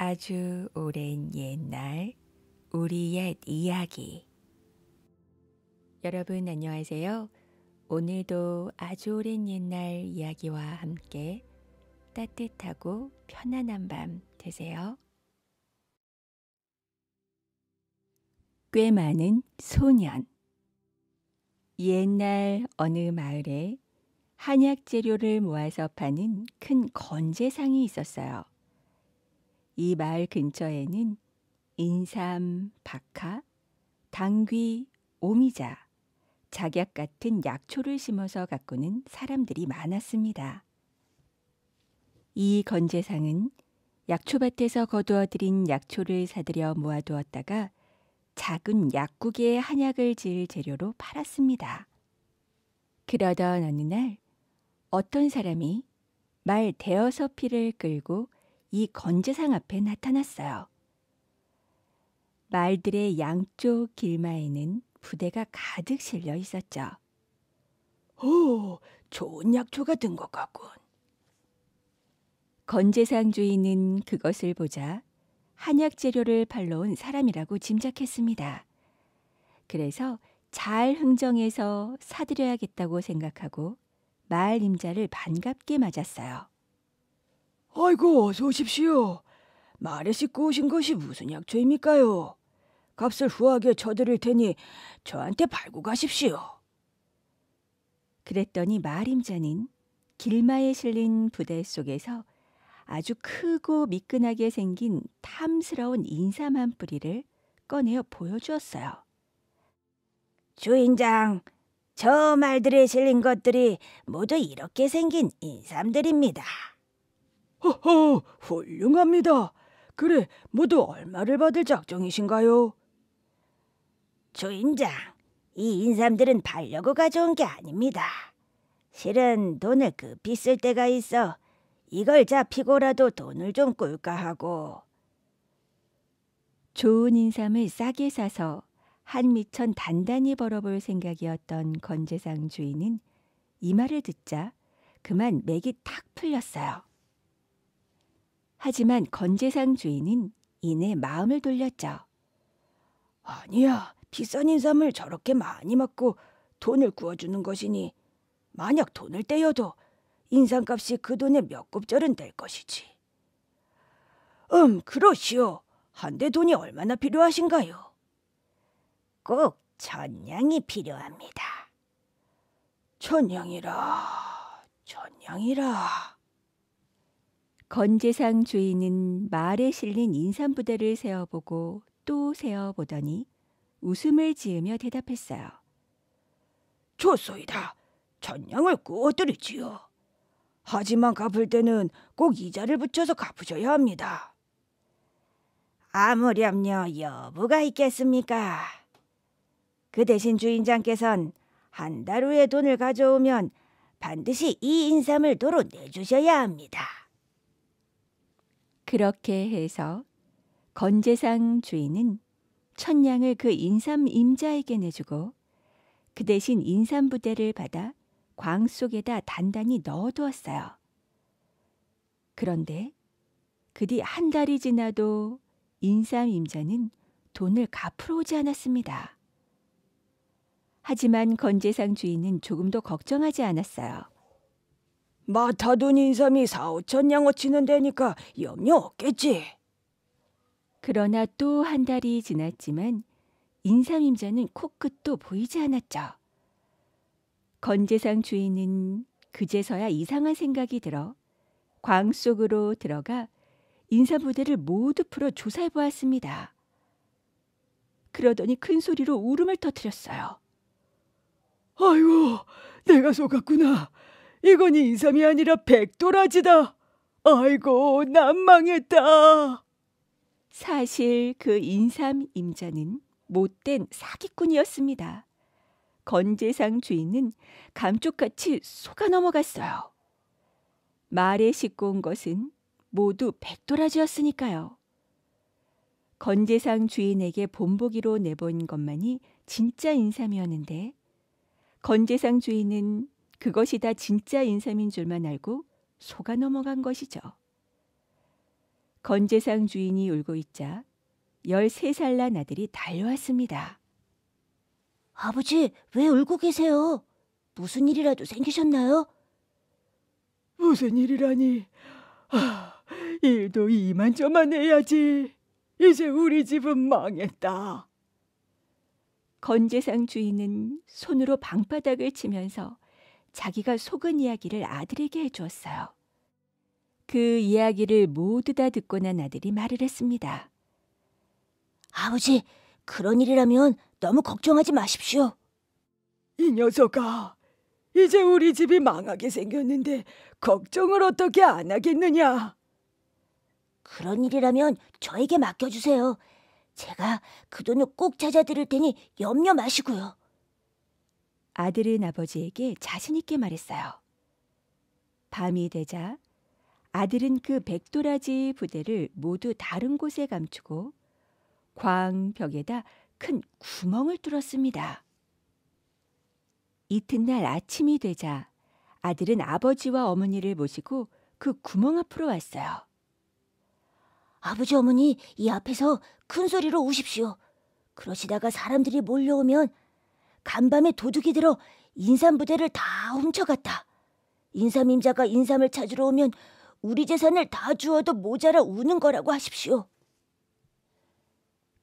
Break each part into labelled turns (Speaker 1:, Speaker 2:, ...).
Speaker 1: 아주 오랜 옛날 우리 옛 이야기 여러분 안녕하세요. 오늘도 아주 오랜 옛날 이야기와 함께 따뜻하고 편안한 밤 되세요. 꽤 많은 소년 옛날 어느 마을에 한약 재료를 모아서 파는 큰 건재상이 있었어요. 이 마을 근처에는 인삼, 박하, 당귀, 오미자, 작약 같은 약초를 심어서 가꾸는 사람들이 많았습니다. 이 건재상은 약초밭에서 거두어들인 약초를 사들여 모아두었다가 작은 약국에 한약을 지을 재료로 팔았습니다. 그러던 어느 날 어떤 사람이 말 대여섯 피를 끌고 이 건재상 앞에 나타났어요. 말들의 양쪽 길마에는 부대가 가득 실려 있었죠. 오, 좋은 약초가 든 것 같군. 건재상 주인은 그것을 보자 한약 재료를 팔러온 사람이라고 짐작했습니다. 그래서 잘 흥정해서 사드려야겠다고 생각하고 마을 임자를 반갑게 맞았어요. 아이고, 어서 오십시오. 말에 씻고 오신 것이 무슨 약초입니까요? 값을 후하게 쳐드릴 테니 저한테 팔고 가십시오. 그랬더니 마림자는 길마에 실린 부대 속에서 아주 크고 미끈하게 생긴 탐스러운 인삼 한 뿌리를 꺼내어 보여주었어요. 주인장, 저 말들에 실린 것들이 모두 이렇게 생긴 인삼들입니다. 허허, 훌륭합니다. 그래, 모두 얼마를 받을 작정이신가요? 조인장, 이 인삼들은 팔려고 가져온 게 아닙니다. 실은 돈을 급히 쓸 때가 있어 이걸 잡히고라도 돈을 좀 꿀까 하고. 좋은 인삼을 싸게 사서 한 미천 단단히 벌어볼 생각이었던 건재상 주인은 이 말을 듣자 그만 맥이 탁 풀렸어요. 하지만 건재상 주인은 이내 마음을 돌렸죠. 아니야, 비싼 인삼을 저렇게 많이 먹고 돈을 구워주는 것이니 만약 돈을 떼어도 인삼값이 그 돈의 몇 곱절은 될 것이지. 음, 그러시오. 한 대 돈이 얼마나 필요하신가요? 꼭 천냥이 필요합니다. 천냥이라, 천냥이라. 건재상 주인은 말에 실린 인삼부대를 세어보고 또 세어보더니 웃음을 지으며 대답했어요. 좋소이다. 전량을 구워드리지요. 하지만 갚을 때는 꼭 이자를 붙여서 갚으셔야 합니다. 아무렴요 여부가 있겠습니까? 그 대신 주인장께선 한 달 후에 돈을 가져오면 반드시 이 인삼을 도로 내주셔야 합니다. 그렇게 해서 건재상 주인은 천냥을 그 인삼 임자에게 내주고 그 대신 인삼 부대를 받아 광 속에다 단단히 넣어두었어요. 그런데 그 뒤 한 달이 지나도 인삼 임자는 돈을 갚으러 오지 않았습니다. 하지만 건재상 주인은 조금도 걱정하지 않았어요. 맡아둔 인삼이 사오천 양어 치는 데니까 염려 없겠지. 그러나 또 한 달이 지났지만 인삼임자는 코끝도 보이지 않았죠. 건재상 주인은 그제서야 이상한 생각이 들어 광 속으로 들어가 인삼부대를 모두 풀어 조사해 보았습니다. 그러더니 큰 소리로 울음을 터뜨렸어요. 아이고, 내가 속았구나. 이건 인삼이 아니라 백도라지다. 아이고, 난망했다. 사실 그 인삼 임자는 못된 사기꾼이었습니다. 건재상 주인은 감쪽같이 속아 넘어갔어요. 말에 싣고 온 것은 모두 백도라지였으니까요. 건재상 주인에게 본보기로 내본 것만이 진짜 인삼이었는데 건재상 주인은 그것이 다 진짜 인삼인 줄만 알고 속아 넘어간 것이죠. 건재상 주인이 울고 있자 13살 난 아들이 달려왔습니다. 아버지, 왜 울고 계세요? 무슨 일이라도 생기셨나요? 무슨 일이라니. 아, 일도 이만저만 해야지. 이제 우리 집은 망했다. 건재상 주인은 손으로 방바닥을 치면서 자기가 속은 이야기를 아들에게 해주었어요. 그 이야기를 모두 다 듣고 난 아들이 말을 했습니다. 아버지, 그런 일이라면 너무 걱정하지 마십시오. 이 녀석아, 이제 우리 집이 망하게 생겼는데 걱정을 어떻게 안 하겠느냐? 그런 일이라면 저에게 맡겨주세요. 제가 그 돈을 꼭 찾아드릴 테니 염려 마시고요. 아들은 아버지에게 자신있게 말했어요. 밤이 되자 아들은 그 백도라지 부대를 모두 다른 곳에 감추고 광 벽에다 큰 구멍을 뚫었습니다. 이튿날 아침이 되자 아들은 아버지와 어머니를 모시고 그 구멍 앞으로 왔어요. 아버지 어머니 이 앞에서 큰 소리로 우십시오. 그러시다가 사람들이 몰려오면 간밤에 도둑이 들어 인삼 부대를 다 훔쳐갔다. 인삼임자가 인삼을 찾으러 오면 우리 재산을 다 주어도 모자라 우는 거라고 하십시오.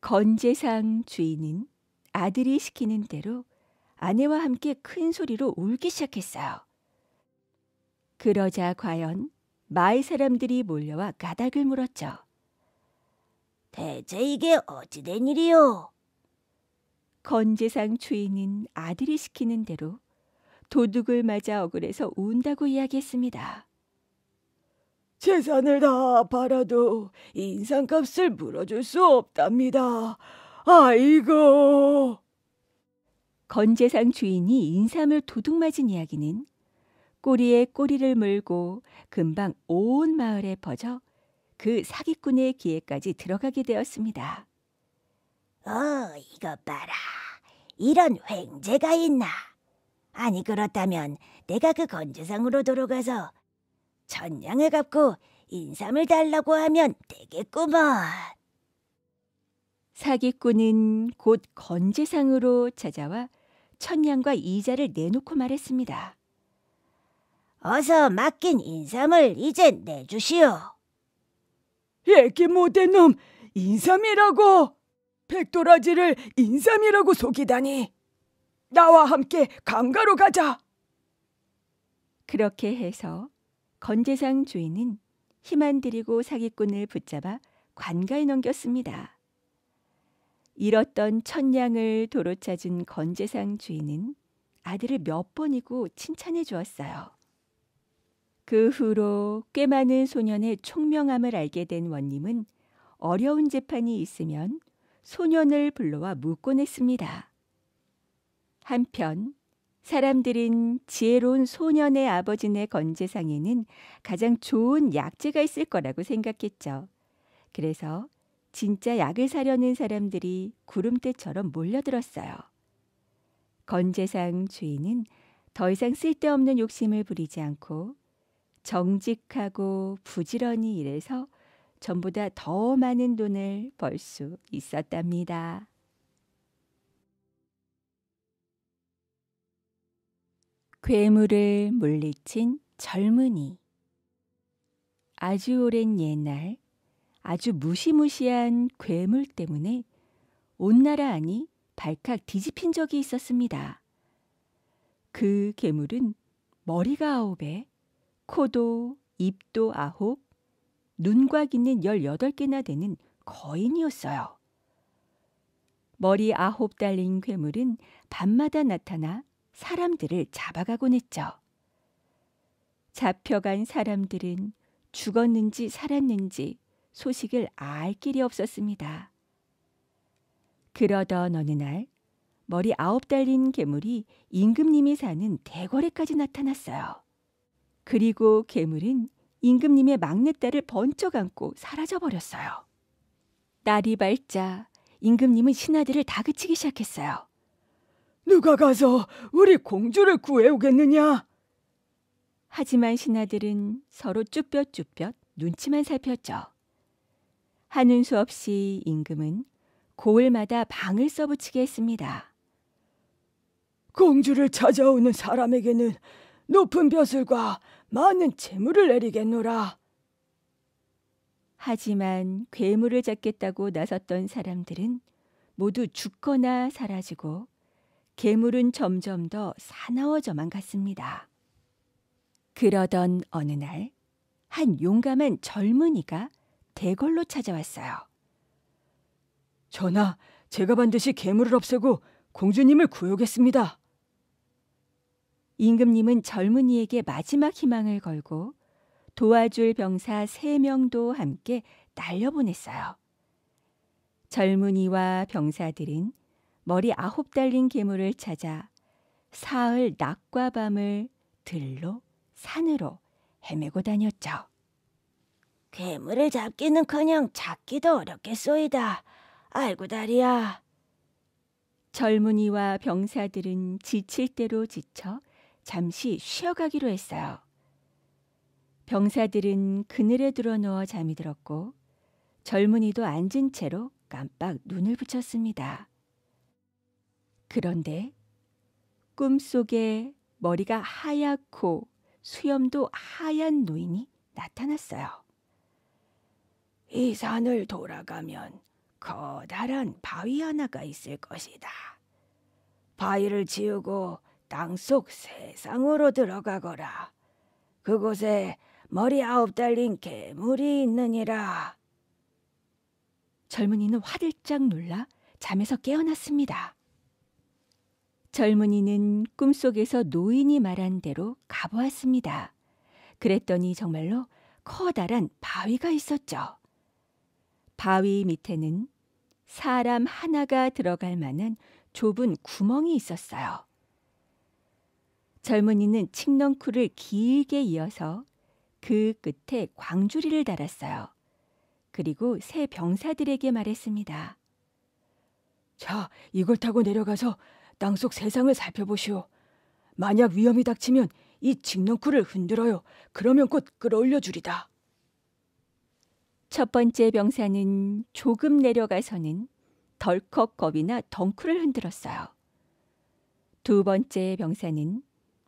Speaker 1: 건재상 주인은 아들이 시키는 대로 아내와 함께 큰 소리로 울기 시작했어요. 그러자 과연 마을 사람들이 몰려와 가닥을 물었죠. 대체 이게 어찌된 일이오 건재상 주인은 아들이 시키는 대로 도둑을 맞아 억울해서 운다고 이야기했습니다. 재산을 다 팔아도 인상값을 물어줄 수 없답니다. 아이고. 건재상 주인이 인삼을 도둑 맞은 이야기는 꼬리에 꼬리를 물고 금방 온 마을에 퍼져 그 사기꾼의 기에까지 들어가게 되었습니다. 어, 이것 봐라. 이런 횡재가 있나? 아니 그렇다면 내가 그 건재상으로 돌아가서 천냥을 갚고 인삼을 달라고 하면 되겠구먼. 사기꾼은 곧 건재상으로 찾아와 천냥과 이자를 내놓고 말했습니다. 어서 맡긴 인삼을 이제 내주시오. 애기 못된 놈 인삼이라고. 백도라지를 인삼이라고 속이다니. 나와 함께 강가로 가자. 그렇게 해서 건재상 주인은 힘안 들이고 사기꾼을 붙잡아 관가에 넘겼습니다. 잃었던 천냥을 도로 찾은 건재상 주인은 아들을 몇 번이고 칭찬해 주었어요. 그 후로 꽤 많은 소년의 총명함을 알게 된 원님은 어려운 재판이 있으면 소년을 불러와 묻곤 했습니다. 한편 사람들인 지혜로운 소년의 아버지네 건재상에는 가장 좋은 약재가 있을 거라고 생각했죠. 그래서 진짜 약을 사려는 사람들이 구름대처럼 몰려들었어요. 건재상 주인은 더 이상 쓸데없는 욕심을 부리지 않고 정직하고 부지런히 일해서 전보다 더 많은 돈을 벌 수 있었답니다. 괴물을 물리친 젊은이 아주 오랜 옛날 아주 무시무시한 괴물 때문에 온 나라 안이 발칵 뒤집힌 적이 있었습니다. 그 괴물은 머리가 아홉에 코도 입도 아홉 눈과 있는 18개나 되는 거인이었어요. 머리 아홉 달린 괴물은 밤마다 나타나 사람들을 잡아가곤 했죠. 잡혀간 사람들은 죽었는지 살았는지 소식을 알 길이 없었습니다. 그러던 어느 날 머리 아홉 달린 괴물이 임금님이 사는 대궐에까지 나타났어요. 그리고 괴물은 임금님의 막내딸을 번쩍 안고 사라져 버렸어요. 날이 밝자 임금님은 신하들을 다그치기 시작했어요. 누가 가서 우리 공주를 구해오겠느냐? 하지만 신하들은 서로 쭈뼛쭈뼛 눈치만 살폈죠. 하는 수 없이 임금은 고을마다 방을 써붙이게 했습니다. 공주를 찾아오는 사람에게는 높은 벼슬과 많은 재물을 내리겠노라. 하지만 괴물을 잡겠다고 나섰던 사람들은 모두 죽거나 사라지고 괴물은 점점 더 사나워져만 갔습니다. 그러던 어느 날 한 용감한 젊은이가 대궐로 찾아왔어요. 전하, 제가 반드시 괴물을 없애고 공주님을 구해오겠습니다. 임금님은 젊은이에게 마지막 희망을 걸고 도와줄 병사 세명도 함께 날려보냈어요. 젊은이와 병사들은 머리 아홉 달린 괴물을 찾아 사흘 낮과 밤을 들로 산으로 헤매고 다녔죠. 괴물을 잡기는커녕 잡기도 어렵겠소이다. 아이고 다리야. 젊은이와 병사들은 지칠 대로 지쳐 잠시 쉬어가기로 했어요. 병사들은 그늘에 들어 누워 잠이 들었고 젊은이도 앉은 채로 깜빡 눈을 붙였습니다. 그런데 꿈속에 머리가 하얗고 수염도 하얀 노인이 나타났어요. 이 산을 돌아가면 커다란 바위 하나가 있을 것이다. 바위를 지우고 땅속 세상으로 들어가거라. 그곳에 머리 아홉 달린 괴물이 있느니라. 젊은이는 화들짝 놀라 잠에서 깨어났습니다. 젊은이는 꿈속에서 노인이 말한 대로 가보았습니다. 그랬더니 정말로 커다란 바위가 있었죠. 바위 밑에는 사람 하나가 들어갈 만한 좁은 구멍이 있었어요. 젊은이는 칡넝쿨을 길게 이어서 그 끝에 광주리를 달았어요. 그리고 새 병사들에게 말했습니다. 자, 이걸 타고 내려가서 땅속 세상을 살펴보시오. 만약 위험이 닥치면 이 칡넝쿨을 흔들어요. 그러면 곧 끌어올려 주리다. 첫 번째 병사는 조금 내려가서는 덜컥 겁이나 덩쿨을 흔들었어요. 두 번째 병사는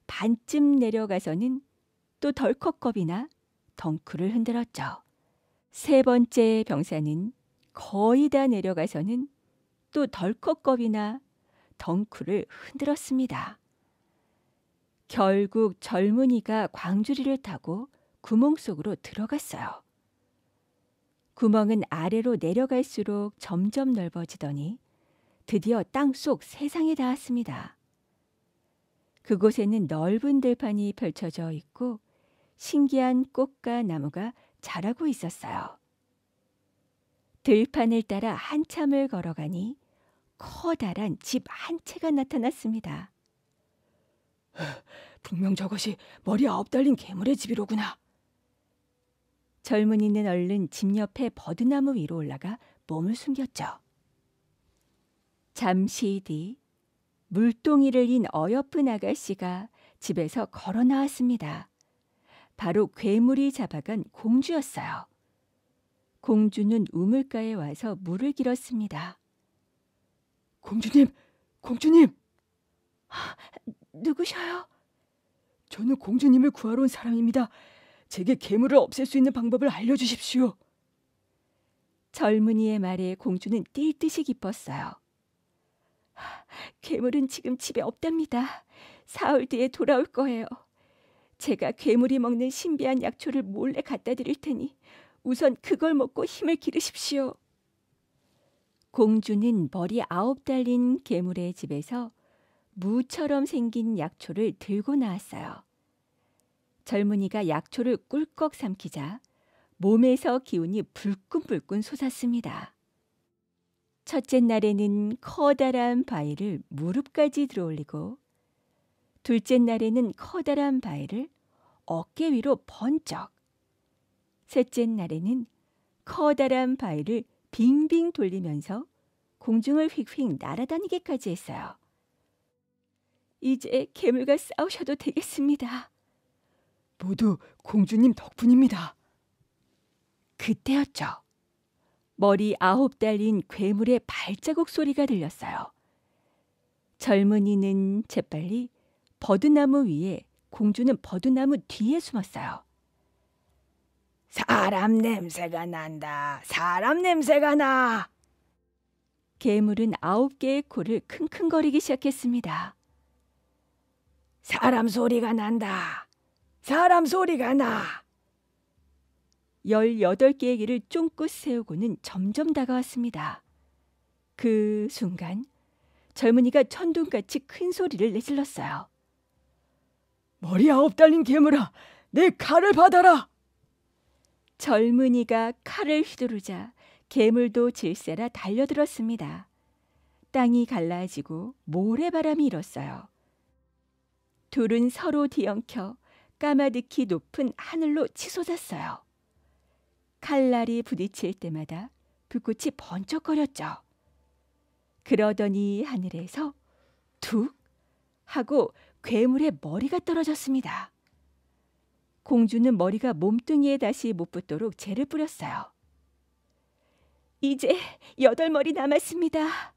Speaker 1: 반쯤 내려가서는 또 덜컥겁이나 덩크를 흔들었죠. 세 번째 병사는 거의 다 내려가서는 또 덜컥겁이나 덩크를 흔들었습니다. 결국 젊은이가 광주리를 타고 구멍 속으로 들어갔어요. 구멍은 아래로 내려갈수록 점점 넓어지더니 드디어 땅 속 세상에 닿았습니다. 그곳에는 넓은 들판이 펼쳐져 있고 신기한 꽃과 나무가 자라고 있었어요. 들판을 따라 한참을 걸어가니 커다란 집 한 채가 나타났습니다. 분명 저것이 머리 아홉 달린 괴물의 집이로구나. 젊은이는 얼른 집 옆에 버드나무 위로 올라가 몸을 숨겼죠. 잠시 뒤 물동이를 인 어여쁜 아가씨가 집에서 걸어 나왔습니다. 바로 괴물이 잡아간 공주였어요. 공주는 우물가에 와서 물을 길었습니다. 공주님, 공주님! 하, 아, 누구셔요? 저는 공주님을 구하러 온 사람입니다. 제게 괴물을 없앨 수 있는 방법을 알려주십시오. 젊은이의 말에 공주는 뛸 듯이 기뻤어요. 괴물은 지금 집에 없답니다. 사흘 뒤에 돌아올 거예요. 제가 괴물이 먹는 신비한 약초를 몰래 갖다 드릴 테니 우선 그걸 먹고 힘을 기르십시오. 공주는 머리 아홉 달린 괴물의 집에서 무처럼 생긴 약초를 들고 나왔어요. 젊은이가 약초를 꿀꺽 삼키자 몸에서 기운이 불끈불끈 솟았습니다. 첫째 날에는 커다란 바위를 무릎까지 들어올리고 둘째 날에는 커다란 바위를 어깨 위로 번쩍 셋째 날에는 커다란 바위를 빙빙 돌리면서 공중을 휙휙 날아다니게까지 했어요. 이제 괴물과 싸우셔도 되겠습니다. 모두 공주님 덕분입니다. 그때였죠. 머리 아홉 달린 괴물의 발자국 소리가 들렸어요. 젊은이는 재빨리 버드나무 위에 공주는 버드나무 뒤에 숨었어요. 사람 냄새가 난다. 사람 냄새가 나. 괴물은 아홉 개의 코를 킁킁거리기 시작했습니다. 사람 소리가 난다. 사람 소리가 나. 18개의 길을 쫑긋 세우고는 점점 다가왔습니다. 그 순간 젊은이가 천둥같이 큰 소리를 내질렀어요. 머리 아홉 달린 괴물아, 내 칼을 받아라! 젊은이가 칼을 휘두르자 괴물도 질세라 달려들었습니다. 땅이 갈라지고 모래바람이 일었어요. 둘은 서로 뒤엉켜 까마득히 높은 하늘로 치솟았어요. 칼날이 부딪힐 때마다 불꽃이 번쩍거렸죠. 그러더니 하늘에서 툭 하고 괴물의 머리가 떨어졌습니다. 공주는 머리가 몸뚱이에 다시 못 붙도록 재를 뿌렸어요. 이제 여덟 머리 남았습니다.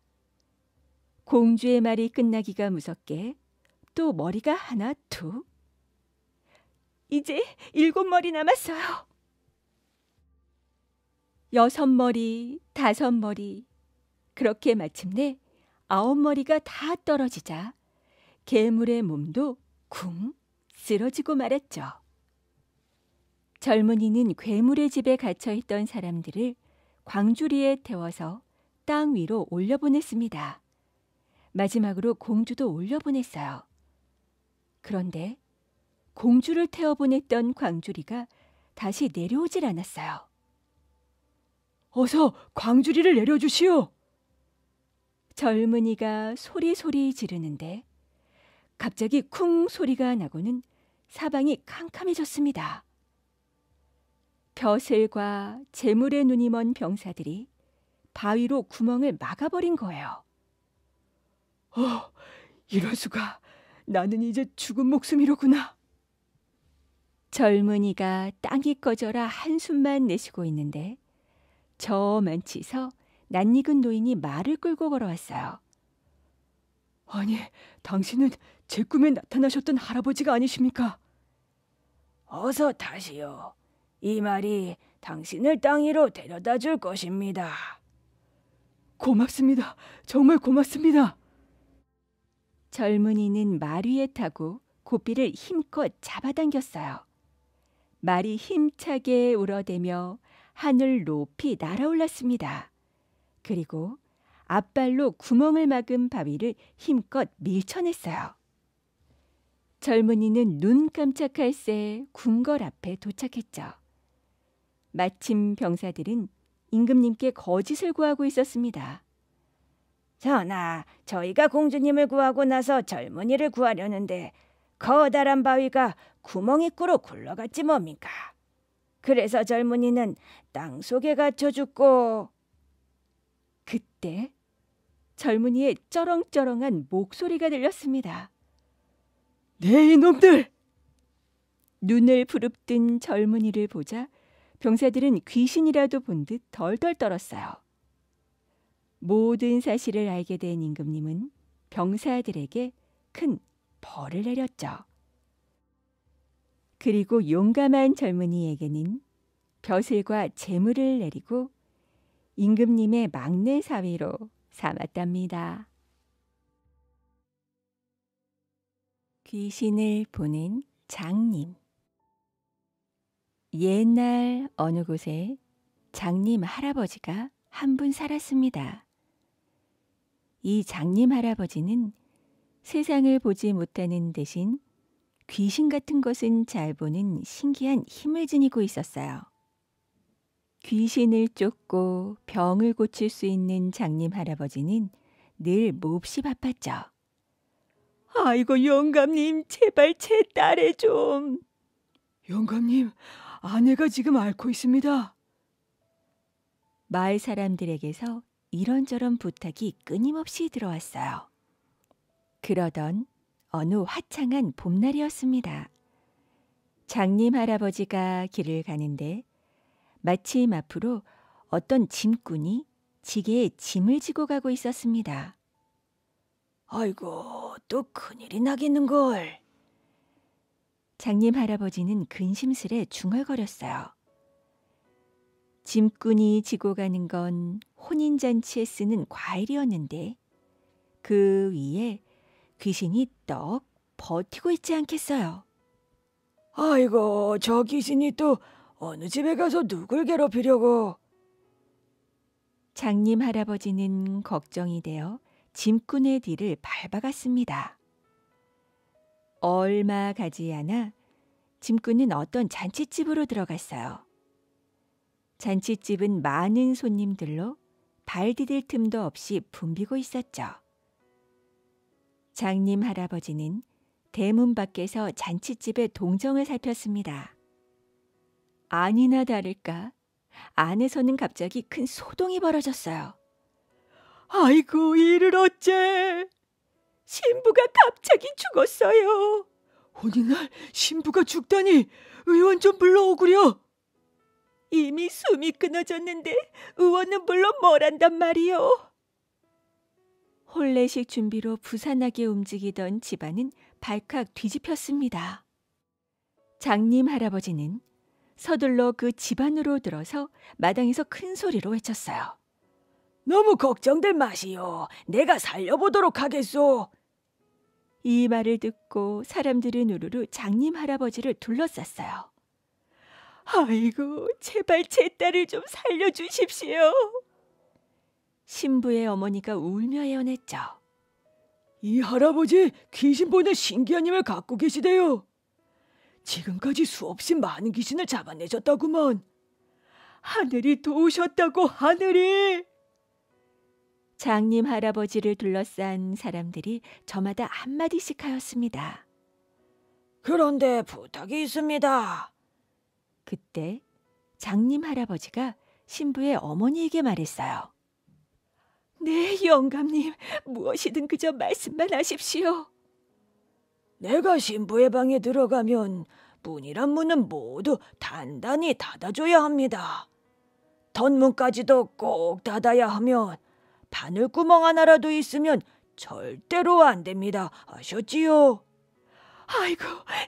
Speaker 1: 공주의 말이 끝나기가 무섭게 또 머리가 하나 툭. 이제 일곱 머리 남았어요. 여섯 머리, 다섯 머리. 그렇게 마침내 아홉 머리가 다 떨어지자 괴물의 몸도 쿵 쓰러지고 말았죠. 젊은이는 괴물의 집에 갇혀 있던 사람들을 광주리에 태워서 땅 위로 올려보냈습니다. 마지막으로 공주도 올려보냈어요. 그런데 공주를 태워보냈던 광주리가 다시 내려오질 않았어요. 어서 광주리를 내려주시오. 젊은이가 소리소리 지르는데 갑자기 쿵 소리가 나고는 사방이 캄캄해졌습니다. 벼슬과 재물의 눈이 먼 병사들이 바위로 구멍을 막아버린 거예요. 어, 이럴 수가. 나는 이제 죽은 목숨이로구나. 젊은이가 땅이 꺼져라 한숨만 내쉬고 있는데 저 만치서 낯익은 노인이 말을 끌고 걸어왔어요. 아니, 당신은 제 꿈에 나타나셨던 할아버지가 아니십니까? 어서 다시요. 이 말이 당신을 땅 위로 데려다 줄 것입니다. 고맙습니다. 정말 고맙습니다. 젊은이는 말 위에 타고 고삐를 힘껏 잡아당겼어요. 말이 힘차게 울어대며 하늘 높이 날아올랐습니다. 그리고 앞발로 구멍을 막은 바위를 힘껏 밀쳐냈어요. 젊은이는 눈 깜짝할 새 궁궐 앞에 도착했죠. 마침 병사들은 임금님께 거짓을 구하고 있었습니다. 전하, 저희가 공주님을 구하고 나서 젊은이를 구하려는데 커다란 바위가 구멍 이구로 굴러갔지 뭡니까? 그래서 젊은이는 땅 속에 갇혀 죽고 그때 젊은이의 쩌렁쩌렁한 목소리가 들렸습니다. 네 이놈들! 눈을 부릅뜬 젊은이를 보자 병사들은 귀신이라도 본 듯 덜덜 떨었어요. 모든 사실을 알게 된 임금님은 병사들에게 큰 벌을 내렸죠. 그리고 용감한 젊은이에게는 벼슬과 재물을 내리고 임금님의 막내 사위로 삼았답니다. 귀신을 보는 장님 옛날 어느 곳에 장님 할아버지가 한 분 살았습니다. 이 장님 할아버지는 세상을 보지 못하는 대신 귀신 같은 것은 잘 보는 신기한 힘을 지니고 있었어요. 귀신을 쫓고 병을 고칠 수 있는 장님 할아버지는 늘 몹시 바빴죠. 아이고 영감님 제발 제 딸에 좀. 영감님 아내가 지금 앓고 있습니다. 마을 사람들에게서 이런저런 부탁이 끊임없이 들어왔어요. 그러던 어느 화창한 봄날이었습니다. 장님 할아버지가 길을 가는데 마침 앞으로 어떤 짐꾼이 지게에 짐을 지고 가고 있었습니다. 아이고, 또 큰일이 나겠는걸. 장님 할아버지는 근심스레 중얼거렸어요. 짐꾼이 지고 가는 건 혼인잔치에 쓰는 과일이었는데 그 위에 귀신이 떡 버티고 있지 않겠어요. 아이고, 저 귀신이 또 어느 집에 가서 누굴 괴롭히려고. 장님 할아버지는 걱정이 되어 짐꾼의 뒤를 밟아갔습니다. 얼마 가지 않아 짐꾼은 어떤 잔치집으로 들어갔어요. 잔치집은 많은 손님들로 발 디딜 틈도 없이 붐비고 있었죠. 장님 할아버지는 대문 밖에서 잔칫집의 동정을 살폈습니다. 아니나 다를까 안에서는 갑자기 큰 소동이 벌어졌어요. 아이고 이를 어째 신부가 갑자기 죽었어요. 어느날 신부가 죽다니 의원 좀 불러오구려. 이미 숨이 끊어졌는데 의원은 물론 뭘한단 말이오. 혼례식 준비로 부산하게 움직이던 집안은 발칵 뒤집혔습니다. 장님 할아버지는 서둘러 그 집안으로 들어서 마당에서 큰 소리로 외쳤어요. 너무 걱정들 마시오. 내가 살려보도록 하겠소. 이 말을 듣고 사람들은 우르르 장님 할아버지를 둘러쌌어요. 아이고, 제발 제 딸을 좀 살려주십시오. 신부의 어머니가 울며 예언했죠. 이 할아버지 귀신 보는 신기한 힘을 갖고 계시대요. 지금까지 수없이 많은 귀신을 잡아내셨다구먼. 하늘이 도우셨다고 하늘이. 장님 할아버지를 둘러싼 사람들이 저마다 한마디씩 하였습니다. 그런데 부탁이 있습니다. 그때 장님 할아버지가 신부의 어머니에게 말했어요. 네, 영감님. 무엇이든 그저 말씀만 하십시오. 내가 신부의 방에 들어가면 문이란 문은 모두 단단히 닫아줘야 합니다. 덧문까지도 꼭 닫아야 하면 바늘구멍 하나라도 있으면 절대로 안 됩니다. 아셨지요? 아이고,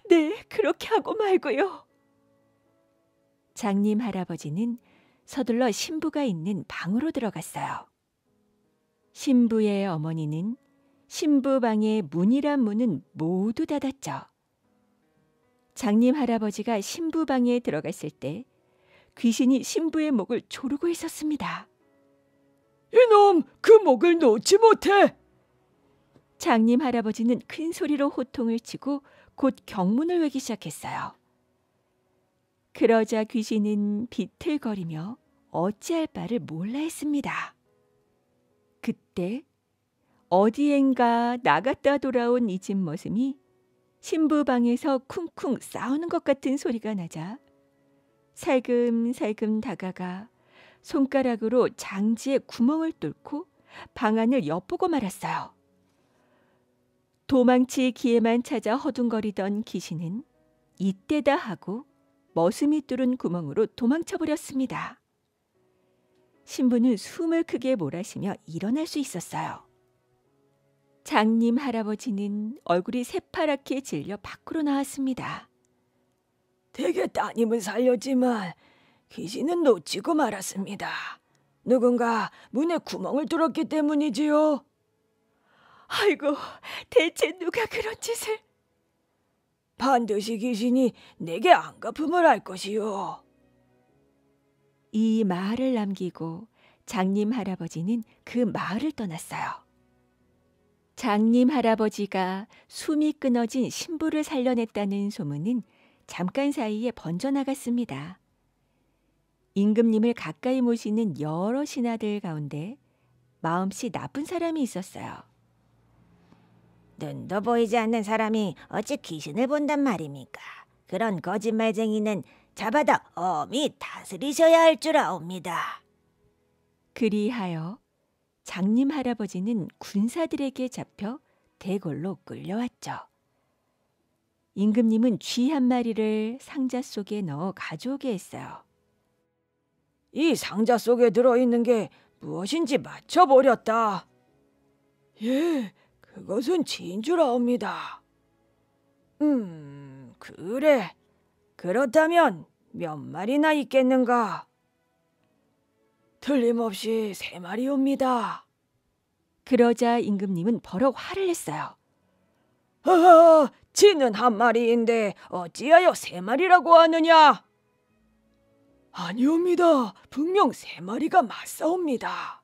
Speaker 1: 네, 그렇게 하고 말고요. 장님 할아버지는 서둘러 신부가 있는 방으로 들어갔어요. 신부의 어머니는 신부방의 문이란 문은 모두 닫았죠. 장님 할아버지가 신부방에 들어갔을 때 귀신이 신부의 목을 조르고 있었습니다. 이놈, 그 목을 놓지 못해! 장님 할아버지는 큰 소리로 호통을 치고 곧 경문을 외기 시작했어요. 그러자 귀신은 비틀거리며 어찌할 바를 몰라 했습니다. 그때 어디엔가 나갔다 돌아온 이 집 머슴이 신부 방에서 쿵쿵 싸우는 것 같은 소리가 나자 살금살금 다가가 손가락으로 장지에 구멍을 뚫고 방 안을 엿보고 말았어요. 도망치 기에만 찾아 허둥거리던 귀신은 이때다 하고 머슴이 뚫은 구멍으로 도망쳐 버렸습니다. 신부는 숨을 크게 몰아쉬며 일어날 수 있었어요. 장님 할아버지는 얼굴이 새파랗게 질려 밖으로 나왔습니다. 되게 따님은 살렸지만 귀신은 놓치고 말았습니다. 누군가 문에 구멍을 뚫었기 때문이지요. 아이고, 대체 누가 그런 짓을? 반드시 귀신이 내게 안갚음을 할 것이요. 이 마을을 남기고 장님 할아버지는 그 마을을 떠났어요. 장님 할아버지가 숨이 끊어진 신부를 살려냈다는 소문은 잠깐 사이에 번져나갔습니다. 임금님을 가까이 모시는 여러 신하들 가운데 마음씨 나쁜 사람이 있었어요. 눈도 보이지 않는 사람이 어찌 귀신을 본단 말입니까? 그런 거짓말쟁이는 잡아다 어미 다스리셔야 할 줄 아옵니다. 그리하여 장님 할아버지는 군사들에게 잡혀 대궐로 끌려왔죠. 임금님은 쥐 한 마리를 상자 속에 넣어 가져오게 했어요. 이 상자 속에 들어있는 게 무엇인지 맞춰버렸다. 예, 그것은 쥐인 줄 아옵니다. 음, 그래. 그렇다면 몇 마리나 있겠는가? 틀림없이 세 마리옵니다. 그러자 임금님은 버럭 화를 냈어요. 허허, 지는 한 마리인데 어찌하여 세 마리라고 하느냐? 아니옵니다. 분명 세 마리가 맞사옵니다.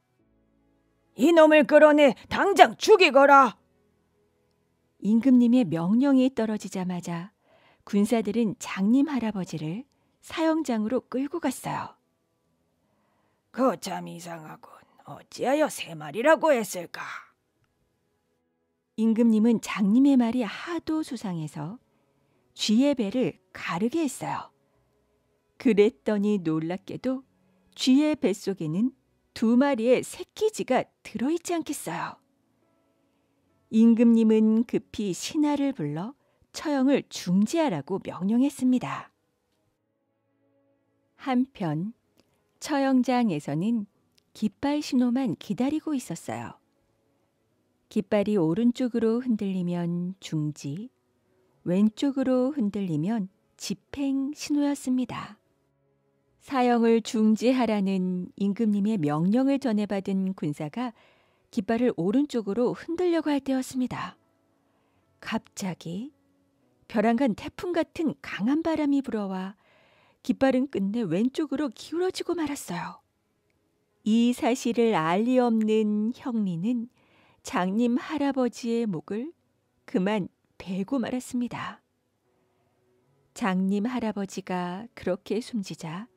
Speaker 1: 이놈을 끌어내 당장 죽이거라. 임금님의 명령이 떨어지자마자 군사들은 장님 할아버지를 사형장으로 끌고 갔어요. 거참 이상하군. 어찌하여 세 마리라고 했을까? 임금님은 장님의 말이 하도 수상해서 쥐의 배를 가르게 했어요. 그랬더니 놀랍게도 쥐의 뱃속에는 두 마리의 새끼지가 들어있지 않겠어요. 임금님은 급히 신하를 불러 처형을 중지하라고 명령했습니다. 한편 처형장에서는 깃발 신호만 기다리고 있었어요. 깃발이 오른쪽으로 흔들리면 중지, 왼쪽으로 흔들리면 집행 신호였습니다. 사형을 중지하라는 임금님의 명령을 전해받은 군사가 깃발을 오른쪽으로 흔들려고 할 때였습니다. 갑자기 벼랑간 태풍 같은 강한 바람이 불어와 깃발은 끝내 왼쪽으로 기울어지고 말았어요. 이 사실을 알 리 없는 형리는 장님 할아버지의 목을 그만 베고 말았습니다. 장님 할아버지가 그렇게 숨지자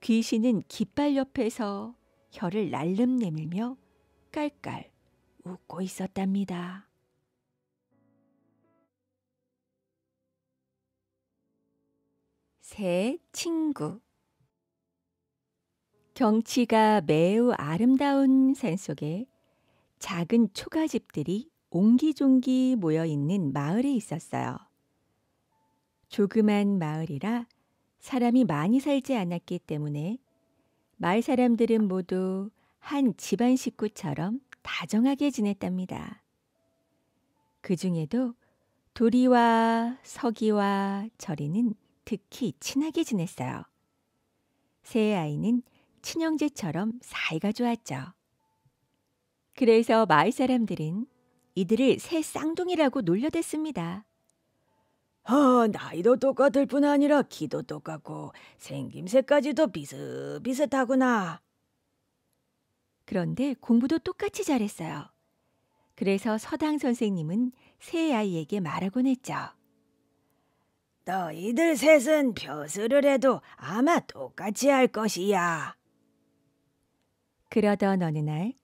Speaker 1: 귀신은 깃발 옆에서 혀를 날름 내밀며 깔깔 웃고 있었답니다. 새 친구 경치가 매우 아름다운 산속에 작은 초가집들이 옹기종기 모여 있는 마을이 있었어요. 조그만 마을이라 사람이 많이 살지 않았기 때문에 마을 사람들은 모두 한 집안 식구처럼 다정하게 지냈답니다. 그 중에도 도리와 서기와 절이는 특히 친하게 지냈어요. 세 아이는 친형제처럼 사이가 좋았죠. 그래서 마을 사람들은 이들을 새 쌍둥이라고 놀려댔습니다. 어, 나이도 똑같을 뿐 아니라 키도 똑같고 생김새까지도 비슷비슷하구나. 그런데 공부도 똑같이 잘했어요. 그래서 서당 선생님은 새 아이에게 말하곤 했죠. 너희들 셋은 벼슬을 해도 아마 똑같이 할 것이야. 그러던 어느 날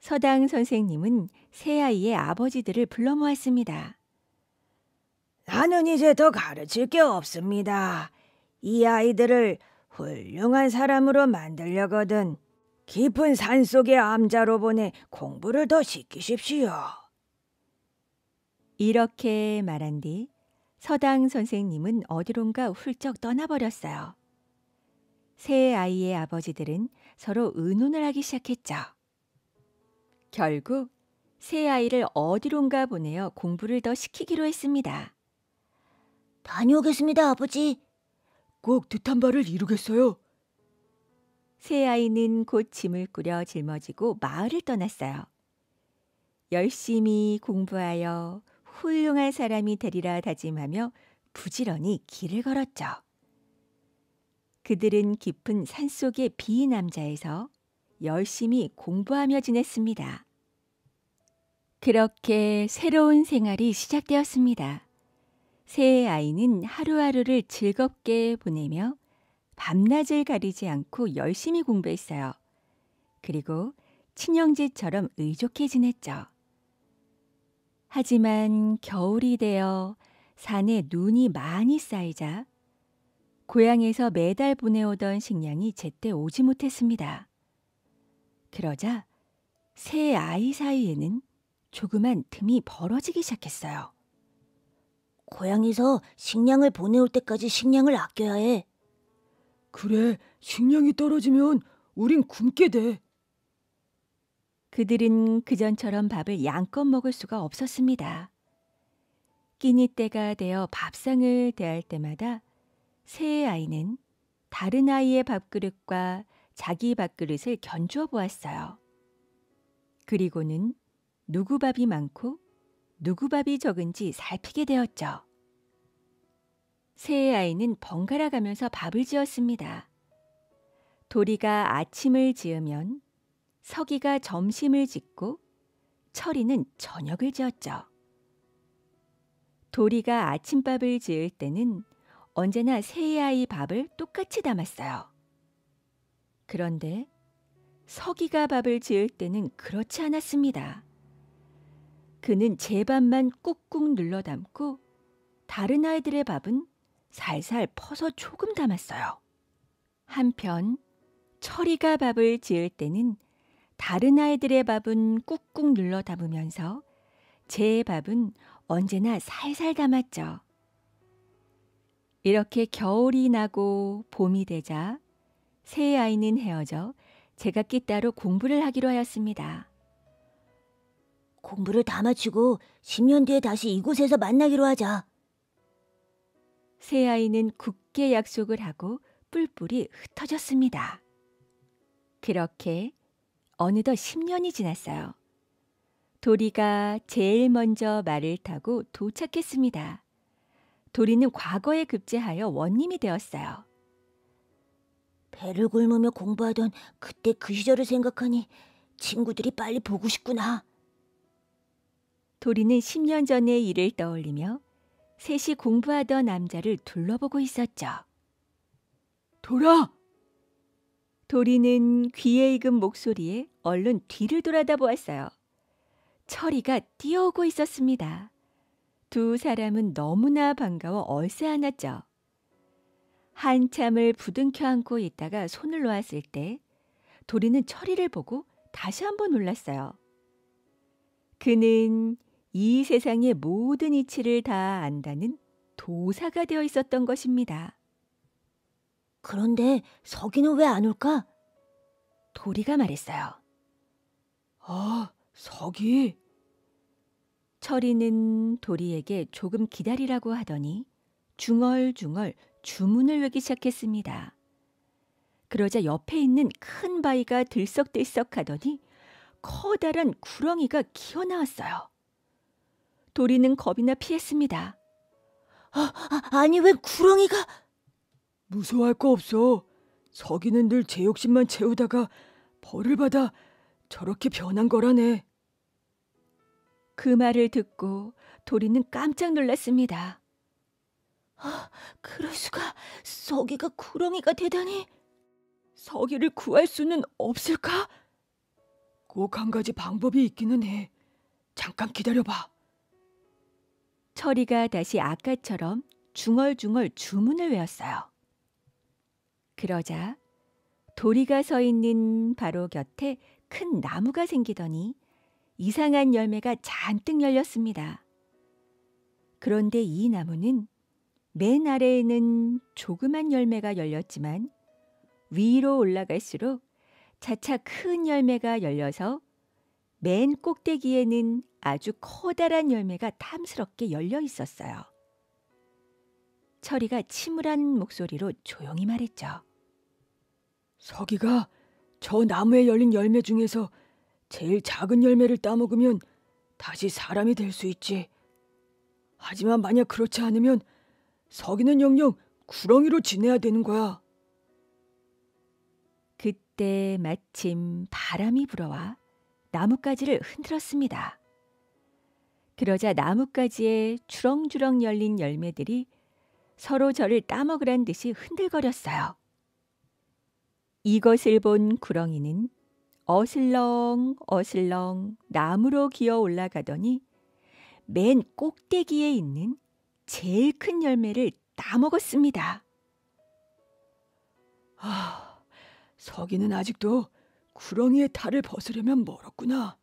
Speaker 1: 서당 선생님은 세 아이의 아버지들을 불러 모았습니다. 나는 이제 더 가르칠 게 없습니다. 이 아이들을 훌륭한 사람으로 만들려거든 깊은 산속의 암자로 보내 공부를 더 시키십시오. 이렇게 말한 뒤 서당 선생님은 어디론가 훌쩍 떠나버렸어요. 세 아이의 아버지들은 서로 의논을 하기 시작했죠. 결국 세 아이를 어디론가 보내어 공부를 더 시키기로 했습니다. 다녀오겠습니다, 아버지. 꼭 뜻한 바를 이루겠어요. 세 아이는 곧 짐을 꾸려 짊어지고 마을을 떠났어요. 열심히 공부하여 훌륭한 사람이 되리라 다짐하며 부지런히 길을 걸었죠. 그들은 깊은 산속의 비남자에서 열심히 공부하며 지냈습니다. 그렇게 새로운 생활이 시작되었습니다. 새 아이는 하루하루를 즐겁게 보내며 밤낮을 가리지 않고 열심히 공부했어요. 그리고 친형제처럼 의족해 지냈죠. 하지만 겨울이 되어 산에 눈이 많이 쌓이자 고향에서 매달 보내오던 식량이 제때 오지 못했습니다. 그러자 세 아이 사이에는 조그만 틈이 벌어지기 시작했어요. 고향에서 식량을 보내올 때까지 식량을 아껴야 해. 그래, 식량이 떨어지면 우린 굶게 돼. 그들은 그전처럼 밥을 양껏 먹을 수가 없었습니다. 끼니 때가 되어 밥상을 대할 때마다 새 아이는 다른 아이의 밥그릇과 자기 밥그릇을 견주어 보았어요. 그리고는 누구 밥이 많고 누구 밥이 적은지 살피게 되었죠. 새 아이는 번갈아 가면서 밥을 지었습니다. 도리가 아침을 지으면 서기가 점심을 짓고 철이는 저녁을 지었죠. 도리가 아침밥을 지을 때는 언제나 세 아이 밥을 똑같이 담았어요. 그런데 서기가 밥을 지을 때는 그렇지 않았습니다. 그는 제 밥만 꾹꾹 눌러 담고 다른 아이들의 밥은 살살 퍼서 조금 담았어요. 한편 철이가 밥을 지을 때는 다른 아이들의 밥은 꾹꾹 눌러 담으면서 제 밥은 언제나 살살 담았죠. 이렇게 겨울이 나고 봄이 되자 새 아이는 헤어져 제가 끼따로 공부를 하기로 하였습니다. 공부를 다 마치고 10년 뒤에 다시 이곳에서 만나기로 하자. 새 아이는 굳게 약속을 하고 뿔뿔이 흩어졌습니다. 그렇게 어느덧 10년이 지났어요. 도리가 제일 먼저 말을 타고 도착했습니다. 도리는 과거에 급제하여 원님이 되었어요. 배를 굶으며 공부하던 그때 그 시절을 생각하니 친구들이 빨리 보고 싶구나. 도리는 10년 전의 일을 떠올리며 셋이 공부하던 남자를 둘러보고 있었죠. 도라! 돌아! 도리는 귀에 익은 목소리에 얼른 뒤를 돌아다 보았어요. 철이가 뛰어오고 있었습니다. 두 사람은 너무나 반가워 얼싸 안았죠. 한참을 부둥켜 안고 있다가 손을 놓았을 때 도리는 철이를 보고 다시 한번 놀랐어요. 그는 이 세상의 모든 이치를 다 안다는 도사가 되어 있었던 것입니다. 그런데 서기는 왜 안 올까? 도리가 말했어요. 아, 서기. 철이는 도리에게 조금 기다리라고 하더니 중얼중얼 주문을 외기 시작했습니다. 그러자 옆에 있는 큰 바위가 들썩들썩 하더니 커다란 구렁이가 기어나왔어요. 도리는 겁이나 피했습니다. 아, 아 아니 왜 구렁이가 무서워할 거 없어. 서기는 늘 제 욕심만 채우다가 벌을 받아 저렇게 변한 거라네. 그 말을 듣고 도리는 깜짝 놀랐습니다. 아, 그럴 수가. 서기가 구렁이가 되다니. 서기를 구할 수는 없을까? 꼭 한 가지 방법이 있기는 해. 잠깐 기다려봐. 철이가 다시 아까처럼 중얼중얼 주문을 외웠어요. 그러자 도리가 서 있는 바로 곁에 큰 나무가 생기더니 이상한 열매가 잔뜩 열렸습니다. 그런데 이 나무는 맨 아래에는 조그만 열매가 열렸지만 위로 올라갈수록 차차 큰 열매가 열려서 맨 꼭대기에는 아주 커다란 열매가 탐스럽게 열려 있었어요. 철이가 침울한 목소리로 조용히 말했죠. 서기가 저 나무에 열린 열매 중에서 제일 작은 열매를 따먹으면 다시 사람이 될 수 있지. 하지만 만약 그렇지 않으면 서기는 영영 구렁이로 지내야 되는 거야. 그때 마침 바람이 불어와 나뭇가지를 흔들었습니다. 그러자 나뭇가지에 주렁주렁 열린 열매들이 서로 저를 따먹으란 듯이 흔들거렸어요. 이것을 본 구렁이는 어슬렁 어슬렁 나무로 기어 올라가더니 맨 꼭대기에 있는 제일 큰 열매를 따먹었습니다. 아, 서기는 아직도 구렁이의 탈을 벗으려면 멀었구나.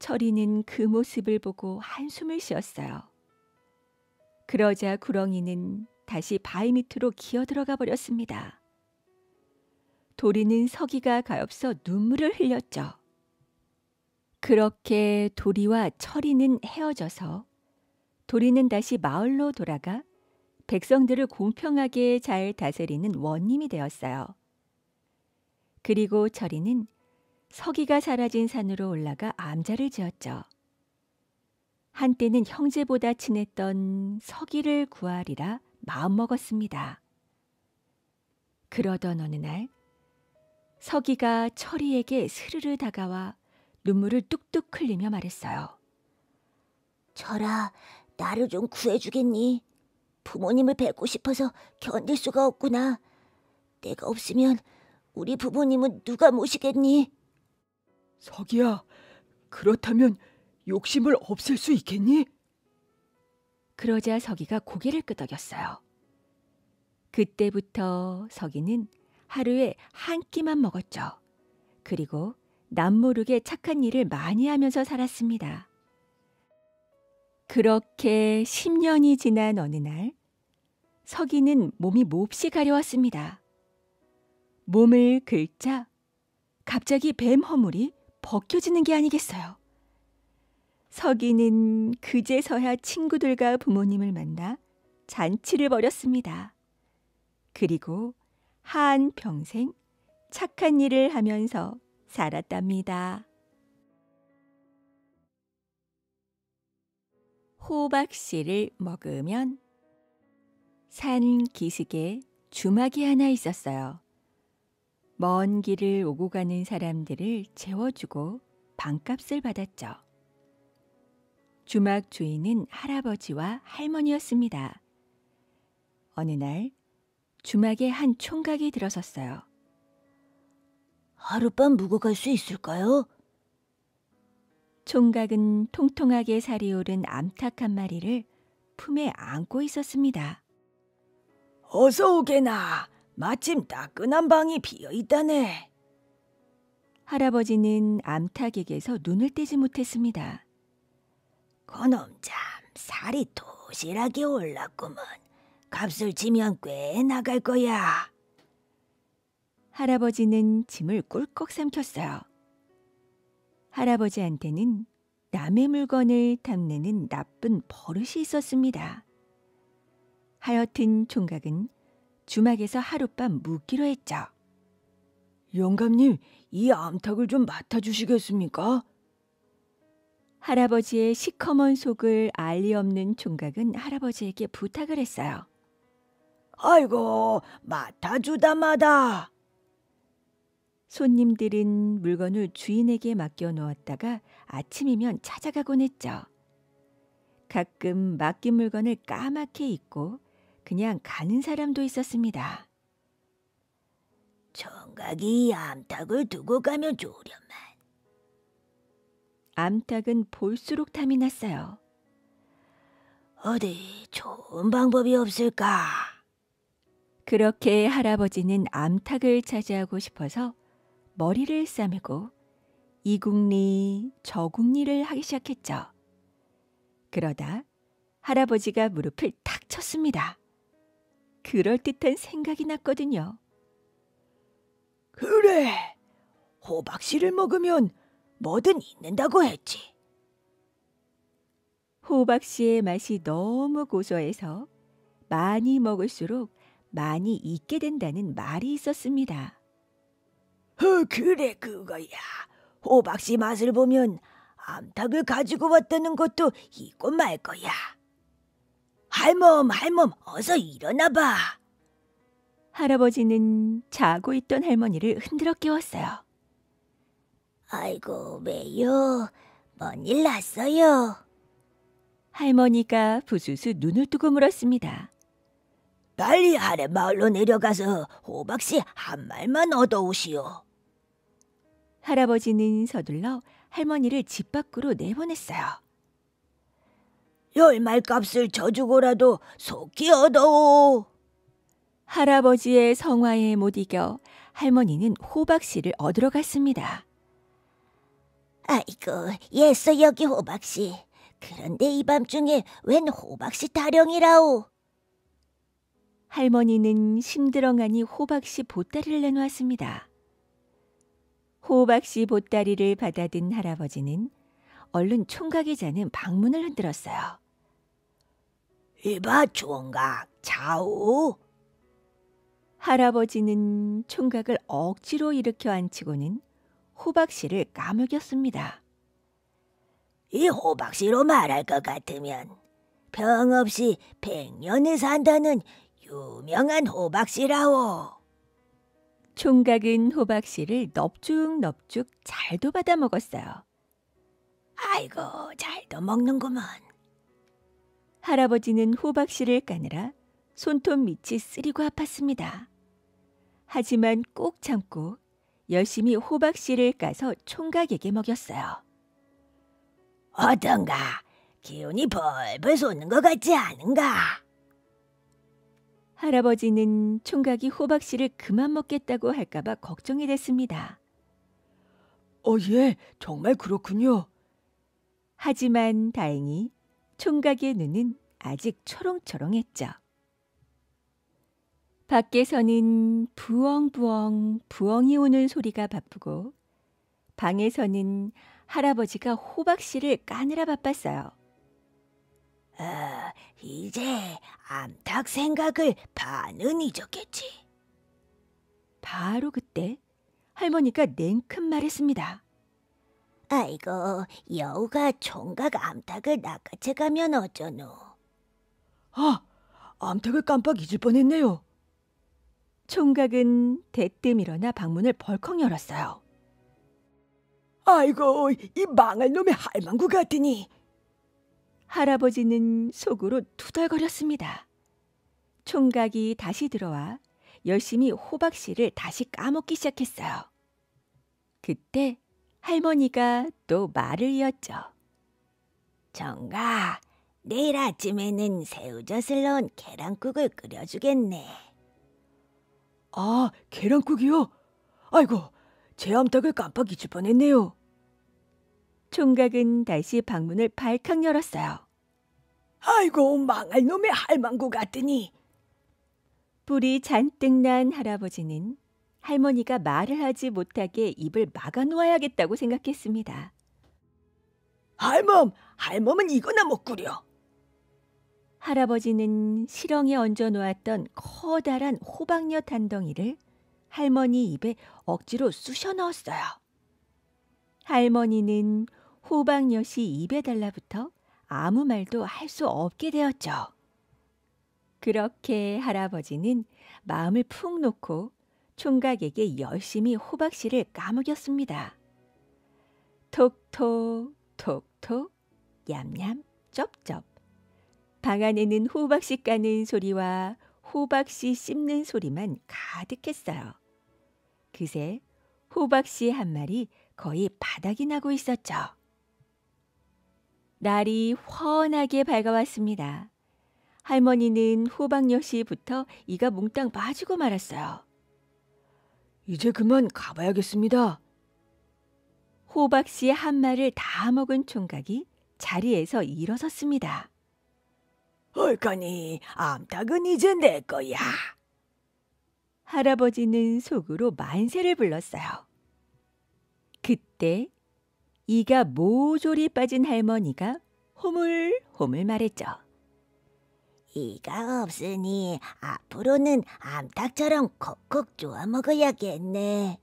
Speaker 1: 철이는 그 모습을 보고 한숨을 쉬었어요. 그러자 구렁이는 다시 바위 밑으로 기어 들어가 버렸습니다. 도리는 서기가 가엾어 눈물을 흘렸죠. 그렇게 도리와 철이는 헤어져서 도리는 다시 마을로 돌아가 백성들을 공평하게 잘 다스리는 원님이 되었어요. 그리고 철이는 서기가 사라진 산으로 올라가 암자를 지었죠. 한때는 형제보다 친했던 서기를 구하리라 마음먹었습니다. 그러던 어느 날 서기가 철이에게 스르르 다가와 눈물을 뚝뚝 흘리며 말했어요. 철아, 나를 좀 구해주겠니? 부모님을 뵙고 싶어서 견딜 수가 없구나. 내가 없으면 우리 부모님은 누가 모시겠니? 서기야, 그렇다면 욕심을 없앨 수 있겠니? 그러자 서기가 고개를 끄덕였어요. 그때부터 서기는 하루에 한 끼만 먹었죠. 그리고 남모르게 착한 일을 많이 하면서 살았습니다. 그렇게 10년이 지난 어느 날 서기는 몸이 몹시 가려웠습니다. 몸을 긁자 갑자기 뱀 허물이 벗겨지는 게 아니겠어요. 서기는 그제서야 친구들과 부모님을 만나 잔치를 벌였습니다. 그리고 한 평생 착한 일을 하면서 살았답니다. 호박씨를 먹으면 산 기슭에 주막이 하나 있었어요. 먼 길을 오고 가는 사람들을 재워주고 반값을 받았죠. 주막 주인은 할아버지와 할머니였습니다. 어느 날 주막에 한 총각이 들어섰어요. 하룻밤 묵어갈 수 있을까요? 총각은 통통하게 살이 오른 암탉 한 마리를 품에 안고 있었습니다. 어서 오게나. 마침 따끈한 방이 비어 있다네. 할아버지는 암탉에게서 눈을 떼지 못했습니다. 그 놈 참 살이 도시락에 올랐구먼. 값을 지면 꽤 나갈 거야. 할아버지는 짐을 꿀꺽 삼켰어요. 할아버지한테는 남의 물건을 탐내는 나쁜 버릇이 있었습니다. 하여튼 총각은 주막에서 하룻밤 묵기로 했죠. 영감님, 이 암탉을 좀 맡아주시겠습니까? 할아버지의 시커먼 속을 알리 없는 총각은 할아버지에게 부탁을 했어요. 아이고, 맡아주다마다. 손님들은 물건을 주인에게 맡겨 놓았다가 아침이면 찾아가곤 했죠. 가끔 맡긴 물건을 까맣게 잊고 그냥 가는 사람도 있었습니다. 청각이 암탉을 두고 가면 좋으련만. 암탉은 볼수록 탐이 났어요. 어디 좋은 방법이 없을까? 그렇게 할아버지는 암탉을 차지하고 싶어서 머리를 싸매고 이국리 저국리를 하기 시작했죠. 그러다 할아버지가 무릎을 탁 쳤습니다. 그럴듯한 생각이 났거든요. 그래, 호박씨를 먹으면 뭐든 있는다고 했지. 호박씨의 맛이 너무 고소해서 많이 먹을수록 많이 잊게 된다는 말이 있었습니다. 어, 그래 그거야. 호박씨 맛을 보면 암탉을 가지고 왔다는 것도 잊고 말 거야. 할멈, 할멈, 어서 일어나 봐. 할아버지는 자고 있던 할머니를 흔들어 깨웠어요. 아이고, 왜요? 뭔 일 났어요? 할머니가 부스스 눈을 뜨고 물었습니다. 빨리 아래 마을로 내려가서 호박씨 한 말만 얻어오시오. 할아버지는 서둘러 할머니를 집 밖으로 내보냈어요. 열 말값을 져주고라도 속히 얻어오. 할아버지의 성화에 못 이겨 할머니는 호박씨를 얻으러 갔습니다. 아이고, 예서 여기 호박씨. 그런데 이밤중에 웬 호박씨 타령이라오. 할머니는 심드렁하니 호박씨 보따리를 내놓았습니다. 호박씨 보따리를 받아든 할아버지는 얼른 총각이 자는 방문을 흔들었어요. 이봐 총각, 자오. 할아버지는 총각을 억지로 일으켜 앉히고는 호박씨를 까먹였습니다. 이 호박씨로 말할 것 같으면 병 없이 백년을 산다는 유명한 호박씨라오. 총각은 호박씨를 넙죽넙죽 잘도 받아 먹었어요. 아이고, 잘도 먹는구먼. 할아버지는 호박씨를 까느라 손톱 밑이 쓰리고 아팠습니다. 하지만 꼭 참고 열심히 호박씨를 까서 총각에게 먹였어요. 어떤가? 기운이 벌벌 솟는 것 같지 않은가? 할아버지는 총각이 호박씨를 그만 먹겠다고 할까봐 걱정이 됐습니다. 어, 예, 정말 그렇군요. 하지만 다행히 총각의 눈은 아직 초롱초롱했죠. 밖에서는 부엉부엉 부엉이 오는 소리가 바쁘고 방에서는 할아버지가 호박씨를 까느라 바빴어요. 어, 이제 암탉 생각을 반은 잊었겠지. 바로 그때 할머니가 냉큼 말했습니다. 아이고, 여우가 총각 암탉을 낚아채 가면 어쩌노. 아, 암탉을 깜빡 잊을 뻔했네요. 총각은 대뜸 일어나 방문을 벌컥 열었어요. 아이고, 이 망할 놈의 할망구 같으니 할아버지는 속으로 투덜거렸습니다. 총각이 다시 들어와 열심히 호박씨를 다시 까먹기 시작했어요. 그때 할머니가 또 말을 이었죠. 정가, 내일 아침에는 새우젓을 넣은 계란국을 끓여주겠네. 아, 계란국이요? 아이고, 제 암탉을 깜빡 잊을 뻔했네요. 총각은 다시 방문을 발칵 열었어요. 아이고 망할 놈의 할망구 같더니. 불이 잔뜩 난 할아버지는 할머니가 말을 하지 못하게 입을 막아놓아야겠다고 생각했습니다. 할멈, 할멈은 이거나 먹구려. 할아버지는 실렁에 얹어 놓았던 커다란 호박엿 한 덩이를 할머니 입에 억지로 쑤셔 넣었어요. 할머니는 호박엿이 입에 달라붙어 아무 말도 할 수 없게 되었죠. 그렇게 할아버지는 마음을 푹 놓고 총각에게 열심히 호박씨를 까먹였습니다. 톡톡, 톡톡, 얌얌, 쩝쩝. 방 안에는 호박씨 까는 소리와 호박씨 씹는 소리만 가득했어요. 그새 호박씨 한 마리 거의 바닥이 나고 있었죠. 날이 훤하게 밝아왔습니다. 할머니는 호박엿이부터 이가 몽땅 빠지고 말았어요. 이제 그만 가봐야겠습니다. 호박 씨의 한 말을 다 먹은 총각이 자리에서 일어섰습니다. 헐거니 암탉은 이제 내 거야. 할아버지는 속으로 만세를 불렀어요. 그때 이가 모조리 빠진 할머니가 호물호물 말했죠. 이가 없으니 앞으로는 암탉처럼 콕콕 쪼아 먹어야겠네.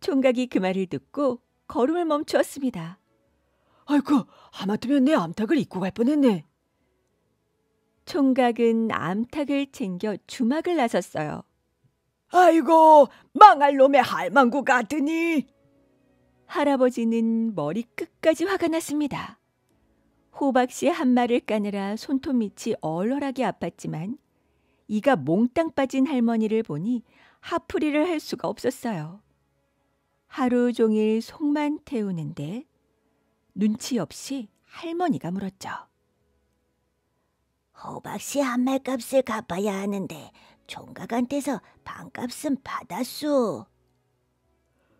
Speaker 1: 총각이 그 말을 듣고 걸음을 멈추었습니다. 아이고, 하마터면 내 암탉을 잊고 갈 뻔했네. 총각은 암탉을 챙겨 주막을 나섰어요. 아이고, 망할 놈의 할망구 같으니 할아버지는 머리끝까지 화가 났습니다. 호박 씨의 한 말을 까느라 손톱 밑이 얼얼하게 아팠지만 이가 몽땅 빠진 할머니를 보니 하풀이를 할 수가 없었어요. 하루 종일 속만 태우는데 눈치 없이 할머니가 물었죠. 호박씨 한 말값을 갚아야 하는데 종각한테서 반값은 받았소.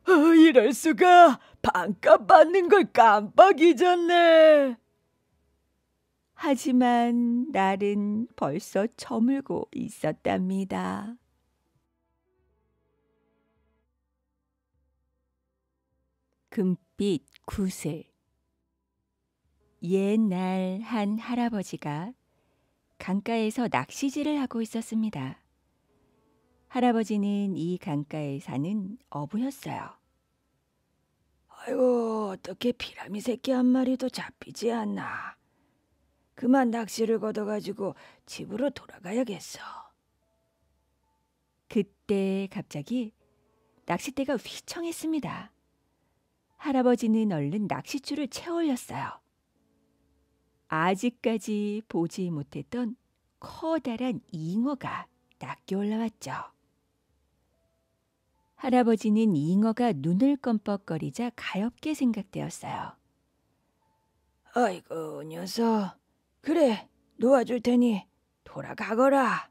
Speaker 1: 어, 이럴 수가 반값 받는 걸 깜빡 잊었네. 하지만 날은 벌써 저물고 있었답니다. 금빛 구슬 옛날 한 할아버지가 강가에서 낚시질을 하고 있었습니다. 할아버지는 이 강가에 사는 어부였어요. 아이고, 어떻게 피라미 새끼 한 마리도 잡히지 않나. 그만 낚시를 걷어가지고 집으로 돌아가야겠어. 그때 갑자기 낚싯대가 휘청했습니다. 할아버지는 얼른 낚싯줄을 채올렸어요. 아직까지 보지 못했던 커다란 잉어가 낚여 올라왔죠. 할아버지는 잉어가 눈을 껌뻑거리자 가엽게 생각되었어요. 아이고 녀석. 그래 놓아줄 테니 돌아가거라.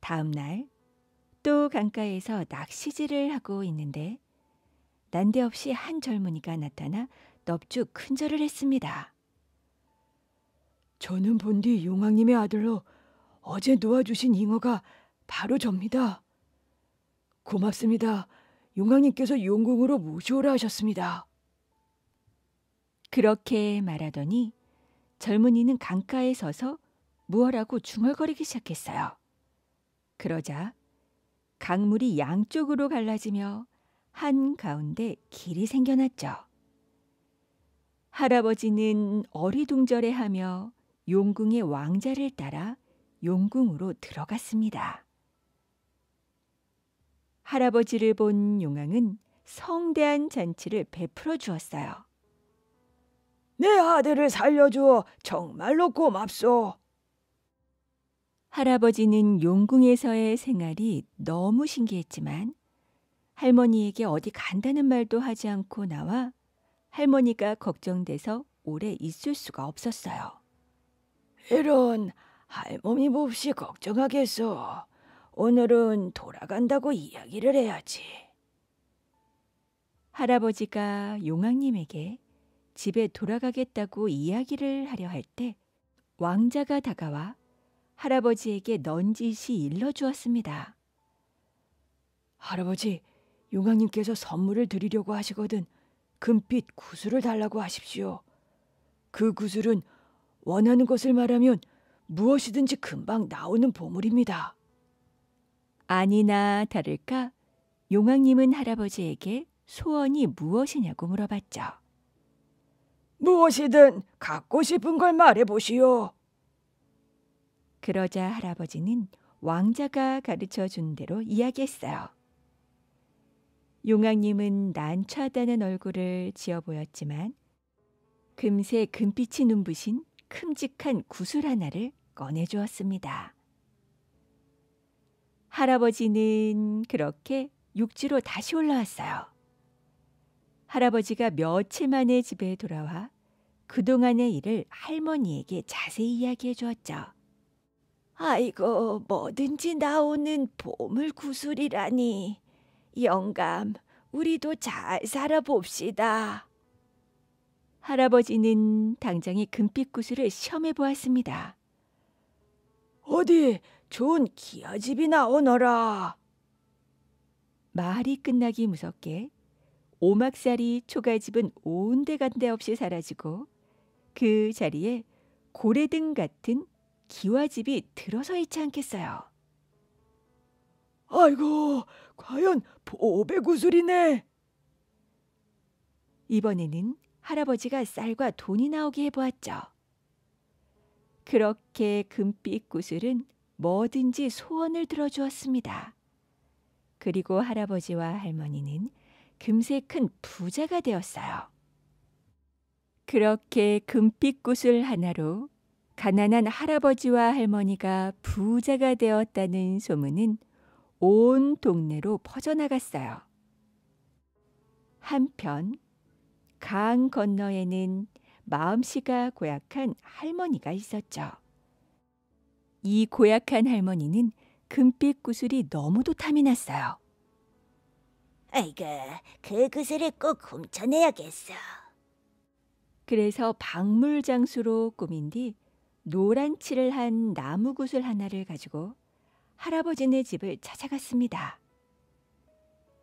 Speaker 1: 다음 날 또 강가에서 낚시질을 하고 있는데 난데없이 한 젊은이가 나타나 넙죽 큰절을 했습니다. 저는 본디 용왕님의 아들로 어제 놓아주신 잉어가 바로 접니다. 고맙습니다. 용왕님께서 용궁으로 모셔오라 하셨습니다. 그렇게 말하더니 젊은이는 강가에 서서 무얼하고 중얼거리기 시작했어요. 그러자 강물이 양쪽으로 갈라지며 한 가운데 길이 생겨났죠. 할아버지는 어리둥절해하며 용궁의 왕자를 따라 용궁으로 들어갔습니다. 할아버지를 본 용왕은 성대한 잔치를 베풀어 주었어요. 내 아들을 살려줘 정말로 고맙소. 할아버지는 용궁에서의 생활이 너무 신기했지만 할머니에게 어디 간다는 말도 하지 않고 나와 할머니가 걱정돼서 오래 있을 수가 없었어요. 이런 할머니 몹시 걱정하겠소. 오늘은 돌아간다고 이야기를 해야지. 할아버지가 용왕님에게 집에 돌아가겠다고 이야기를 하려 할 때 왕자가 다가와 할아버지에게 넌지시 일러주었습니다. 할아버지, 용왕님께서 선물을 드리려고 하시거든 금빛 구슬을 달라고 하십시오. 그 구슬은 원하는 것을 말하면 무엇이든지 금방 나오는 보물입니다. 아니나 다를까 용왕님은 할아버지에게 소원이 무엇이냐고 물어봤죠. 무엇이든 갖고 싶은 걸 말해보시오. 그러자 할아버지는 왕자가 가르쳐 준 대로 이야기했어요. 용왕님은 난처하다는 얼굴을 지어 보였지만 금세 금빛이 눈부신 큼직한 구슬 하나를 꺼내 주었습니다. 할아버지는 그렇게 육지로 다시 올라왔어요. 할아버지가 며칠 만에 집에 돌아와 그동안의 일을 할머니에게 자세히 이야기해 주었죠. 아이고, 뭐든지 나오는 보물 구슬이라니. 영감, 우리도 잘 살아봅시다. 할아버지는 당장의 금빛 구슬을 시험해 보았습니다. 어디 좋은 기아집이나 오너라. 말이 끝나기 무섭게 오막살이 초가집은 온데간데 없이 사라지고 그 자리에 고래등 같은 기와집이 들어서 있지 않겠어요. 아이고, 과연 보배구슬이네. 이번에는 할아버지가 쌀과 돈이 나오게 해보았죠. 그렇게 금빛 구슬은 뭐든지 소원을 들어주었습니다. 그리고 할아버지와 할머니는 금세 큰 부자가 되었어요. 그렇게 금빛구슬 하나로 가난한 할아버지와 할머니가 부자가 되었다는 소문은 온 동네로 퍼져나갔어요. 한편 강 건너에는 마음씨가 고약한 할머니가 있었죠. 이 고약한 할머니는 금빛 구슬이 너무도 탐이 났어요. 아이고, 그 구슬을 꼭 훔쳐내야겠어. 그래서 박물장수로 꾸민 뒤 노란 칠을 한 나무 구슬 하나를 가지고 할아버지네 집을 찾아갔습니다.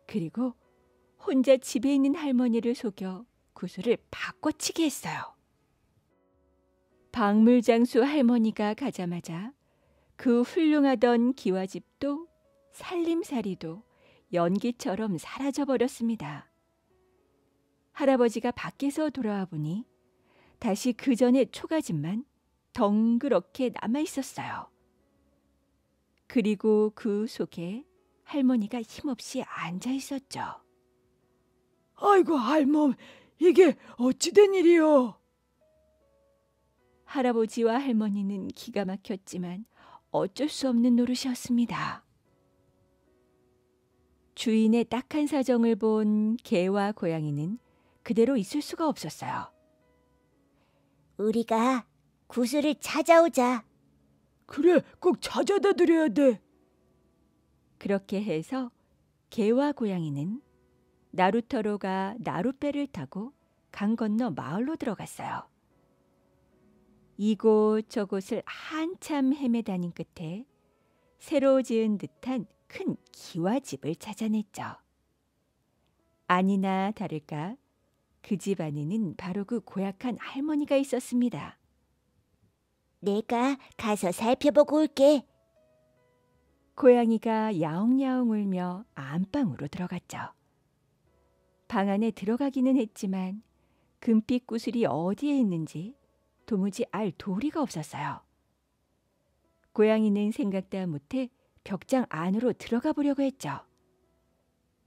Speaker 1: 그리고 혼자 집에 있는 할머니를 속여 구슬을 바꿔치기 했어요. 박물장수 할머니가 가자마자 그 훌륭하던 기와집도 살림살이도 연기처럼 사라져버렸습니다. 할아버지가 밖에서 돌아와 보니 다시 그 전의 초가집만 덩그렇게 남아 있었어요. 그리고 그 속에 할머니가 힘없이 앉아 있었죠. 아이고 할멈, 이게 어찌된 일이요? 할아버지와 할머니는 기가 막혔지만 어쩔 수 없는 노릇이었습니다. 주인의 딱한 사정을 본 개와 고양이는 그대로 있을 수가 없었어요. 우리가 구슬을 찾아오자. 그래, 꼭 찾아다 드려야 돼. 그렇게 해서 개와 고양이는 나루터로가 나룻배를 타고 강 건너 마을로 들어갔어요. 이곳 저곳을 한참 헤매다닌 끝에 새로 지은 듯한 큰 기와집을 찾아냈죠. 아니나 다를까 그 집 안에는 바로 그 고약한 할머니가 있었습니다. 내가 가서 살펴보고 올게. 고양이가 야옹야옹 울며 안방으로 들어갔죠. 방 안에 들어가기는 했지만 금빛 구슬이 어디에 있는지 도무지 알 도리가 없었어요. 고양이는 생각도 못해 벽장 안으로 들어가 보려고 했죠.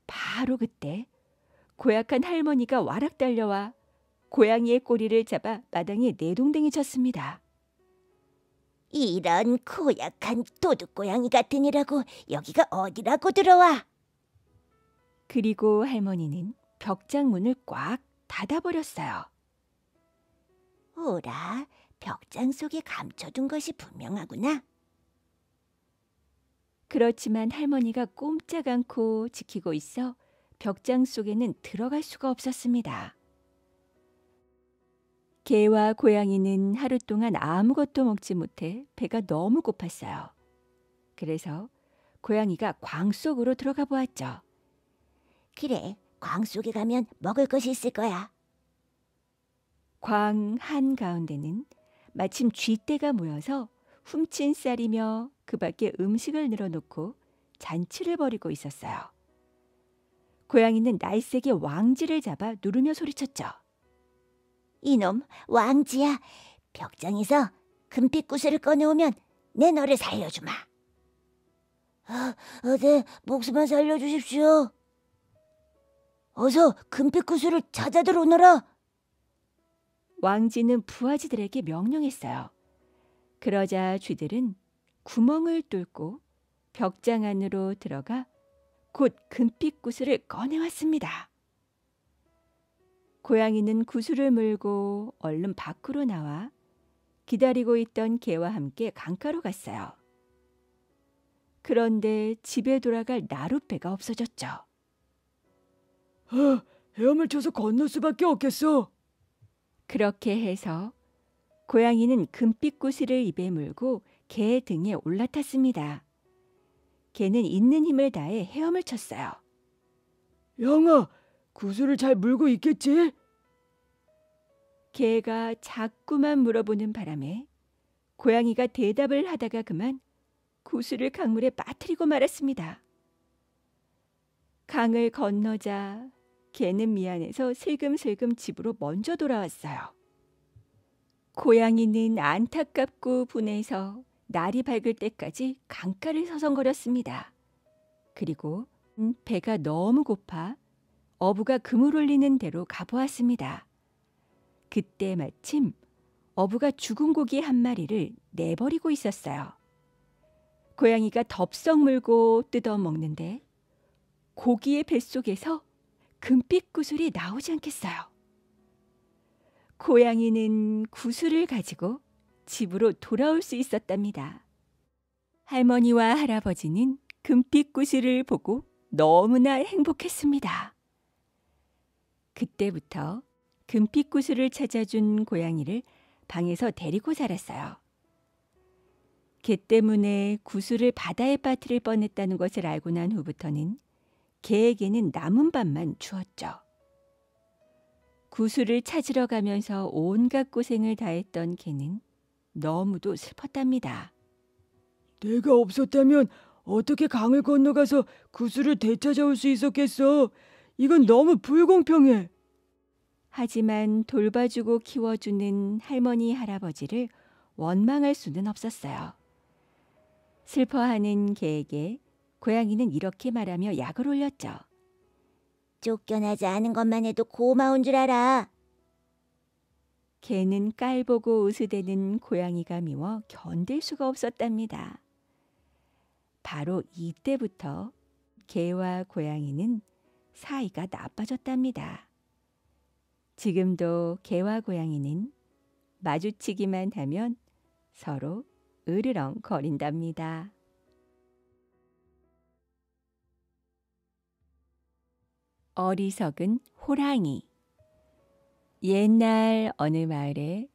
Speaker 1: 바로 그때 고약한 할머니가 와락 달려와 고양이의 꼬리를 잡아 마당에 내동댕이 쳤습니다. 이런 고약한 도둑고양이 같은 이라고 여기가 어디라고 들어와. 그리고 할머니는 벽장 문을 꽉 닫아버렸어요. 오라, 벽장 속에 감춰둔 것이 분명하구나. 그렇지만 할머니가 꼼짝 않고 지키고 있어 벽장 속에는 들어갈 수가 없었습니다. 개와 고양이는 하루 동안 아무것도 먹지 못해 배가 너무 고팠어요. 그래서 고양이가 광 속으로 들어가 보았죠. 그래, 광 속에 가면 먹을 것이 있을 거야. 광한 가운데는 마침 쥐떼가 모여서 훔친 쌀이며 그 밖에 음식을 늘어놓고 잔치를 벌이고 있었어요. 고양이는 날색의 왕지를 잡아 누르며 소리쳤죠. 이놈 왕지야 벽장에서 금빛 구슬을 꺼내오면 내 너를 살려주마. 어, 내 목숨만 살려주십시오. 어서 금빛 구슬을 찾아 들어오너라. 왕지는 부하지들에게 명령했어요. 그러자 쥐들은 구멍을 뚫고 벽장 안으로 들어가 곧 금빛 구슬을 꺼내왔습니다. 고양이는 구슬을 물고 얼른 밖으로 나와 기다리고 있던 개와 함께 강가로 갔어요. 그런데 집에 돌아갈 나룻배가 없어졌죠. 아, 헤엄을 쳐서 건널 수밖에 없겠어. 그렇게 해서 고양이는 금빛 구슬을 입에 물고 개 등에 올라탔습니다. 개는 있는 힘을 다해 헤엄을 쳤어요. 영아, 구슬을 잘 물고 있겠지? 개가 자꾸만 물어보는 바람에 고양이가 대답을 하다가 그만 구슬을 강물에 빠뜨리고 말았습니다. 강을 건너자 개는 미안해서 슬금슬금 집으로 먼저 돌아왔어요. 고양이는 안타깝고 분해서 날이 밝을 때까지 강가를 서성거렸습니다. 그리고 음, 배가 너무 고파 어부가 금을 올리는 대로 가보았습니다. 그때 마침 어부가 죽은 고기 한 마리를 내버리고 있었어요. 고양이가 덥석 물고 뜯어 먹는데 고기의 뱃속에서 금빛 구슬이 나오지 않겠어요. 고양이는 구슬을 가지고 집으로 돌아올 수 있었답니다. 할머니와 할아버지는 금빛 구슬을 보고 너무나 행복했습니다. 그때부터 금빛 구슬을 찾아준 고양이를 방에서 데리고 살았어요. 개 때문에 구슬을 바다에 빠뜨릴 뻔했다는 것을 알고 난 후부터는 개에게는 남은 밥만 주었죠. 구슬을 찾으러 가면서 온갖 고생을 다했던 개는 너무도 슬펐답니다. 내가 없었다면 어떻게 강을 건너가서 구슬을 되찾아올 수 있었겠어? 이건 너무 불공평해. 하지만 돌봐주고 키워주는 할머니 할아버지를 원망할 수는 없었어요. 슬퍼하는 개에게 고양이는 이렇게 말하며 약을 올렸죠. 쫓겨나지 않은 것만 해도 고마운 줄 알아. 개는 깔보고 우스대는 고양이가 미워 견딜 수가 없었답니다. 바로 이때부터 개와 고양이는 사이가 나빠졌답니다. 지금도 개와 고양이는 마주치기만 하면 서로 으르렁 거린답니다. 어리석은 호랑이 옛날 어느 마을에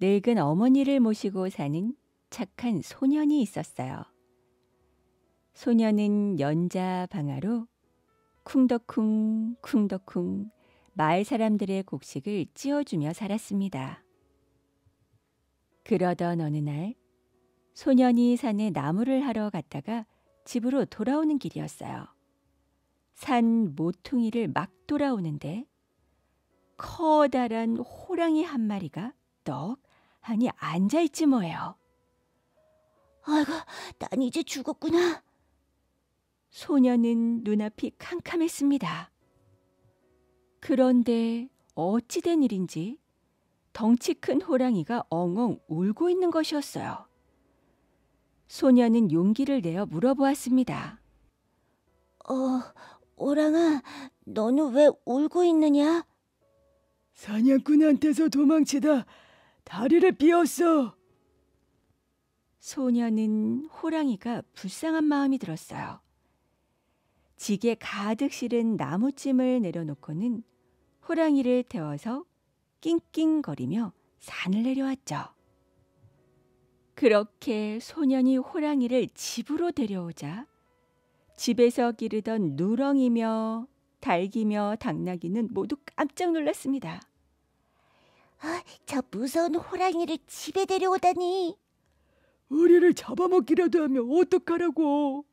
Speaker 1: 늙은 어머니를 모시고 사는 착한 소년이 있었어요. 소년은 연자 방아로 쿵덕쿵 쿵덕쿵 마을 사람들의 곡식을 찌어주며 살았습니다. 그러던 어느 날 소년이 산에 나무를 하러 갔다가 집으로 돌아오는 길이었어요. 산 모퉁이를 막 돌아오는데 커다란 호랑이 한 마리가 떡하니 앉아있지 뭐예요. 아이고, 난 이제 죽었구나. 소녀는 눈앞이 캄캄했습니다. 그런데 어찌된 일인지 덩치 큰 호랑이가 엉엉 울고 있는 것이었어요. 소녀는 용기를 내어 물어보았습니다. 어, 오랑아, 너는 왜 울고 있느냐? 사냥꾼한테서 도망치다 다리를 삐었어. 소녀는 호랑이가 불쌍한 마음이 들었어요. 지게 가득 실은 나무찜을 내려놓고는 호랑이를 태워서 낑낑거리며 산을 내려왔죠. 그렇게 소년이 호랑이를 집으로 데려오자 집에서 기르던 누렁이며 달기며 당나귀는 모두 깜짝 놀랐습니다. 아, 저 무서운 호랑이를 집에 데려오다니. 우리를 잡아먹기라도 하면 어떡하라고.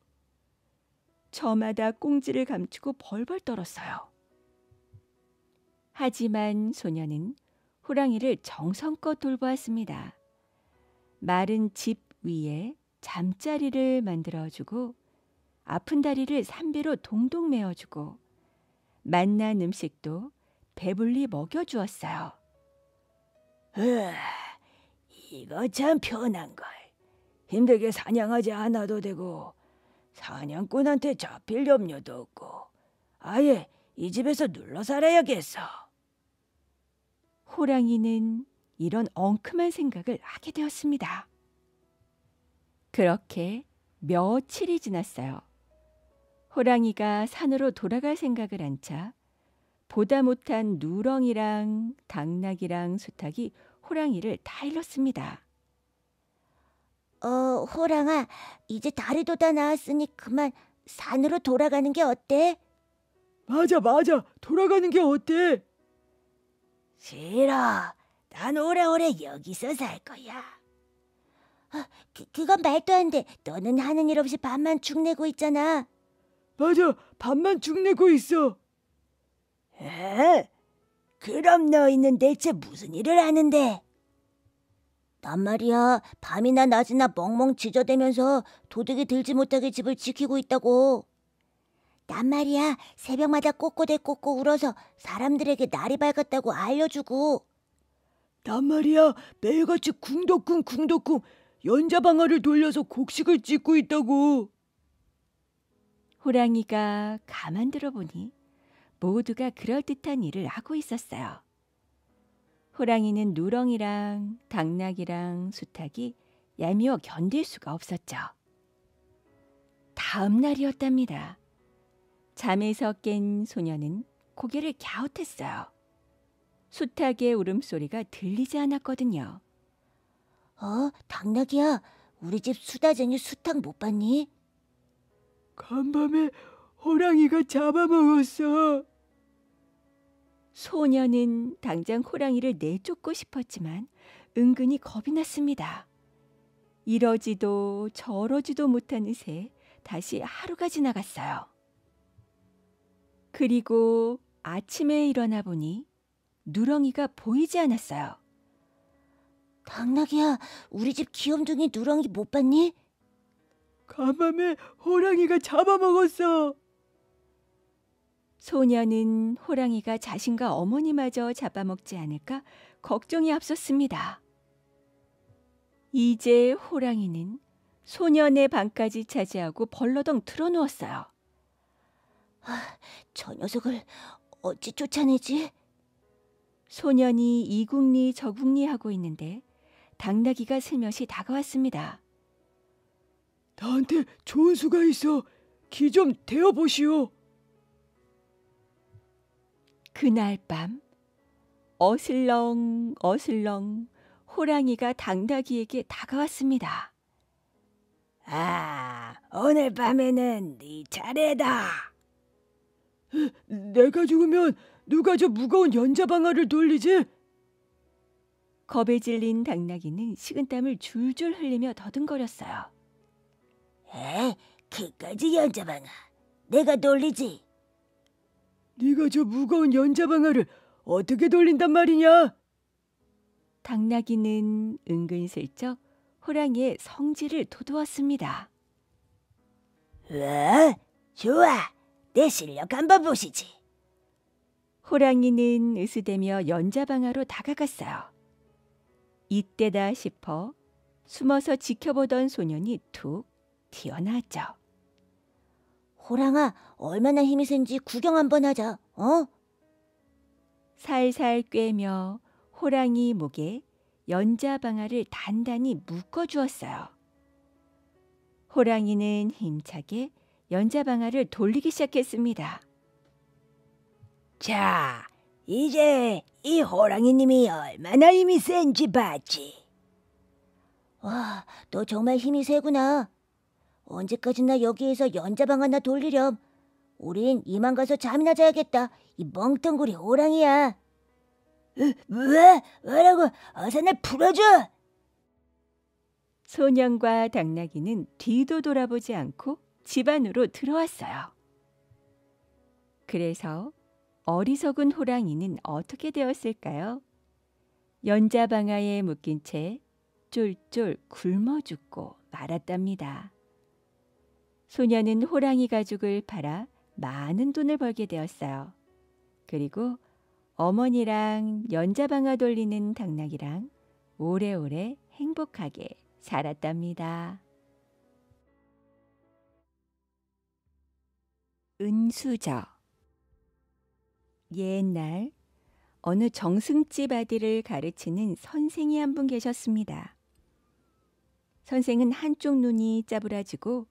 Speaker 1: 저마다 꽁지를 감추고 벌벌 떨었어요. 하지만 소녀는 호랑이를 정성껏 돌보았습니다. 마른 집 위에 잠자리를 만들어주고 아픈 다리를 삼배로 동동 메어주고 맛난 음식도 배불리 먹여주었어요. 으, 이거 참 편한 걸. 힘들게 사냥하지 않아도 되고 사냥꾼한테 잡힐 염려도 없고 아예 이 집에서 눌러 살아야겠어. 호랑이는 이런 엉큼한 생각을 하게 되었습니다. 그렇게 며칠이 지났어요. 호랑이가 산으로 돌아갈 생각을 한차 보다 못한 누렁이랑 당나귀랑 수탉이 호랑이를 다 일렀습니다. 어, 호랑아, 이제 다리 도다나았으니 그만 산으로 돌아가는 게 어때? 맞아, 맞아. 돌아가는 게 어때? 싫어. 난 오래오래 여기서 살 거야. 아, 그, 그건 말도 안 돼. 너는 하는 일 없이 밤만 죽내고 있잖아. 맞아, 밥만 죽내고 있어. 에? 그럼 너희는 대체 무슨 일을 하는데? 난 말이야, 밤이나 낮이나 멍멍 지저대면서 도둑이 들지 못하게 집을 지키고 있다고. 난 말이야, 새벽마다 꼬꼬대 꼬꼬 울어서 사람들에게 날이 밝았다고 알려주고. 난 말이야, 매일같이 궁덕궁 궁덕궁 연자방아를 돌려서 곡식을 찍고 있다고. 호랑이가 가만 들어보니 모두가 그럴듯한 일을 하고 있었어요. 호랑이는 누렁이랑 당나귀랑 수탉이 얄미워 견딜 수가 없었죠. 다음 날이었답니다. 잠에서 깬 소녀는 고개를 갸웃했어요. 수탉의 울음소리가 들리지 않았거든요. 어, 당나귀야. 우리 집 수다쟁이 수탉 못 봤니? 간밤에 호랑이가 잡아먹었어. 소녀는 당장 호랑이를 내쫓고 싶었지만 은근히 겁이 났습니다. 이러지도 저러지도 못하는 새 다시 하루가 지나갔어요. 그리고 아침에 일어나 보니 누렁이가 보이지 않았어요. 당나귀야, 우리 집 귀염둥이 누렁이 못 봤니? 간밤에 호랑이가 잡아먹었어. 소녀는 호랑이가 자신과 어머니마저 잡아먹지 않을까 걱정이 앞섰습니다. 이제 호랑이는 소년의 방까지 차지하고 벌러덩 틀어놓았어요 아, 저 녀석을 어찌 쫓아내지? 소년이 이국리 저국리 하고 있는데 당나귀가 슬며시 다가왔습니다. 나한테 좋은 수가 있어. 기 좀 대어 보시오. 그날 밤 어슬렁 어슬렁 호랑이가 당나귀에게 다가왔습니다. 아, 오늘 밤에는 네 차례다. 내가 죽으면 누가 저 무거운 연자방아를 돌리지? 겁에 질린 당나귀는 식은땀을 줄줄 흘리며 더듬거렸어요. 에, 그까지 연자방아. 내가 돌리지. 네가 저 무거운 연자방아를 어떻게 돌린단 말이냐? 당나귀는 은근슬쩍 호랑이의 성질을 도두었습니다. 와, 좋아. 내 실력 한번 보시지. 호랑이는 으스대며 연자방아로 다가갔어요. 이때다 싶어 숨어서 지켜보던 소년이 툭 튀어나왔죠. 호랑아, 얼마나 힘이 센지 구경 한번 하자, 어? 살살 꿰며 호랑이 목에 연자방아를 단단히 묶어주었어요. 호랑이는 힘차게 연자방아를 돌리기 시작했습니다. 자, 이제 이 호랑이님이 얼마나 힘이 센지 봤지. 와, 너 정말 힘이 세구나. 언제까지나 여기에서 연자방 하나 돌리렴. 우린 이만 가서 잠이나 자야겠다. 이 멍텅구리 호랑이야. 으, 왜? 왜라고? 어서 날 풀어줘! 소년과 당나귀는 뒤도 돌아보지 않고 집 안으로 들어왔어요. 그래서 어리석은 호랑이는 어떻게 되었을까요? 연자방아에 묶인 채 쫄쫄 굶어 죽고 말았답니다. 소녀는 호랑이 가죽을 팔아 많은 돈을 벌게 되었어요. 그리고 어머니랑 연자방아 돌리는 당나귀랑 오래오래 행복하게 살았답니다. 은수저 옛날 어느 정승집 아들을 가르치는 선생이 한 분 계셨습니다. 선생은 한쪽 눈이 짜부라지고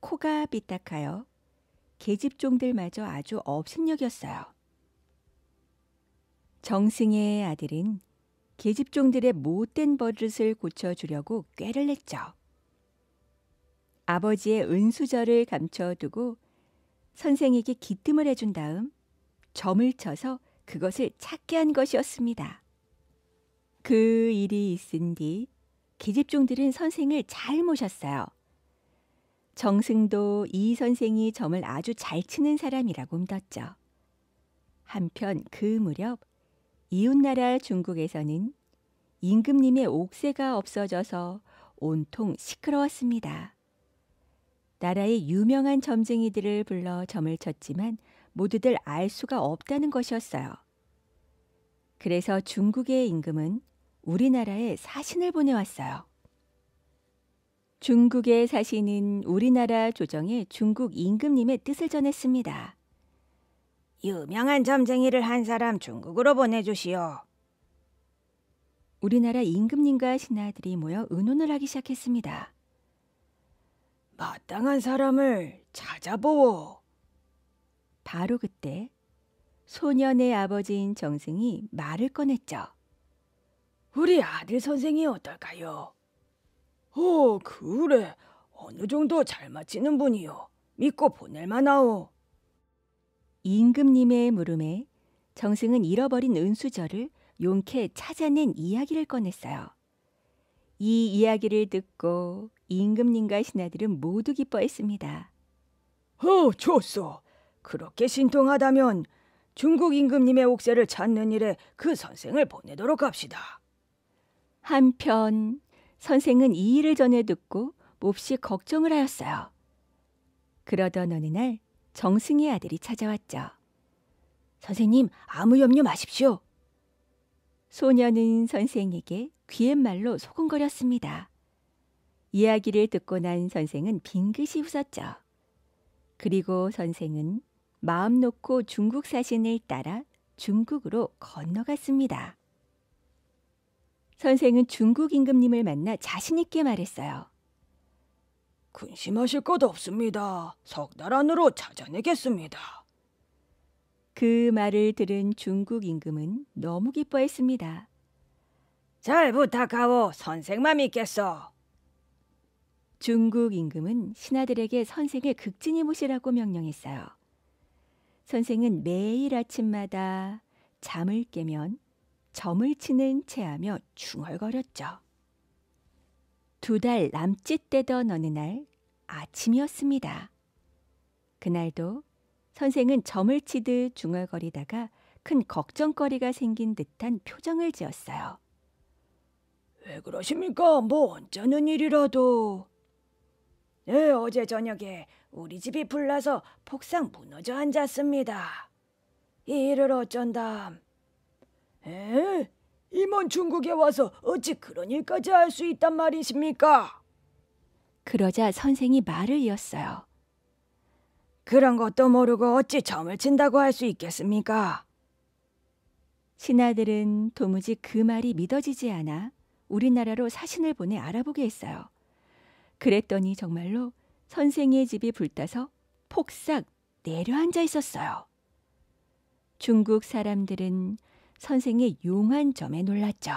Speaker 1: 코가 삐딱하여 계집종들마저 아주 업신여겼어요. 정승의 아들은 계집종들의 못된 버릇을 고쳐주려고 꾀를 냈죠. 아버지의 은수저를 감춰두고 선생에게 기뜸을 해준 다음 점을 쳐서 그것을 찾게 한 것이었습니다. 그 일이 있은 뒤 기집종들은 선생을 잘 모셨어요. 정승도 이 선생이 점을 아주 잘 치는 사람이라고 믿었죠. 한편 그 무렵 이웃나라 중국에서는 임금님의 옥새가 없어져서 온통 시끄러웠습니다. 나라의 유명한 점쟁이들을 불러 점을 쳤지만 모두들 알 수가 없다는 것이었어요. 그래서 중국의 임금은 우리나라에 사신을 보내왔어요. 중국에 사시는 우리나라 조정에 중국 임금님의 뜻을 전했습니다. 유명한 점쟁이를 한 사람 중국으로 보내주시오. 우리나라 임금님과 신하들이 모여 의논을 하기 시작했습니다. 마땅한 사람을 찾아보오. 바로 그때 소년의 아버지인 정승이 말을 꺼냈죠. 우리 아들 선생이 어떨까요? 어, 그래. 어느 정도 잘 맞히는 분이요. 믿고 보낼 만하오. 임금님의 물음에 정승은 잃어버린 은수저를 용케 찾아낸 이야기를 꺼냈어요. 이 이야기를 듣고 임금님과 신하들은 모두 기뻐했습니다. 어, 좋소. 그렇게 신통하다면 중국 임금님의 옥새를 찾는 일에 그 선생을 보내도록 합시다. 한편 선생은 이 일을 전해 듣고 몹시 걱정을 하였어요. 그러던 어느 날 정승의 아들이 찾아왔죠. 선생님, 아무 염려 마십시오. 소녀는 선생에게 귀한말로 소곤거렸습니다. 이야기를 듣고 난 선생은 빙긋이 웃었죠. 그리고 선생은 마음 놓고 중국 사신을 따라 중국으로 건너갔습니다. 선생은 중국 임금님을 만나 자신 있게 말했어요. 근심하실 것 없습니다. 석 달 안으로 찾아내겠습니다. 그 말을 들은 중국 임금은 너무 기뻐했습니다. 잘 부탁하오. 선생만 믿겠소. 중국 임금은 신하들에게 선생을 극진히 모시라고 명령했어요. 선생은 매일 아침마다 잠을 깨면 점을 치는 체하며 중얼거렸죠. 두 달 남짓 되던 어느 날 아침이었습니다. 그날도 선생은 점을 치듯 중얼거리다가 큰 걱정거리가 생긴 듯한 표정을 지었어요. 왜 그러십니까? 뭐 언짢은 일이라도. 네, 어제 저녁에 우리 집이 불나서 폭상 무너져 앉았습니다. 이 일을 어쩐담. 에? 이 먼 중국에 와서 어찌 그런 일까지 할 수 있단 말이십니까? 그러자 선생이 말을 이었어요. 그런 것도 모르고 어찌 점을 친다고 할 수 있겠습니까? 신하들은 도무지 그 말이 믿어지지 않아 우리나라로 사신을 보내 알아보게 했어요. 그랬더니 정말로 선생의 집이 불타서 폭삭 내려앉아 있었어요. 중국 사람들은 선생의 용한 점에 놀랐죠.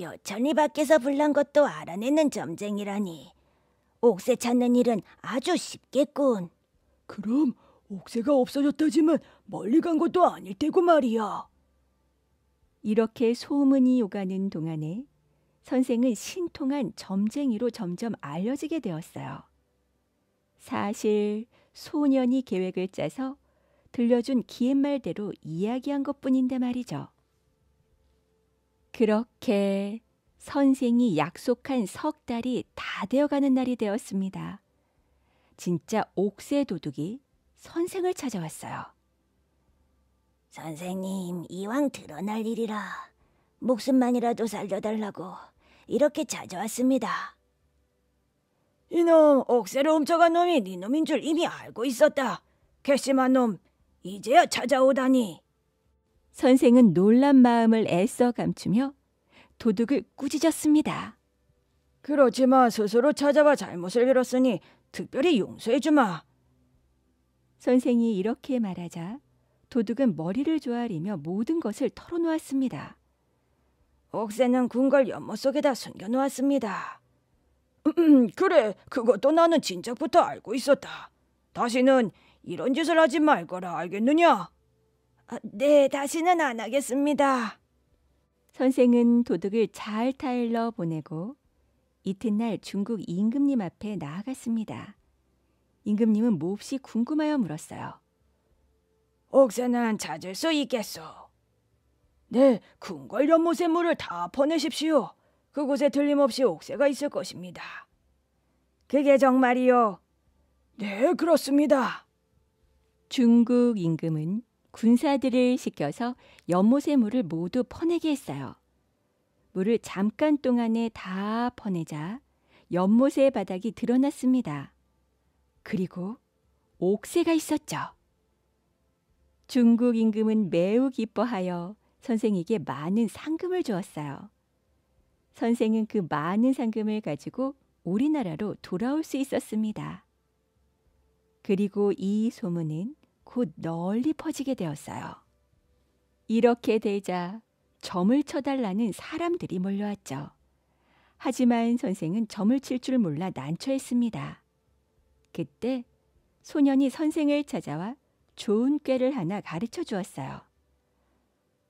Speaker 1: 묘천이 밖에서 불난 것도 알아내는 점쟁이라니. 옥새 찾는 일은 아주 쉽겠군. 그럼 옥새가 없어졌다지만 멀리 간 것도 아닐 테고 말이야. 이렇게 소문이 오가는 동안에 선생은 신통한 점쟁이로 점점 알려지게 되었어요. 사실 소년이 계획을 짜서 들려준 기옛말대로 이야기한 것뿐인데 말이죠. 그렇게 선생이 약속한 석 달이 다 되어가는 날이 되었습니다. 진짜 옥새 도둑이 선생을 찾아왔어요. 선생님, 이왕 드러날 일이라 목숨만이라도 살려달라고 이렇게 찾아왔습니다. 이놈, 옥새를 훔쳐간 놈이 네 놈인 줄 이미 알고 있었다. 괘씸한 놈, 이제야 찾아오다니. 선생은 놀란 마음을 애써 감추며 도둑을 꾸짖었습니다. 그러지마 스스로 찾아와 잘못을 빌었으니 특별히 용서해주마. 선생이 이렇게 말하자 도둑은 머리를 조아리며 모든 것을 털어놓았습니다. 옥새는 궁궐 연못 속에다 숨겨놓았습니다. 음, 그래, 그것도 나는 진작부터 알고 있었다. 다시는 이런 짓을 하지 말거라 알겠느냐? 아, 네, 다시는 안 하겠습니다. 선생은 도둑을 잘 타일러 보내고 이튿날 중국 임금님 앞에 나아갔습니다. 임금님은 몹시 궁금하여 물었어요. 옥새는 찾을 수 있겠소? 네, 궁궐 연못의 물을 다 퍼내십시오. 그곳에 틀림없이 옥새가 있을 것입니다. 그게 정말이요? 네, 그렇습니다. 중국 임금은 군사들을 시켜서 연못의 물을 모두 퍼내게 했어요. 물을 잠깐 동안에 다 퍼내자 연못의 바닥이 드러났습니다. 그리고 옥새가 있었죠. 중국 임금은 매우 기뻐하여 선생에게 많은 상금을 주었어요. 선생은 그 많은 상금을 가지고 우리나라로 돌아올 수 있었습니다. 그리고 이 소문은 곧 널리 퍼지게 되었어요. 이렇게 되자 점을 쳐달라는 사람들이 몰려왔죠. 하지만 선생은 점을 칠 줄 몰라 난처했습니다. 그때 소년이 선생을 찾아와 좋은 꾀를 하나 가르쳐 주었어요.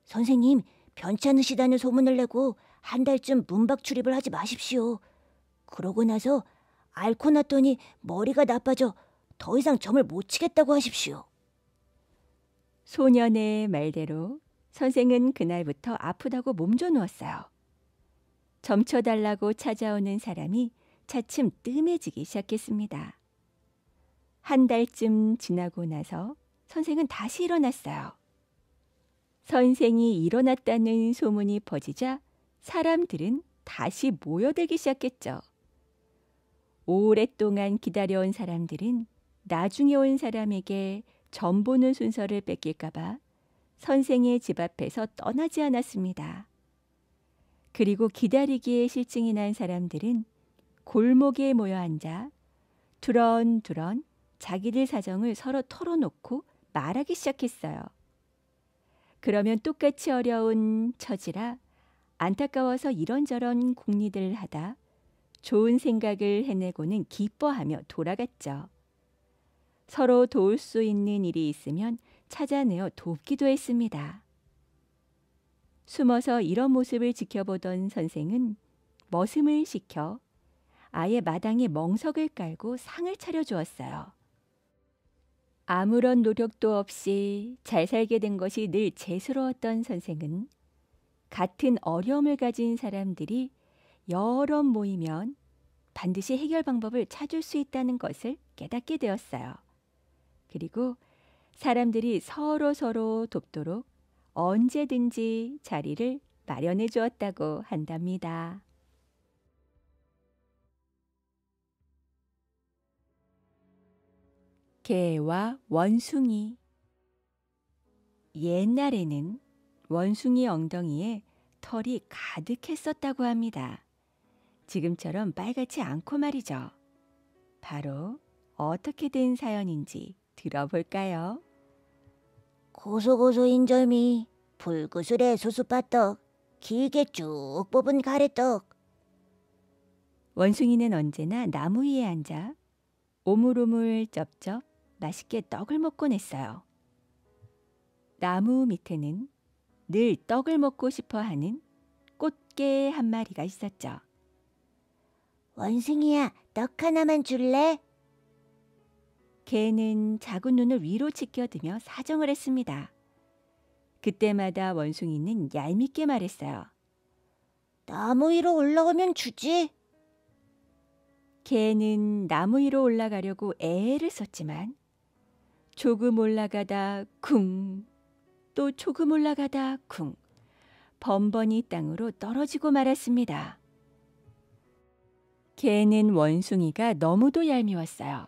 Speaker 1: 선생님, 변찮으시다는 소문을 내고 한 달쯤 문박 출입을 하지 마십시오. 그러고 나서 앓고 났더니 머리가 나빠져 더 이상 점을 못 치겠다고 하십시오. 소년의 말대로 선생은 그날부터 아프다고 몸져 누웠어요. 점쳐달라고 찾아오는 사람이 차츰 뜸해지기 시작했습니다. 한 달쯤 지나고 나서 선생은 다시 일어났어요. 선생이 일어났다는 소문이 퍼지자 사람들은 다시 모여들기 시작했죠. 오랫동안 기다려온 사람들은 나중에 온 사람에게 점 보는 순서를 뺏길까봐 선생의 집 앞에서 떠나지 않았습니다. 그리고 기다리기에 실증이 난 사람들은 골목에 모여 앉아 두런두런 자기들 사정을 서로 털어놓고 말하기 시작했어요. 그러면 똑같이 어려운 처지라 안타까워서 이런저런 궁리들 하다 좋은 생각을 해내고는 기뻐하며 돌아갔죠. 서로 도울 수 있는 일이 있으면 찾아내어 돕기도 했습니다. 숨어서 이런 모습을 지켜보던 선생은 머슴을 시켜 아예 마당에 멍석을 깔고 상을 차려주었어요. 아무런 노력도 없이 잘 살게 된 것이 늘 재스러웠던 선생은 같은 어려움을 가진 사람들이 여러 모이면 반드시 해결 방법을 찾을 수 있다는 것을 깨닫게 되었어요. 그리고 사람들이 서로 서로 돕도록 언제든지 자리를 마련해 주었다고 한답니다. 개와 원숭이 옛날에는 원숭이 엉덩이에 털이 가득했었다고 합니다. 지금처럼 빨갛지 않고 말이죠. 바로 어떻게 된 사연인지 들어볼까요? 고소고소 인절미, 불그슬의소스팥떡 길게 쭉 뽑은 가래떡. 원숭이는 언제나 나무 위에 앉아 오물오물 쩝쩝 맛있게 떡을 먹곤 했어요. 나무 밑에는 늘 떡을 먹고 싶어 하는 꽃게 한 마리가 있었죠. 원숭이야, 떡 하나만 줄래? 개는 작은 눈을 위로 치켜드며 사정을 했습니다. 그때마다 원숭이는 얄밉게 말했어요. 나무 위로 올라오면 주지. 개는 나무 위로 올라가려고 애를 썼지만 조금 올라가다 쿵, 또 조금 올라가다 쿵, 번번이 땅으로 떨어지고 말았습니다. 개는 원숭이가 너무도 얄미웠어요.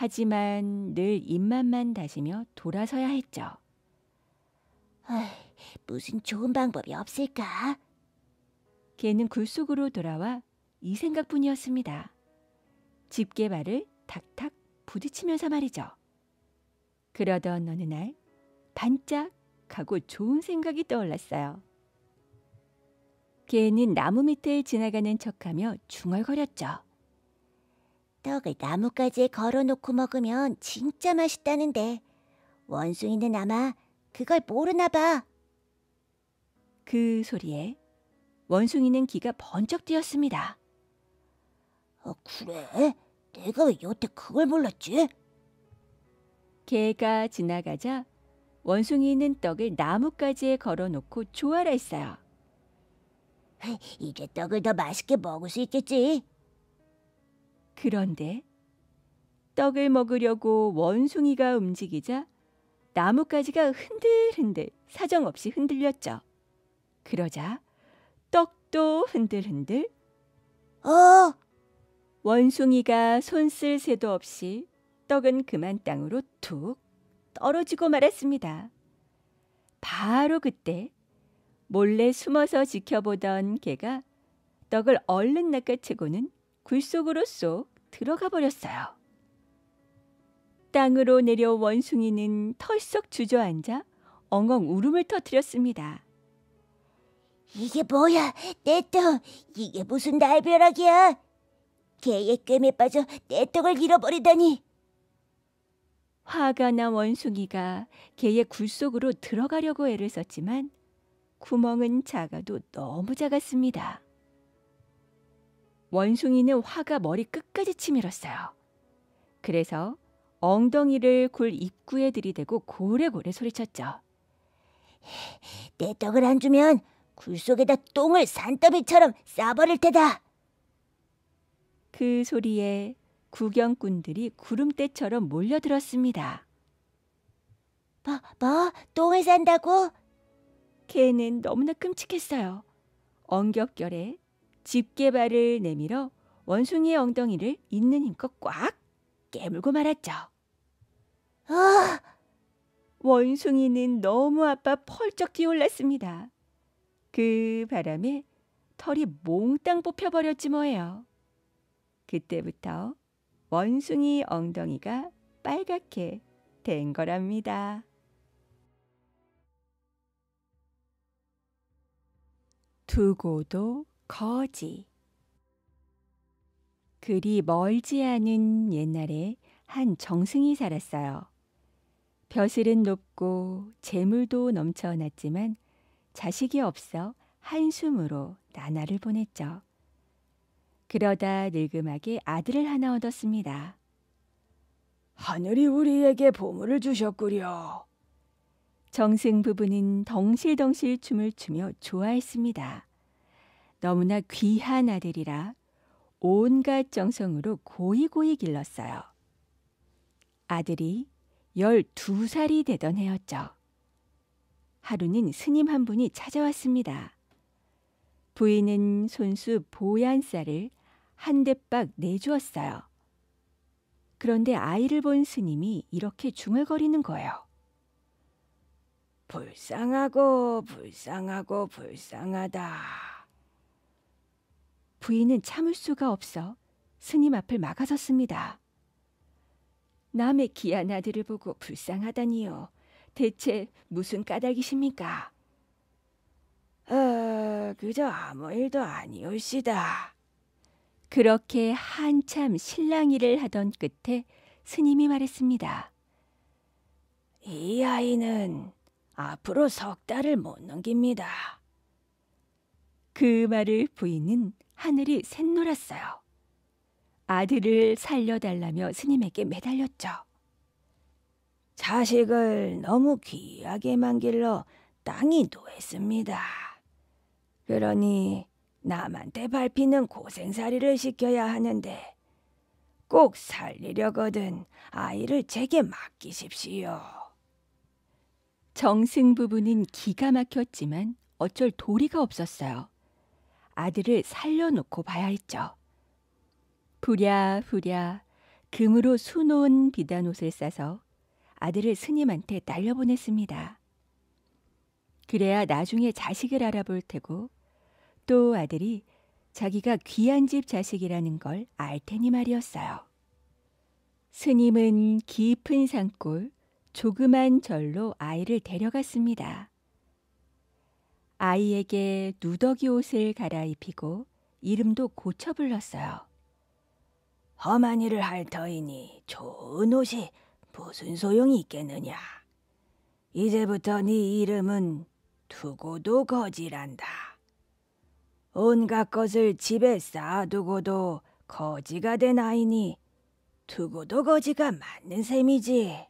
Speaker 1: 하지만 늘 입맛만 다시며 돌아서야 했죠. 어이, 무슨 좋은 방법이 없을까? 개는 굴속으로 돌아와 이 생각뿐이었습니다. 집게 발을 탁탁 부딪히면서 말이죠. 그러던 어느 날 반짝하고 좋은 생각이 떠올랐어요. 개는 나무 밑을 지나가는 척하며 중얼거렸죠. 떡을 나뭇가지에 걸어놓고 먹으면 진짜 맛있다는데 원숭이는 아마 그걸 모르나 봐. 그 소리에 원숭이는 기가 번쩍 뛰었습니다. 어, 그래? 내가 왜 여태 그걸 몰랐지? 개가 지나가자 원숭이는 떡을 나뭇가지에 걸어놓고 조아라 했어요. 이제 떡을 더 맛있게 먹을 수 있겠지. 그런데 떡을 먹으려고 원숭이가 움직이자 나뭇가지가 흔들흔들 사정없이 흔들렸죠. 그러자 떡도 흔들흔들 어! 원숭이가 손쓸 새도 없이 떡은 그만 땅으로 툭 떨어지고 말았습니다. 바로 그때 몰래 숨어서 지켜보던 개가 떡을 얼른 낚아채고는 굴 속으로 쏙 들어가 버렸어요. 땅으로 내려 원숭이는 털썩 주저앉아 엉엉 울음을 터뜨렸습니다. 이게 뭐야, 떼떡. 이게 무슨 날벼락이야. 개의 꿈에 빠져 떼떡을 잃어버리다니. 화가 난 원숭이가 개의 굴 속으로 들어가려고 애를 썼지만 구멍은 작아도 너무 작았습니다. 원숭이는 화가 머리 끝까지 치밀었어요. 그래서 엉덩이를 굴 입구에 들이대고 고래고래 소리쳤죠. 내 떡을 안 주면 굴 속에다 똥을 산더미처럼 싸버릴 테다. 그 소리에 구경꾼들이 구름떼처럼 몰려들었습니다. 뭐, 뭐, 똥을 산다고? 개는 너무나 끔찍했어요. 엉겹결에 집게발을 내밀어 원숭이의 엉덩이를 있는 힘껏 꽉 깨물고 말았죠. 아! 원숭이는 너무 아파 펄쩍 뛰어올랐습니다. 그 바람에 털이 몽땅 뽑혀버렸지 뭐예요. 그때부터 원숭이 엉덩이가 빨갛게 된 거랍니다. 두고도 거지. 그리 멀지 않은 옛날에 한 정승이 살았어요. 벼슬은 높고 재물도 넘쳐났지만 자식이 없어 한숨으로 나날을 보냈죠. 그러다 늙음하게 아들을 하나 얻었습니다. 하늘이 우리에게 보물을 주셨구려. 정승 부부는 덩실덩실 춤을 추며 좋아했습니다. 너무나 귀한 아들이라 온갖 정성으로 고이고이 길렀어요. 아들이 12살이 되던 해였죠. 하루는 스님 한 분이 찾아왔습니다. 부인은 손수 보얀 쌀을 한대빡 내주었어요. 그런데 아이를 본 스님이 이렇게 중얼거리는 거예요. 불쌍하고 불쌍하고 불쌍하다. 부인은 참을 수가 없어 스님 앞을 막아섰습니다. 남의 귀한 아들을 보고 불쌍하다니요. 대체 무슨 까닭이십니까? 어, 그저 아무 일도 아니올시다. 그렇게 한참 실랑이를 하던 끝에 스님이 말했습니다. 이 아이는 앞으로 석 달을 못 넘깁니다. 그 말을 부인은 하늘이 샛노랐어요. 아들을 살려달라며 스님에게 매달렸죠. 자식을 너무 귀하게만 길러 땅이 노했습니다. 그러니 남한테 밟히는 고생살이를 시켜야 하는데 꼭 살리려거든 아이를 제게 맡기십시오. 정승 부부는 기가 막혔지만 어쩔 도리가 없었어요. 아들을 살려놓고 봐야 했죠. 부랴부랴 금으로 수놓은 비단옷을 싸서 아들을 스님한테 날려보냈습니다. 그래야 나중에 자식을 알아볼 테고 또 아들이 자기가 귀한 집 자식이라는 걸 알 테니 말이었어요. 스님은 깊은 산골 조그만 절로 아이를 데려갔습니다. 아이에게 누더기 옷을 갈아입히고 이름도 고쳐 불렀어요. 험한 일을 할 터이니 좋은 옷이 무슨 소용이 있겠느냐. 이제부터 네 이름은 두고도 거지란다. 온갖 것을 집에 쌓아두고도 거지가 된 아이니 두고도 거지가 맞는 셈이지.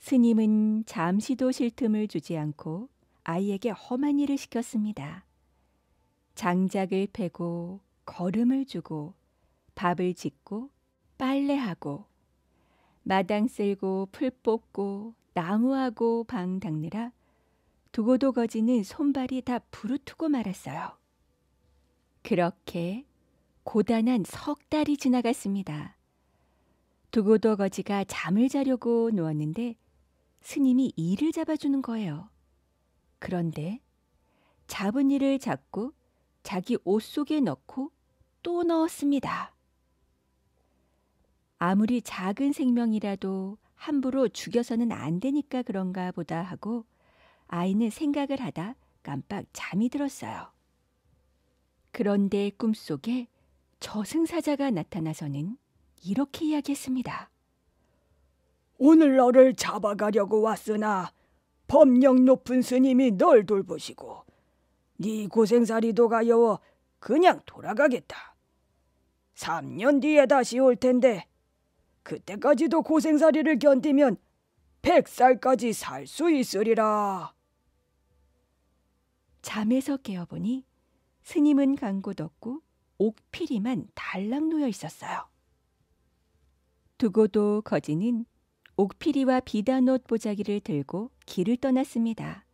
Speaker 1: 스님은 잠시도 쉴 틈을 주지 않고 아이에게 험한 일을 시켰습니다. 장작을 패고 거름을 주고 밥을 짓고 빨래하고 마당 쓸고 풀 뽑고 나무하고 방 닦느라 두고도 거지는 손발이 다 부르트고 말았어요. 그렇게 고단한 석 달이 지나갔습니다. 두고도 거지가 잠을 자려고 누웠는데 스님이 이를 잡아주는 거예요. 그런데 잡은 이를 잡고 자기 옷 속에 넣고 또 넣었습니다. 아무리 작은 생명이라도 함부로 죽여서는 안 되니까 그런가 보다 하고 아이는 생각을 하다 깜빡 잠이 들었어요. 그런데 꿈속에 저승사자가 나타나서는 이렇게 이야기했습니다. 오늘 너를 잡아가려고 왔으나 법령 높은 스님이 널 돌보시고 네 고생살이도 가여워 그냥 돌아가겠다. 3년 뒤에 다시 올 텐데 그때까지도 고생살이를 견디면 100살까지 살 수 있으리라. 잠에서 깨어보니 스님은 간 곳 없고 옥필이만 달랑 놓여 있었어요. 두고도 거지는 옥필이와 비단옷 보자기를 들고 길을 떠났습니다.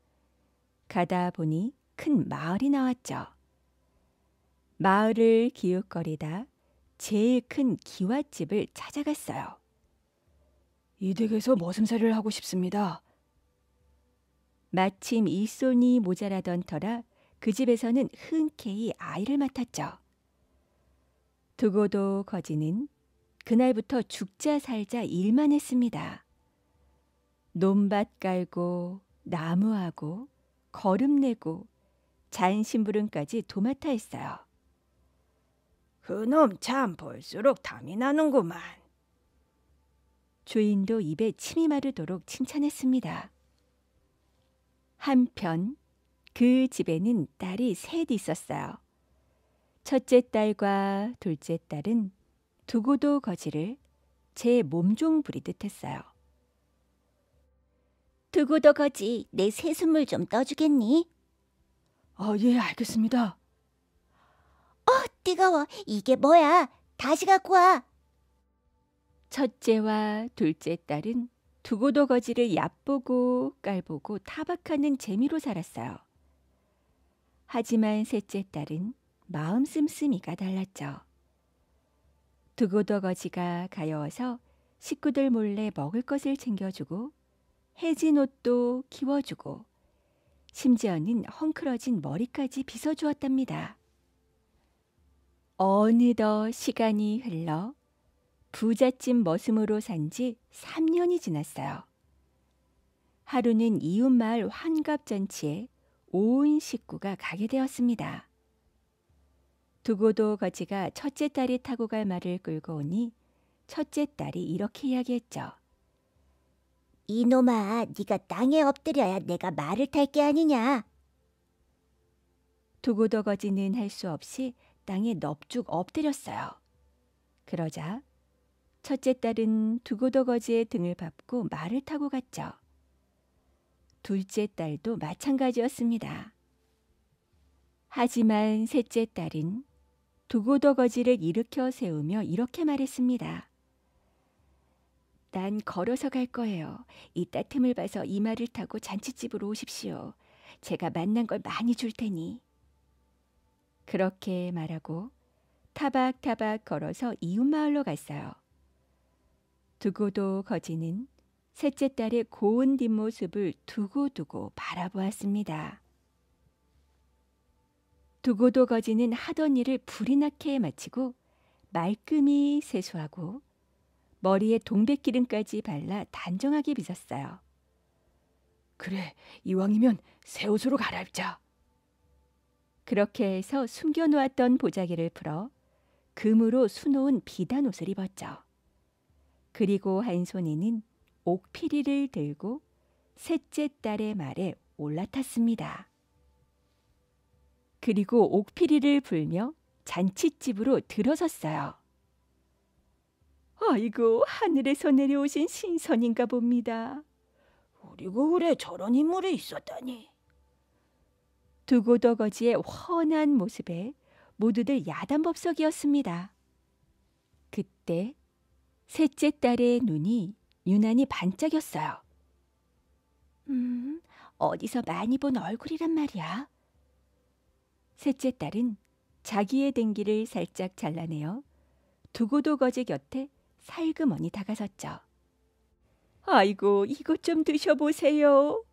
Speaker 1: 가다 보니 큰 마을이 나왔죠. 마을을 기웃거리다 제일 큰 기와집을 찾아갔어요. 이 댁에서 머슴살이를 하고 싶습니다. 마침 일손이 모자라던 터라 그 집에서는 흔쾌히 아이를 맡았죠. 두고도 거지는 그날부터 죽자 살자 일만 했습니다. 논밭 깔고 나무하고 걸음내고 잔심부름까지 도맡아 했어요. 그 놈 참 볼수록 담이 나는구만. 주인도 입에 침이 마르도록 칭찬했습니다. 한편 그 집에는 딸이 셋 있었어요. 첫째 딸과 둘째 딸은 두고도 거지를 제 몸종 부리듯 했어요. 두고더거지 내 새순물 좀 떠주겠니? 어, 예, 알겠습니다. 어, 뜨거워. 이게 뭐야? 다시 갖고 와. 첫째와 둘째 딸은 두고더거지를 얕보고 깔보고 타박하는 재미로 살았어요. 하지만 셋째 딸은 마음 씀씀이가 달랐죠. 두고더거지가 가여워서 식구들 몰래 먹을 것을 챙겨주고 해진 옷도 키워주고 심지어는 헝클어진 머리까지 빗어주었답니다. 어느덧 시간이 흘러 부잣집 머슴으로 산 지 3년이 지났어요. 하루는 이웃마을 환갑잔치에 온 식구가 가게 되었습니다. 두고도 거지가 첫째 딸이 타고 갈 말을 끌고 오니 첫째 딸이 이렇게 이야기했죠. 이놈아, 네가 땅에 엎드려야 내가 말을 탈 게 아니냐. 두고더거지는 할 수 없이 땅에 넙죽 엎드렸어요. 그러자 첫째 딸은 두고더거지의 등을 밟고 말을 타고 갔죠. 둘째 딸도 마찬가지였습니다. 하지만 셋째 딸은 두고더거지를 일으켜 세우며 이렇게 말했습니다. 난 걸어서 갈 거예요. 이따 틈을 봐서 이마를 타고 잔치집으로 오십시오. 제가 만난 걸 많이 줄 테니. 그렇게 말하고 타박타박 걸어서 이웃마을로 갔어요. 두고도 거지는 셋째 딸의 고운 뒷모습을 두고두고 바라보았습니다. 두고도 거지는 하던 일을 불이 나게 마치고 말끔히 세수하고 머리에 동백기름까지 발라 단정하게 빗었어요. 그래, 이왕이면 새 옷으로 갈아입자. 그렇게 해서 숨겨놓았던 보자기를 풀어 금으로 수놓은 비단 옷을 입었죠. 그리고 한 손에는 옥피리를 들고 셋째 딸의 말에 올라탔습니다. 그리고 옥피리를 불며 잔칫집으로 들어섰어요. 아이고 하늘에서 내려오신 신선인가 봅니다. 우리 고을에 저런 인물이 있었다니. 두고덕거지의 훤한 모습에 모두들 야단법석이었습니다. 그때 셋째 딸의 눈이 유난히 반짝였어요. 음, 어디서 많이 본 얼굴이란 말이야. 셋째 딸은 자기의 댕기를 살짝 잘라내어 두고도거지 곁에 살그머니 다가섰죠. 아이고, 이것 좀 드셔보세요.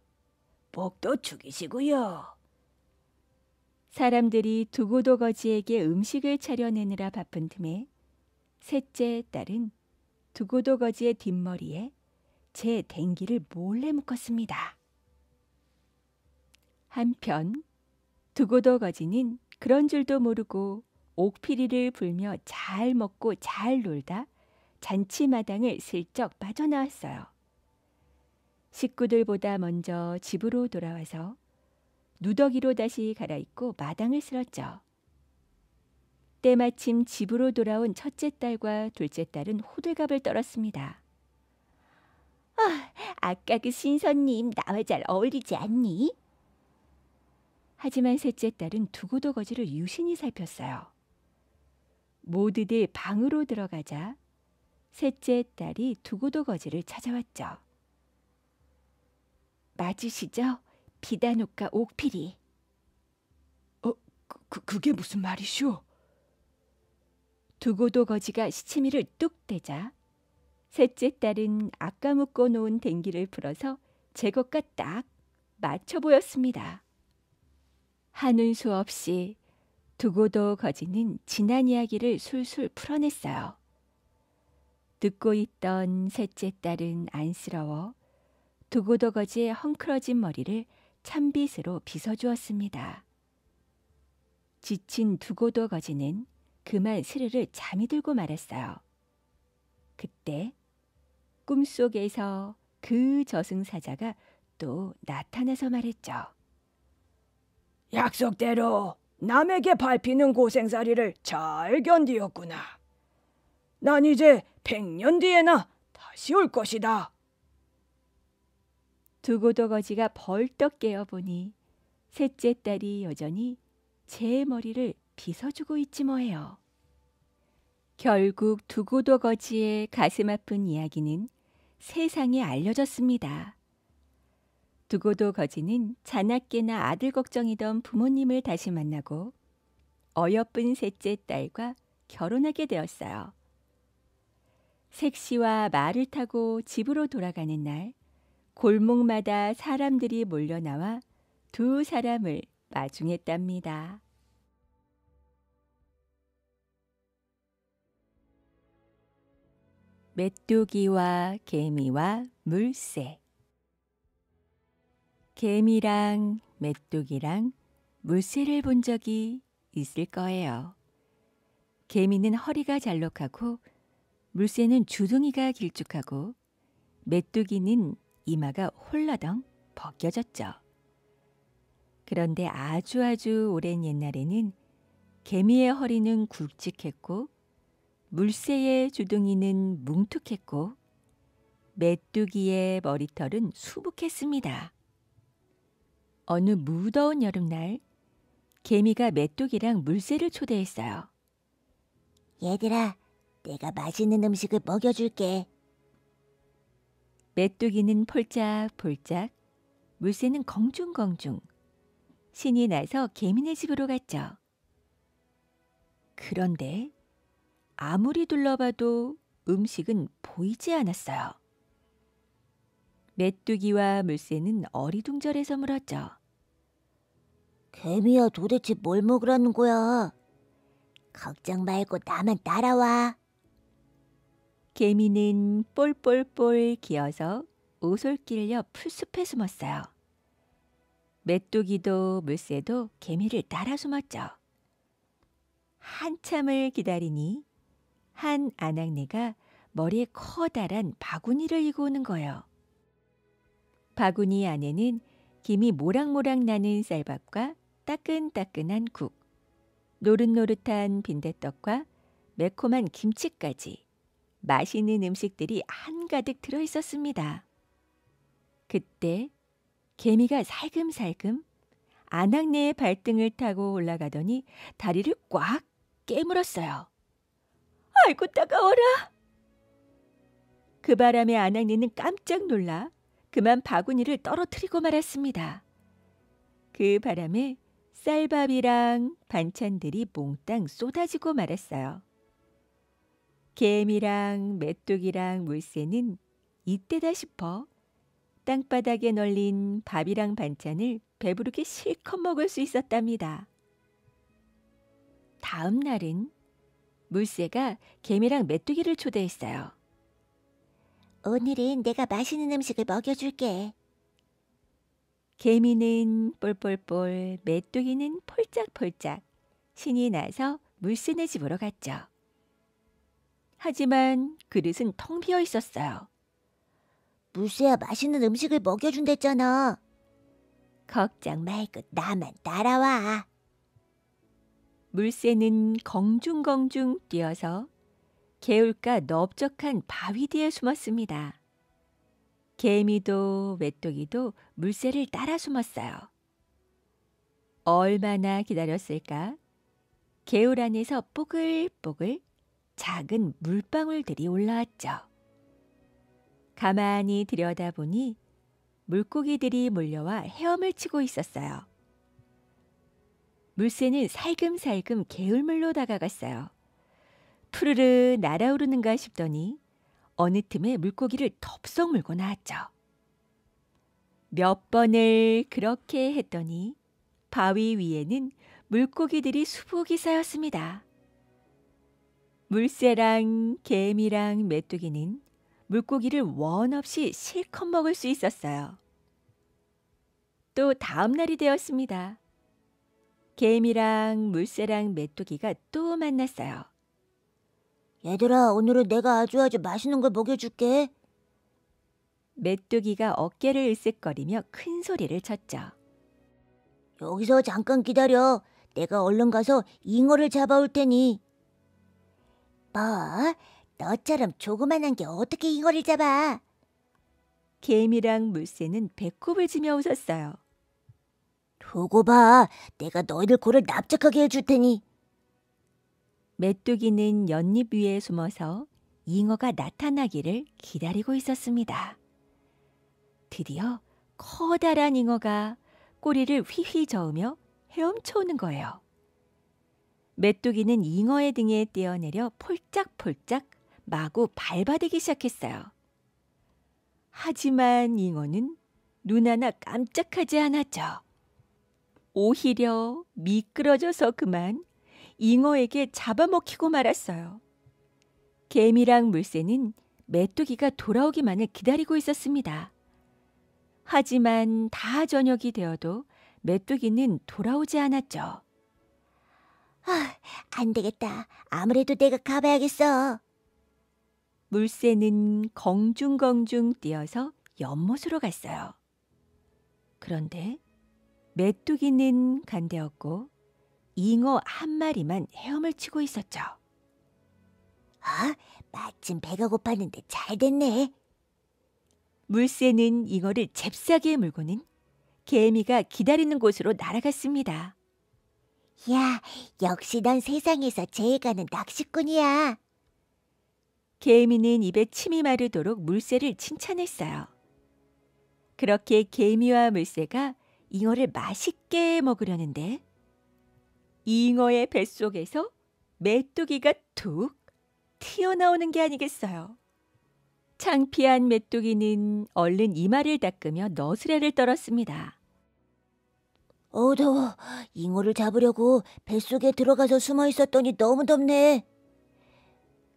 Speaker 1: 복도 죽이시고요. 사람들이 두고도 거지에게 음식을 차려내느라 바쁜 틈에 셋째 딸은 두고도 거지의 뒷머리에 제 댕기를 몰래 묶었습니다. 한편 두고도 거지는 그런 줄도 모르고 옥피리를 불며 잘 먹고 잘 놀다 잔치마당을 슬쩍 빠져나왔어요. 식구들보다 먼저 집으로 돌아와서 누더기로 다시 갈아입고 마당을 쓸었죠. 때마침 집으로 돌아온 첫째 딸과 둘째 딸은 호들갑을 떨었습니다. 아, 아까 그 신선님 나와 잘 어울리지 않니? 하지만 셋째 딸은 두고도 거지를 유심히 살폈어요. 모두들 방으로 들어가자 셋째 딸이 두고도 거지를 찾아왔죠. 맞으시죠? 비단옥과 옥필이. 어, 그, 그, 그게 무슨 말이시오? 두고도 거지가 시치미를 뚝 대자 셋째 딸은 아까 묶어 놓은 댕기를 풀어서 제 것과 딱 맞춰 보였습니다. 하는 수 없이 두고도 거지는 지난 이야기를 술술 풀어냈어요. 듣고 있던 셋째 딸은 안쓰러워 두고도거지의 헝클어진 머리를 찬빗으로 빗어주었습니다. 지친 두고도거지는 그만 스르르 잠이 들고 말았어요. 그때 꿈속에서 그 저승사자가 또 나타나서 말했죠. 약속대로 남에게 밟히는 고생살이를 잘 견디었구나. 난 이제 백 년 뒤에나 다시 올 것이다. 두고도거지가 벌떡 깨어보니 셋째 딸이 여전히 제 머리를 빗어주고 있지 뭐예요. 결국 두고도거지의 가슴 아픈 이야기는 세상에 알려졌습니다. 두고도거지는 자나깨나 아들 걱정이던 부모님을 다시 만나고 어여쁜 셋째 딸과 결혼하게 되었어요. 색시와 말을 타고 집으로 돌아가는 날 골목마다 사람들이 몰려나와 두 사람을 마중했답니다. 메뚜기와 개미와 물새 개미랑 메뚜기랑 물새를 본 적이 있을 거예요. 개미는 허리가 잘록하고 물새는 주둥이가 길쭉하고 메뚜기는 이마가 홀라덩 벗겨졌죠. 그런데 아주 아주 오랜 옛날에는 개미의 허리는 굵직했고 물새의 주둥이는 뭉툭했고 메뚜기의 머리털은 수북했습니다. 어느 무더운 여름날 개미가 메뚜기랑 물새를 초대했어요. 얘들아, 내가 맛있는 음식을 먹여줄게. 메뚜기는 폴짝폴짝, 물새는 공중공중. 신이 나서 개미네 집으로 갔죠. 그런데 아무리 둘러봐도 음식은 보이지 않았어요. 메뚜기와 물새는 어리둥절해서 물었죠. 개미야 도대체 뭘 먹으라는 거야? 걱정 말고 나만 따라와. 개미는 뽈뽈뽈 기어서 오솔길 옆 풀숲에 숨었어요. 메뚜기도 물새도 개미를 따라 숨었죠. 한참을 기다리니 한 아낙네가 머리에 커다란 바구니를 이고 오는 거예요. 바구니 안에는 김이 모락모락 나는 쌀밥과 따끈따끈한 국, 노릇노릇한 빈대떡과 매콤한 김치까지 맛있는 음식들이 한가득 들어 있었습니다. 그때 개미가 살금살금 안악내의 발등을 타고 올라가더니 다리를 꽉 깨물었어요. 아이고 따가워라. 그 바람에 안악내는 깜짝 놀라 그만 바구니를 떨어뜨리고 말았습니다. 그 바람에 쌀밥이랑 반찬들이 몽땅 쏟아지고 말았어요. 개미랑 메뚜기랑 물새는 이때다 싶어 땅바닥에 널린 밥이랑 반찬을 배부르게 실컷 먹을 수 있었답니다. 다음 날은 물새가 개미랑 메뚜기를 초대했어요. 오늘은 내가 맛있는 음식을 먹여줄게. 개미는 뽈뽈뽈, 메뚜기는 폴짝폴짝 신이 나서 물새네 집으로 갔죠. 하지만 그릇은 텅 비어 있었어요. 무쇠야 맛있는 음식을 먹여준댔잖아. 걱정 말고 나만 따라와. 물새는 공중공중 뛰어서 개울가 넓적한 바위 뒤에 숨었습니다. 개미도 외똑이도 물새를 따라 숨었어요. 얼마나 기다렸을까? 개울 안에서 뽀글뽀글 작은 물방울들이 올라왔죠. 가만히 들여다보니 물고기들이 몰려와 헤엄을 치고 있었어요. 물새는 살금살금 개울물로 다가갔어요. 푸르르 날아오르는가 싶더니 어느 틈에 물고기를 덥석 물고 나왔죠. 몇 번을 그렇게 했더니 바위 위에는 물고기들이 수북이 쌓였습니다. 물새랑 개미랑 메뚜기는 물고기를 원 없이 실컷 먹을 수 있었어요. 또 다음 날이 되었습니다. 개미랑 물새랑 메뚜기가 또 만났어요. 얘들아, 오늘은 내가 아주 아주 맛있는 걸 먹여줄게. 메뚜기가 어깨를 으쓱거리며 큰 소리를 쳤죠. 여기서 잠깐 기다려. 내가 얼른 가서 잉어를 잡아올 테니. 뭐? 너처럼 조그만한 게 어떻게 잉어를 잡아? 개미랑 물새는 배꼽을 지며 웃었어요. 두고 봐. 내가 너희들 고를 납작하게 해줄 테니. 메뚜기는 연잎 위에 숨어서 잉어가 나타나기를 기다리고 있었습니다. 드디어 커다란 잉어가 꼬리를 휘휘 저으며 헤엄쳐오는 거예요. 메뚜기는 잉어의 등에 뛰어내려 폴짝폴짝 마구 발바대기 시작했어요. 하지만 잉어는 눈 하나 깜짝하지 않았죠. 오히려 미끄러져서 그만 잉어에게 잡아먹히고 말았어요. 개미랑 물새는 메뚜기가 돌아오기만을 기다리고 있었습니다. 하지만 다 저녁이 되어도 메뚜기는 돌아오지 않았죠. 아, 안 되겠다. 아무래도 내가 가봐야겠어. 물새는 공중공중 뛰어서 연못으로 갔어요. 그런데 메뚜기는 간대었고 잉어 한 마리만 헤엄을 치고 있었죠. 아, 마침 배가 고팠는데 잘 됐네. 물새는 잉어를 잽싸게 물고는 개미가 기다리는 곳으로 날아갔습니다. 야, 역시 넌 세상에서 제일 가는 낚시꾼이야. 개미는 입에 침이 마르도록 물새를 칭찬했어요. 그렇게 개미와 물새가 잉어를 맛있게 먹으려는데 잉어의 뱃속에서 메뚜기가 툭 튀어나오는 게 아니겠어요. 창피한 메뚜기는 얼른 이마를 닦으며 너스레를 떨었습니다. 어두워. 잉어를 잡으려고 뱃속에 들어가서 숨어 있었더니 너무 덥네.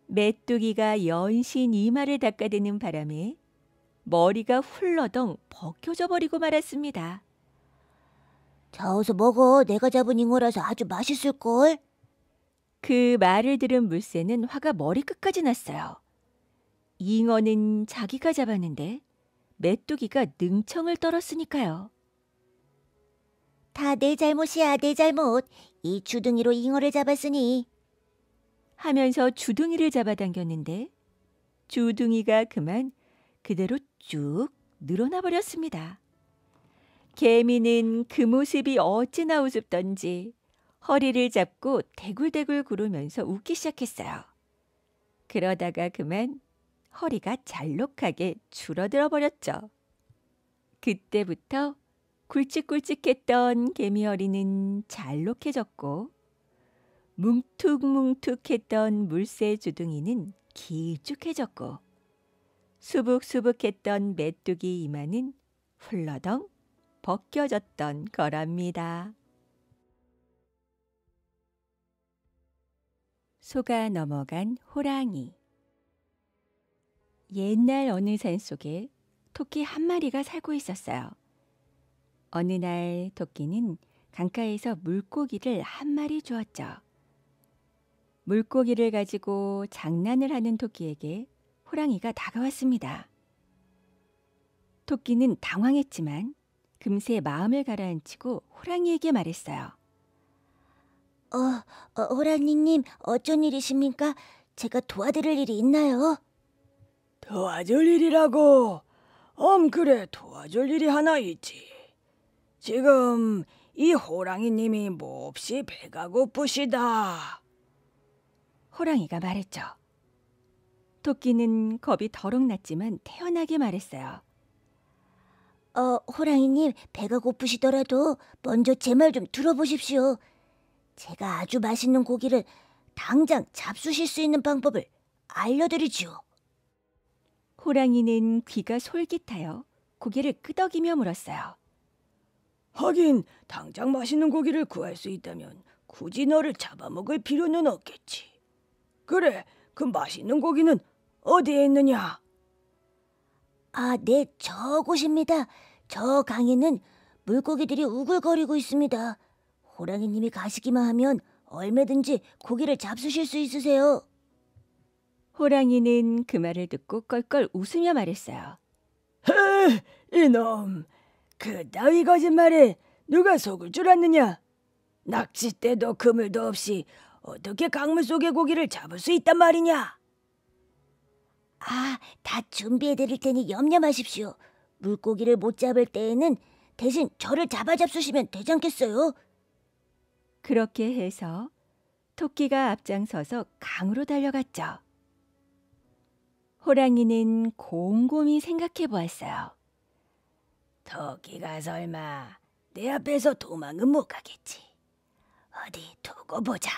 Speaker 1: 메뚜기가 연신 이마를 닦아대는 바람에 머리가 훌러덩 벗겨져 버리고 말았습니다. 자어서 먹어. 내가 잡은 잉어라서 아주 맛있을걸. 그 말을 들은 물새는 화가 머리끝까지 났어요. 잉어는 자기가 잡았는데 메뚜기가 능청을 떨었으니까요. 다내 잘못이야, 내 잘못. 이 주둥이로 잉어를 잡았으니. 하면서 주둥이를 잡아당겼는데 주둥이가 그만 그대로 쭉 늘어나 버렸습니다. 개미는 그 모습이 어찌나 우습던지 허리를 잡고 대굴대굴 구르면서 웃기 시작했어요. 그러다가 그만 허리가 잘록하게 줄어들어 버렸죠. 그때부터 굵직굵직했던 개미 허리는 잘록해졌고 뭉툭뭉툭했던 물새 주둥이는 길쭉해졌고 수북수북했던 메뚜기 이마는 훌러덩 벗겨졌던 거랍니다. 소가 넘어간 호랑이 옛날 어느 산 속에 토끼 한 마리가 살고 있었어요. 어느 날 토끼는 강가에서 물고기를 한 마리 주었죠. 물고기를 가지고 장난을 하는 토끼에게 호랑이가 다가왔습니다. 토끼는 당황했지만 금세 마음을 가라앉히고 호랑이에게 말했어요. 어, 어 호랑이님, 어쩐 일이십니까? 제가 도와드릴 일이 있나요? 도와줄 일이라고? 엄 그래 도와줄 일이 하나 있지. 지금 이 호랑이님이 몹시 배가 고프시다. 호랑이가 말했죠. 토끼는 겁이 더럭 났지만 태연하게 말했어요. 어, 호랑이님 배가 고프시더라도 먼저 제 말 좀 들어보십시오. 제가 아주 맛있는 고기를 당장 잡수실 수 있는 방법을 알려드리지요. 호랑이는 귀가 솔깃하여 고개를 끄덕이며 물었어요. 하긴 당장 맛있는 고기를 구할 수 있다면 굳이 너를 잡아먹을 필요는 없겠지. 그래, 그 맛있는 고기는 어디에 있느냐? 아, 네, 저곳입니다. 저 강에는 물고기들이 우글거리고 있습니다. 호랑이님이 가시기만 하면 얼마든지 고기를 잡수실 수 있으세요. 호랑이는 그 말을 듣고 껄껄 웃으며 말했어요. 헤, 이놈, 그 따위 거짓말에 누가 속을 줄 알느냐? 낚싯대도 그물도 없이 어떻게 강물 속의 고기를 잡을 수 있단 말이냐? 아, 다 준비해드릴 테니 염려 마십시오. 물고기를 못 잡을 때에는 대신 저를 잡아 잡수시면 되지 않겠어요? 그렇게 해서 토끼가 앞장서서 강으로 달려갔죠. 호랑이는 곰곰이 생각해 보았어요. 토끼가 설마 내 앞에서 도망은 못 가겠지. 어디 두고 보자.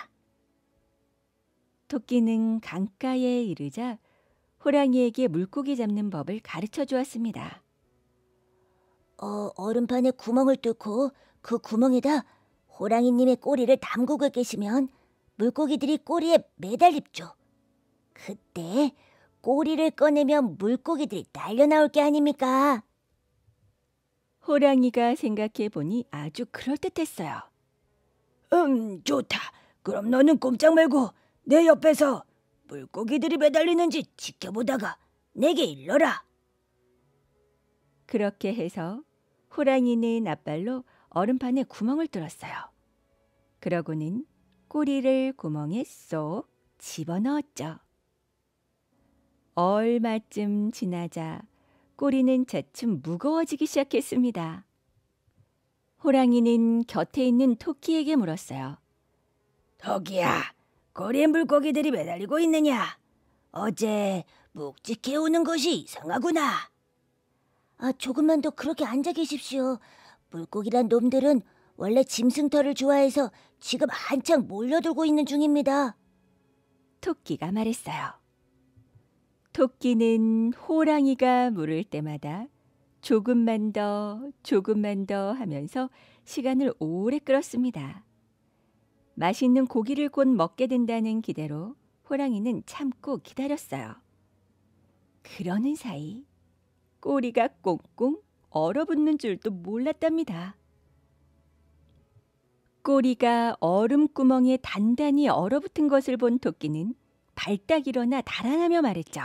Speaker 1: 토끼는 강가에 이르자 호랑이에게 물고기 잡는 법을 가르쳐 주었습니다. 어, 얼음판에 구멍을 뚫고 그 구멍에다 호랑이님의 꼬리를 담그고 계시면 물고기들이 꼬리에 매달립죠. 그때 꼬리를 꺼내면 물고기들이 날려 나올 게 아닙니까? 호랑이가 생각해 보니 아주 그럴듯했어요. 음, 좋다. 그럼 너는 꼼짝 말고 내 옆에서 물고기들이 매달리는지 지켜보다가 내게 일러라. 그렇게 해서 호랑이는 앞발로 얼음판에 구멍을 뚫었어요. 그러고는 꼬리를 구멍에 쏙 집어넣었죠. 얼마쯤 지나자 꼬리는 재쯤 무거워지기 시작했습니다. 호랑이는 곁에 있는 토끼에게 물었어요. 토끼야, 거리에 물고기들이 매달리고 있느냐? 어제 묵직해 오는 것이 이상하구나. 아, 조금만 더 그렇게 앉아 계십시오. 물고기란 놈들은 원래 짐승털을 좋아해서 지금 한창 몰려들고 있는 중입니다. 토끼가 말했어요. 토끼는 호랑이가 물을 때마다 조금만 더, 조금만 더 하면서 시간을 오래 끌었습니다. 맛있는 고기를 곧 먹게 된다는 기대로 호랑이는 참고 기다렸어요. 그러는 사이 꼬리가 꽁꽁 얼어붙는 줄도 몰랐답니다. 꼬리가 얼음 구멍에 단단히 얼어붙은 것을 본 토끼는 발딱 일어나 달아나며 말했죠.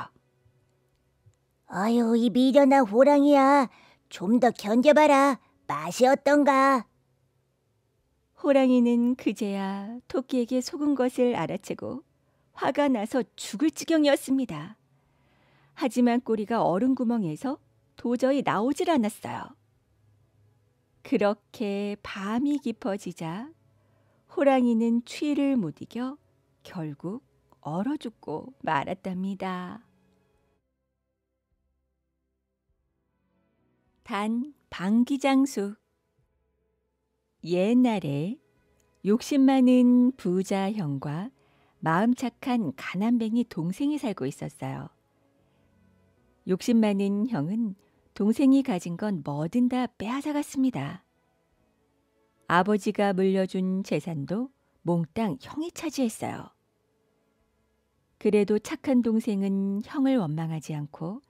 Speaker 1: 아유, 이 미련한 호랑이야. 좀 더 견뎌봐라. 맛이 어떤가? 호랑이는 그제야 토끼에게 속은 것을 알아채고 화가 나서 죽을 지경이었습니다. 하지만 꼬리가 얼음 구멍에서 도저히 나오질 않았어요. 그렇게 밤이 깊어지자 호랑이는 추위를 못 이겨 결국 얼어 죽고 말았답니다. 단방귀장수 옛날에 욕심 많은 부자 형과 마음 착한 가난뱅이 동생이 살고 있었어요. 욕심 많은 형은 동생이 가진 건 뭐든 다 빼앗아갔습니다. 아버지가 물려준 재산도 몽땅 형이 차지했어요. 그래도 착한 동생은 형을 원망하지 않고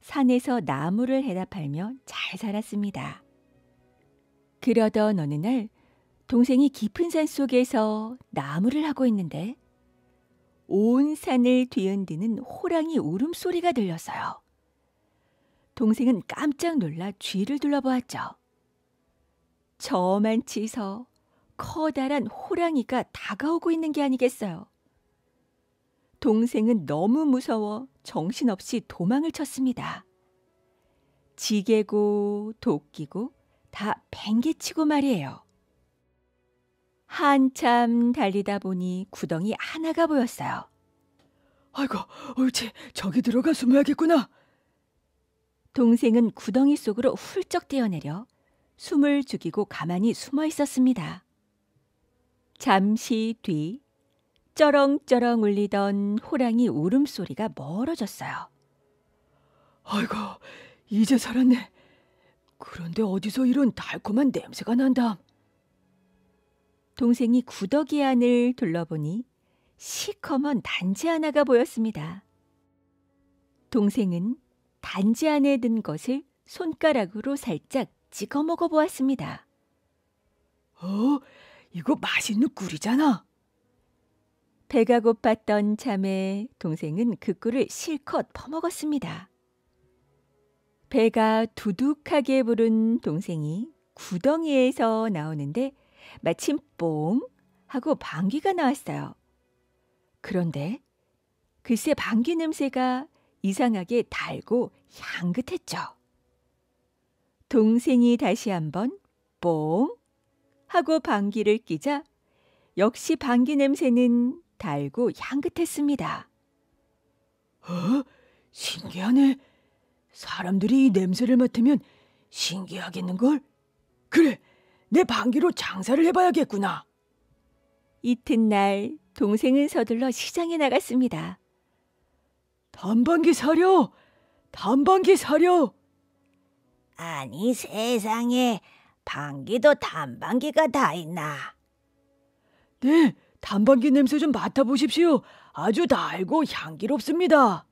Speaker 1: 산에서 나무를 해다 팔며 잘 살았습니다. 그러던 어느 날 동생이 깊은 산 속에서 나무를 하고 있는데 온 산을 뒤흔드는 호랑이 울음소리가 들렸어요. 동생은 깜짝 놀라 쥐를 둘러보았죠. 저만치서 커다란 호랑이가 다가오고 있는 게 아니겠어요. 동생은 너무 무서워 정신없이 도망을 쳤습니다. 지게고 도끼고 다 뱅개치고 말이에요. 한참 달리다 보니 구덩이 하나가 보였어요. 아이고, 옳지. 저기 들어가 숨어야겠구나. 동생은 구덩이 속으로 훌쩍 뛰어내려 숨을 죽이고 가만히 숨어 있었습니다. 잠시 뒤 쩌렁쩌렁 울리던 호랑이 울음소리가 멀어졌어요. 아이고, 이제 살았네. 그런데 어디서 이런 달콤한 냄새가 난다. 동생이 구더기 안을 둘러보니 시커먼 단지 하나가 보였습니다. 동생은 단지 안에 든 것을 손가락으로 살짝 찍어 먹어 보았습니다. 어, 이거 맛있는 꿀이잖아. 배가 고팠던 참에 동생은 그 꿀을 실컷 퍼먹었습니다. 배가 두둑하게 부른 동생이 구덩이에서 나오는데 마침 뽕 하고 방귀가 나왔어요. 그런데 글쎄 방귀 냄새가 이상하게 달고 향긋했죠. 동생이 다시 한번 뽕 하고 방귀를 끼자 역시 방귀 냄새는 달고 향긋했습니다. 어? 신기하네. 사람들이 이 냄새를 맡으면 신기하겠는걸? 그래, 내 방귀로 장사를 해봐야겠구나. 이튿날 동생은 서둘러 시장에 나갔습니다. 단방귀 사려! 단방귀 사려! 아니 세상에 방귀도 단방귀가 다 있나? 네, 단반기 냄새 좀 맡아보십시오. 아주 달고 향기롭습니다.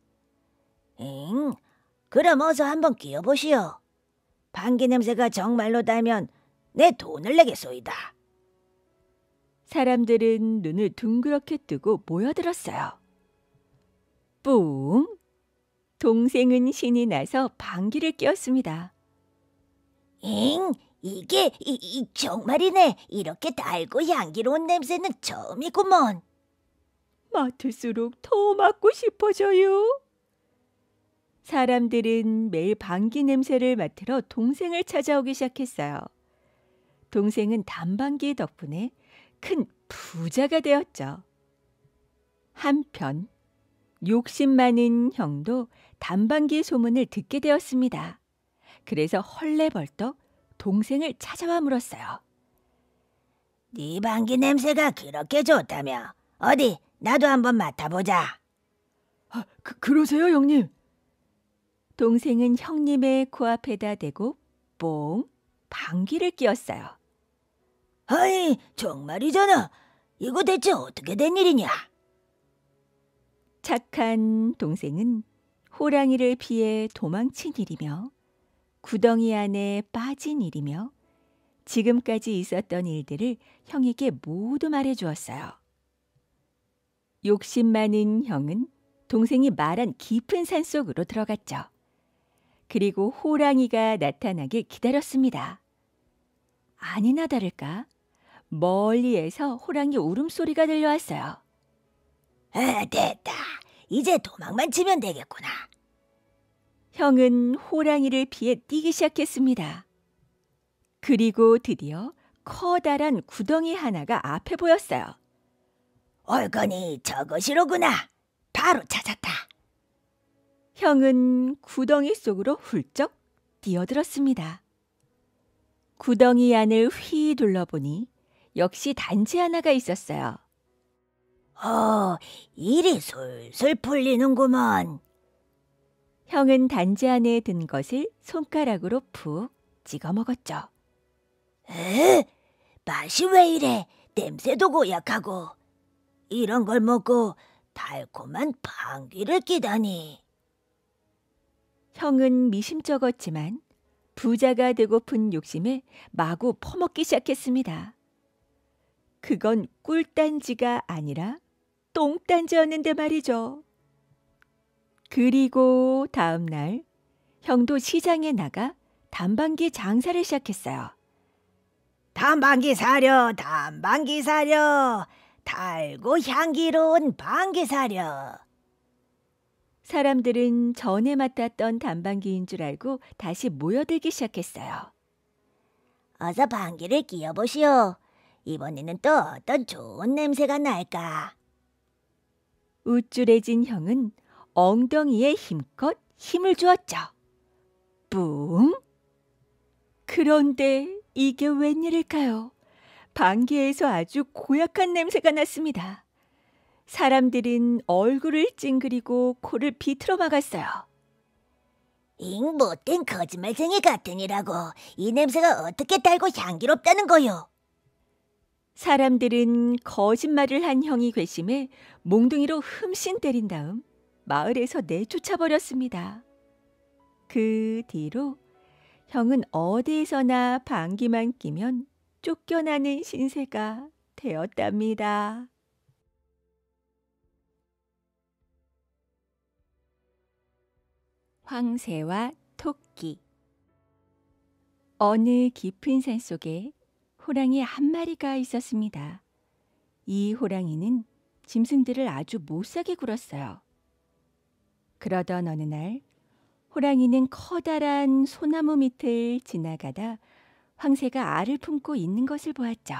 Speaker 1: 응, 그럼 어서 한번 끼어보시오. 방귀 냄새가 정말로 달면 내 돈을 내겠소이다. 사람들은 눈을 둥그렇게 뜨고 모여들었어요. 뿡! 동생은 신이 나서 방귀를 뀌었습니다. 잉! 이게 이, 이, 정말이네. 이렇게 달고 향기로운 냄새는 처음이구먼. 맡을수록 더 맡고 싶어져요. 사람들은 매일 방귀 냄새를 맡으러 동생을 찾아오기 시작했어요. 동생은 단방귀 덕분에 큰 부자가 되었죠. 한편 욕심 많은 형도 단방귀 소문을 듣게 되었습니다. 그래서 헐레벌떡 동생을 찾아와 물었어요. 네 방귀 냄새가 그렇게 좋다며 어디 나도 한번 맡아보자. 아, 그, 그러세요 형님? 동생은 형님의 코앞에다 대고 뽕 방귀를 끼었어요. 아이 정말이잖아. 이거 대체 어떻게 된 일이냐? 착한 동생은 호랑이를 피해 도망친 일이며 구덩이 안에 빠진 일이며 지금까지 있었던 일들을 형에게 모두 말해 주었어요. 욕심 많은 형은 동생이 말한 깊은 산 속으로 들어갔죠. 그리고 호랑이가 나타나길 기다렸습니다. 아니나 다를까 멀리에서 호랑이 울음소리가 들려왔어요. 아, 됐다. 이제 도망만 치면 되겠구나. 형은 호랑이를 피해 뛰기 시작했습니다. 그리고 드디어 커다란 구덩이 하나가 앞에 보였어요. 얼거니 저것이로구나. 바로 찾았다. 형은 구덩이 속으로 훌쩍 뛰어들었습니다. 구덩이 안을 휘 둘러보니 역시 단지 하나가 있었어요. 어, 일이 솔솔 풀리는구먼. 형은 단지 안에 든 것을 손가락으로 푹 찍어 먹었죠. 에? 맛이 왜 이래? 냄새도 고약하고. 이런 걸 먹고 달콤한 방귀를 끼다니. 형은 미심쩍었지만 부자가 되고픈 욕심에 마구 퍼먹기 시작했습니다. 그건 꿀단지가 아니라 똥단지였는데 말이죠. 그리고 다음 날 형도 시장에 나가 단방기 장사를 시작했어요. 단방기 사려, 단방기 사려, 달고 향기로운 방기 사려. 사람들은 전에 맡았던 단방기인줄 알고 다시 모여들기 시작했어요. 어서 방기를 끼워보시오. 이번에는 또 어떤 좋은 냄새가 날까? 우쭐해진 형은 엉덩이에 힘껏 힘을 주었죠. 뿡! 그런데 이게 웬일일까요? 방귀에서 아주 고약한 냄새가 났습니다. 사람들은 얼굴을 찡그리고 코를 비틀어 막았어요. 잉 못된 거짓말쟁이 같으니라고 이 냄새가 어떻게 달고 향기롭다는 거요? 사람들은 거짓말을 한 형이 괘씸해 몽둥이로 흠씬 때린 다음 마을에서 내쫓아버렸습니다. 그 뒤로 형은 어디에서나 방귀만 끼면 쫓겨나는 신세가 되었답니다. 황새와 토끼 어느 깊은 산 속에 호랑이 한 마리가 있었습니다. 이 호랑이는 짐승들을 아주 못사게 굴었어요. 그러던 어느 날 호랑이는 커다란 소나무 밑을 지나가다 황새가 알을 품고 있는 것을 보았죠.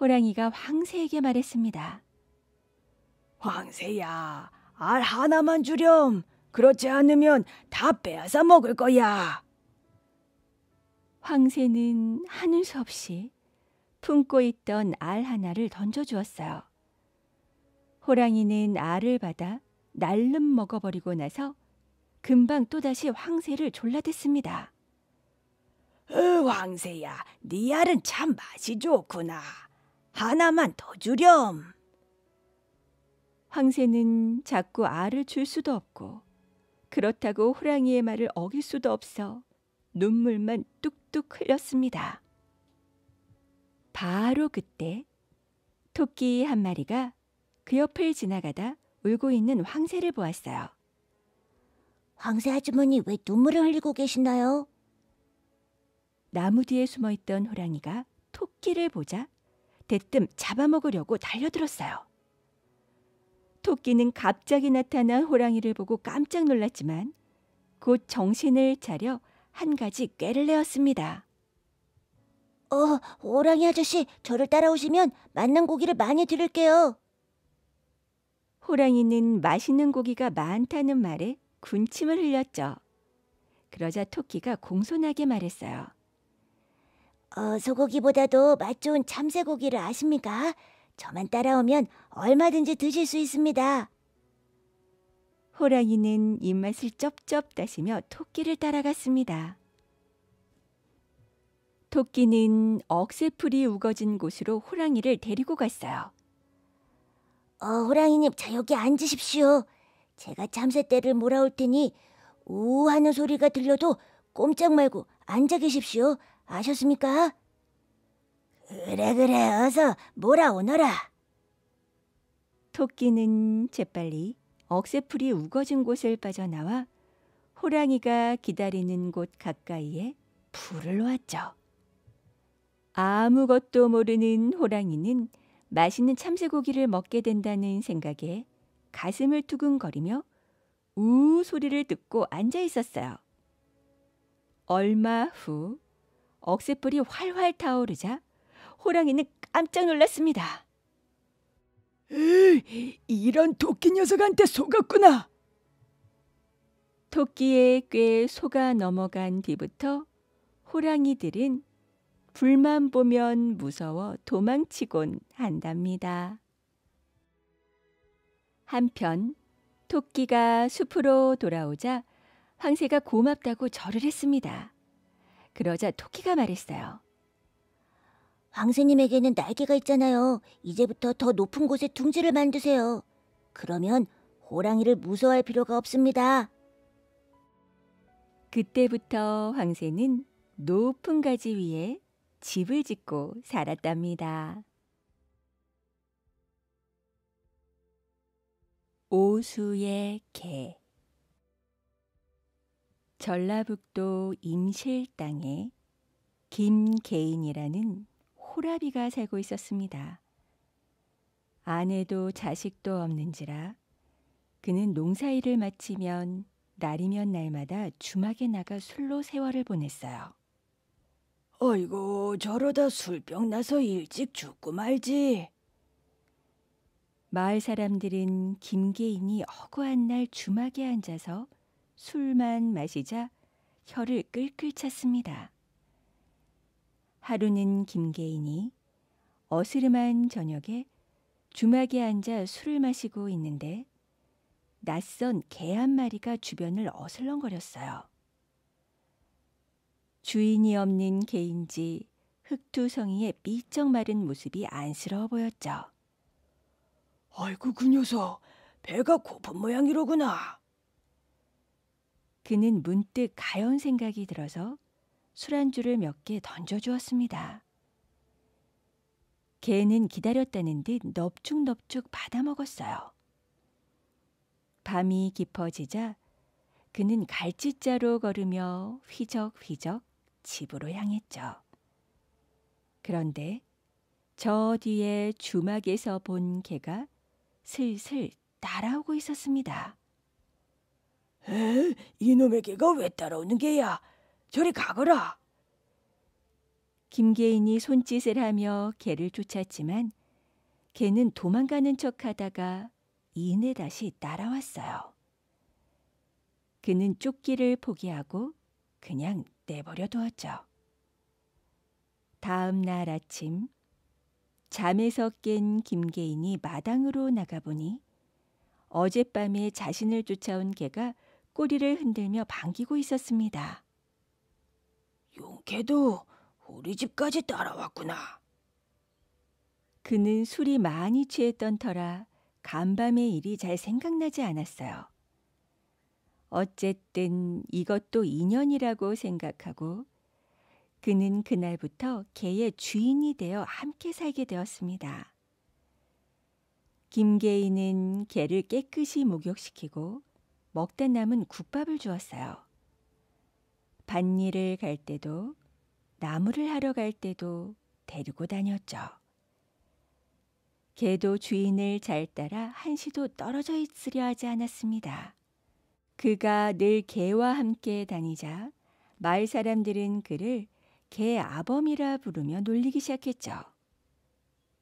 Speaker 1: 호랑이가 황새에게 말했습니다. 황새야, 알 하나만 주렴. 그렇지 않으면 다 빼앗아 먹을 거야. 황새는 하는 수 없이 품고 있던 알 하나를 던져주었어요. 호랑이는 알을 받아 날름 먹어버리고 나서 금방 또다시 황새를 졸라댔습니다. 으, 황새야, 네 알은 참 맛이 좋구나. 하나만 더 주렴. 황새는 자꾸 알을 줄 수도 없고 그렇다고 호랑이의 말을 어길 수도 없어 눈물만 뚝뚝 흘렸습니다. 바로 그때 토끼 한 마리가 그 옆을 지나가다 울고 있는 황새를 보았어요. 황새 아주머니 왜 눈물을 흘리고 계시나요? 나무 뒤에 숨어 있던 호랑이가 토끼를 보자 대뜸 잡아먹으려고 달려들었어요. 토끼는 갑자기 나타난 호랑이를 보고 깜짝 놀랐지만 곧 정신을 차려 한 가지 꾀를 내었습니다. 어, 호랑이 아저씨, 저를 따라오시면 맛난 고기를 많이 드릴게요. 호랑이는 맛있는 고기가 많다는 말에 군침을 흘렸죠. 그러자 토끼가 공손하게 말했어요. 어, 소고기보다도 맛 좋은 참새고기를 아십니까? 저만 따라오면 얼마든지 드실 수 있습니다. 호랑이는 입맛을 쩝쩝 따시며 토끼를 따라갔습니다. 토끼는 억새풀이 우거진 곳으로 호랑이를 데리고 갔어요. 어, 호랑이님, 자 여기 앉으십시오. 제가 참새떼를 몰아올 테니 우 하는 소리가 들려도 꼼짝 말고 앉아 계십시오. 아셨습니까? 그래 그래 어서 몰아오너라. 토끼는 재빨리 억새풀이 우거진 곳을 빠져나와 호랑이가 기다리는 곳 가까이에 풀을 놓았죠. 아무것도 모르는 호랑이는 맛있는 참새고기를 먹게 된다는 생각에 가슴을 두근거리며우 소리를 듣고 앉아 있었어요. 얼마 후 억새뿔이 활활 타오르자 호랑이는 깜짝 놀랐습니다. 으, 이 이런 토끼 녀석한테 속았구나. 토끼에 꽤 속아 넘어간 뒤부터 호랑이들은 불만 보면 무서워 도망치곤 한답니다. 한편 토끼가 숲으로 돌아오자 황새가 고맙다고 절을 했습니다. 그러자 토끼가 말했어요. 황새님에게는 날개가 있잖아요. 이제부터 더 높은 곳에 둥지를 만드세요. 그러면 호랑이를 무서워할 필요가 없습니다. 그때부터 황새는 높은 가지 위에 집을 짓고 살았답니다. 오수의 개 전라북도 임실 땅에 김개인이라는 호라비가 살고 있었습니다. 아내도 자식도 없는지라 그는 농사일을 마치면 날이면 날마다 주막에 나가 술로 세월을 보냈어요. 어이고 저러다 술병 나서 일찍 죽고 말지. 마을 사람들은 김계인이 허구한 날 주막에 앉아서 술만 마시자 혀를 끌끌 찼습니다. 하루는 김계인이 어스름한 저녁에 주막에 앉아 술을 마시고 있는데 낯선 개 한 마리가 주변을 어슬렁거렸어요. 주인이 없는 개인지 흑투성이의 삐쩍 마른 모습이 안쓰러워 보였죠. 아이고 그 녀석 배가 고픈 모양이로구나. 그는 문득 가연 생각이 들어서 술안주를 몇 개 던져주었습니다. 개는 기다렸다는 듯 넙죽넙죽 받아먹었어요. 밤이 깊어지자 그는 갈치자로 걸으며 휘적휘적 집으로 향했죠. 그런데 저 뒤에 주막에서 본 개가 슬슬 따라오고 있었습니다. 에? 이놈의 개가 왜 따라오는 개야? 저리 가거라. 김계인이 손짓을 하며 개를 쫓았지만 개는 도망가는 척하다가 이내 다시 따라왔어요. 그는 쫓기를 포기하고 그냥 내버려 두었죠. 다음 날 아침 잠에서 깬 김계인이 마당으로 나가보니 어젯밤에 자신을 쫓아온 개가 꼬리를 흔들며 반기고 있었습니다. 용케도 우리 집까지 따라왔구나. 그는 술이 많이 취했던 터라 간밤의 일이 잘 생각나지 않았어요. 어쨌든 이것도 인연이라고 생각하고 그는 그날부터 개의 주인이 되어 함께 살게 되었습니다. 김계인은 개를 깨끗이 목욕시키고 먹다 남은 국밥을 주었어요. 밭일을 갈 때도 나무를 하러 갈 때도 데리고 다녔죠. 개도 주인을 잘 따라 한시도 떨어져 있으려 하지 않았습니다. 그가 늘 개와 함께 다니자 마을 사람들은 그를 개아범이라 부르며 놀리기 시작했죠.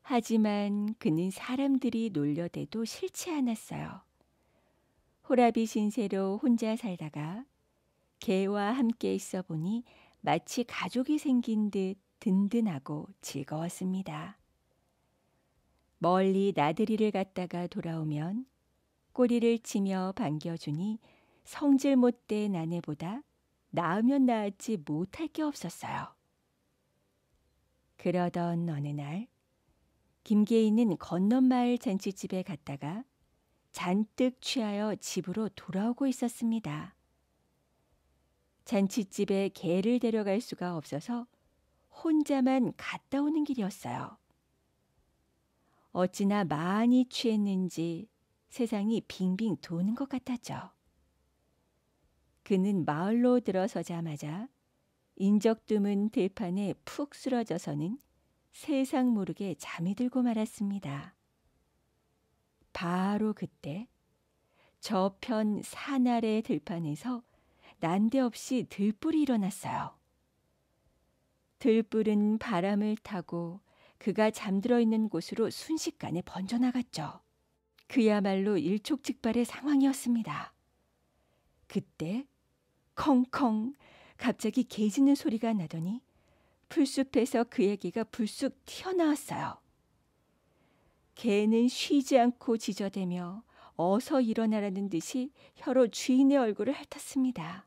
Speaker 1: 하지만 그는 사람들이 놀려대도 싫지 않았어요. 호라비 신세로 혼자 살다가 개와 함께 있어 보니 마치 가족이 생긴 듯 든든하고 즐거웠습니다. 멀리 나들이를 갔다가 돌아오면 꼬리를 치며 반겨주니 성질 못된 아내보다 나으면 나았지 못할 게 없었어요. 그러던 어느 날 김계인은 건넌마을 잔치집에 갔다가 잔뜩 취하여 집으로 돌아오고 있었습니다. 잔치집에 개를 데려갈 수가 없어서 혼자만 갔다 오는 길이었어요. 어찌나 많이 취했는지 세상이 빙빙 도는 것 같았죠. 그는 마을로 들어서자마자 인적 드문 들판에 푹 쓰러져서는 세상 모르게 잠이 들고 말았습니다. 바로 그때 저편 산 아래 들판에서 난데없이 들불이 일어났어요. 들불은 바람을 타고 그가 잠들어 있는 곳으로 순식간에 번져나갔죠. 그야말로 일촉즉발의 상황이었습니다. 그때 콩콩 갑자기 개 짖는 소리가 나더니 풀숲에서 그의 기가 불쑥 튀어나왔어요. 개는 쉬지 않고 짖어대며 어서 일어나라는 듯이 혀로 주인의 얼굴을 핥았습니다.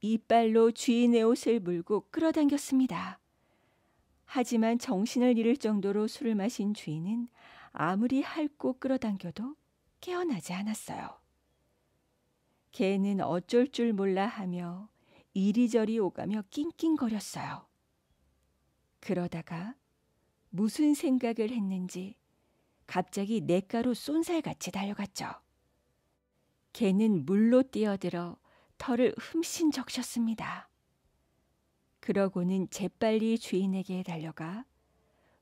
Speaker 1: 이빨로 주인의 옷을 물고 끌어당겼습니다. 하지만 정신을 잃을 정도로 술을 마신 주인은 아무리 핥고 끌어당겨도 깨어나지 않았어요. 개는 어쩔 줄 몰라 하며 이리저리 오가며 낑낑거렸어요. 그러다가 무슨 생각을 했는지 갑자기 냇가로 쏜살같이 달려갔죠. 개는 물로 뛰어들어 털을 흠씬 적셨습니다. 그러고는 재빨리 주인에게 달려가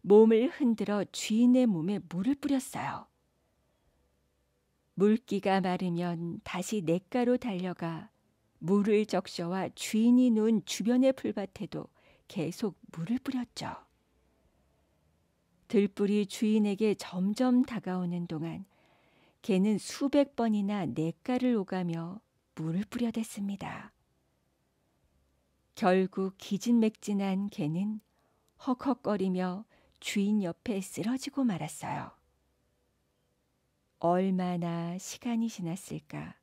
Speaker 1: 몸을 흔들어 주인의 몸에 물을 뿌렸어요. 물기가 마르면 다시 냇가로 달려가 물을 적셔와 주인이 누운 주변의 풀밭에도 계속 물을 뿌렸죠. 들불이 주인에게 점점 다가오는 동안 개는 수백 번이나 냇가를 오가며 물을 뿌려댔습니다. 결국 기진맥진한 개는 헉헉거리며 주인 옆에 쓰러지고 말았어요. 얼마나 시간이 지났을까.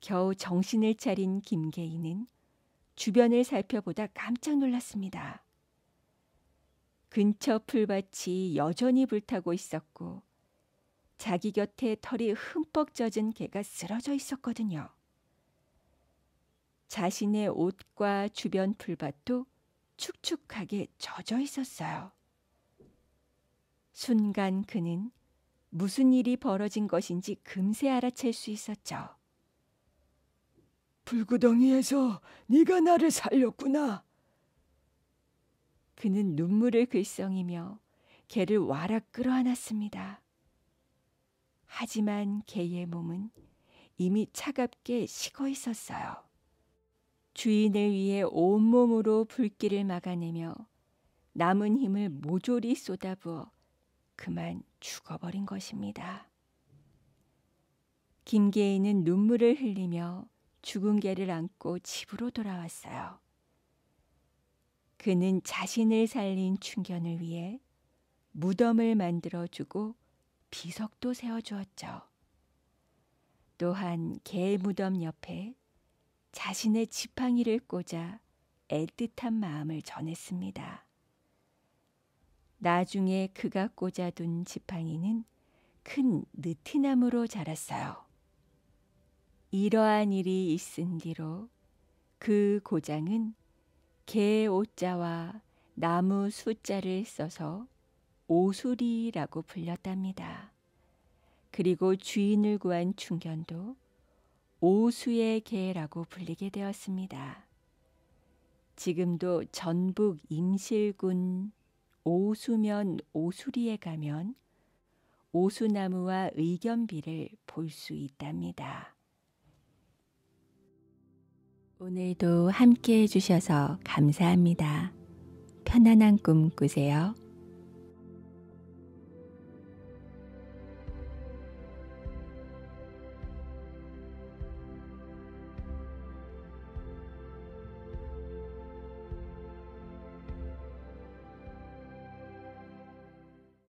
Speaker 1: 겨우 정신을 차린 김계인은 주변을 살펴보다 깜짝 놀랐습니다. 근처 풀밭이 여전히 불타고 있었고 자기 곁에 털이 흠뻑 젖은 개가 쓰러져 있었거든요. 자신의 옷과 주변 풀밭도 축축하게 젖어 있었어요. 순간 그는 무슨 일이 벌어진 것인지 금세 알아챌 수 있었죠. 불구덩이에서 네가 나를 살렸구나. 그는 눈물을 글썽이며 개를 와락 끌어안았습니다. 하지만 개의 몸은 이미 차갑게 식어 있었어요. 주인에 의해 온몸으로 불길을 막아내며 남은 힘을 모조리 쏟아부어 그만 죽어버린 것입니다. 김계인은 눈물을 흘리며 죽은 개를 안고 집으로 돌아왔어요. 그는 자신을 살린 충견을 위해 무덤을 만들어주고 비석도 세워주었죠. 또한 개 무덤 옆에 자신의 지팡이를 꽂아 애틋한 마음을 전했습니다. 나중에 그가 꽂아둔 지팡이는 큰 느티나무로 자랐어요. 이러한 일이 있은 뒤로 그 고장은 개 오자와 나무 숫자를 써서 오수리라고 불렸답니다. 그리고 주인을 구한 충견도 오수의 개라고 불리게 되었습니다. 지금도 전북 임실군 오수면 오수리에 가면 오수나무와 의견비를 볼 수 있답니다. 오늘도 함께 해주셔서 감사합니다. 편안한 꿈 꾸세요.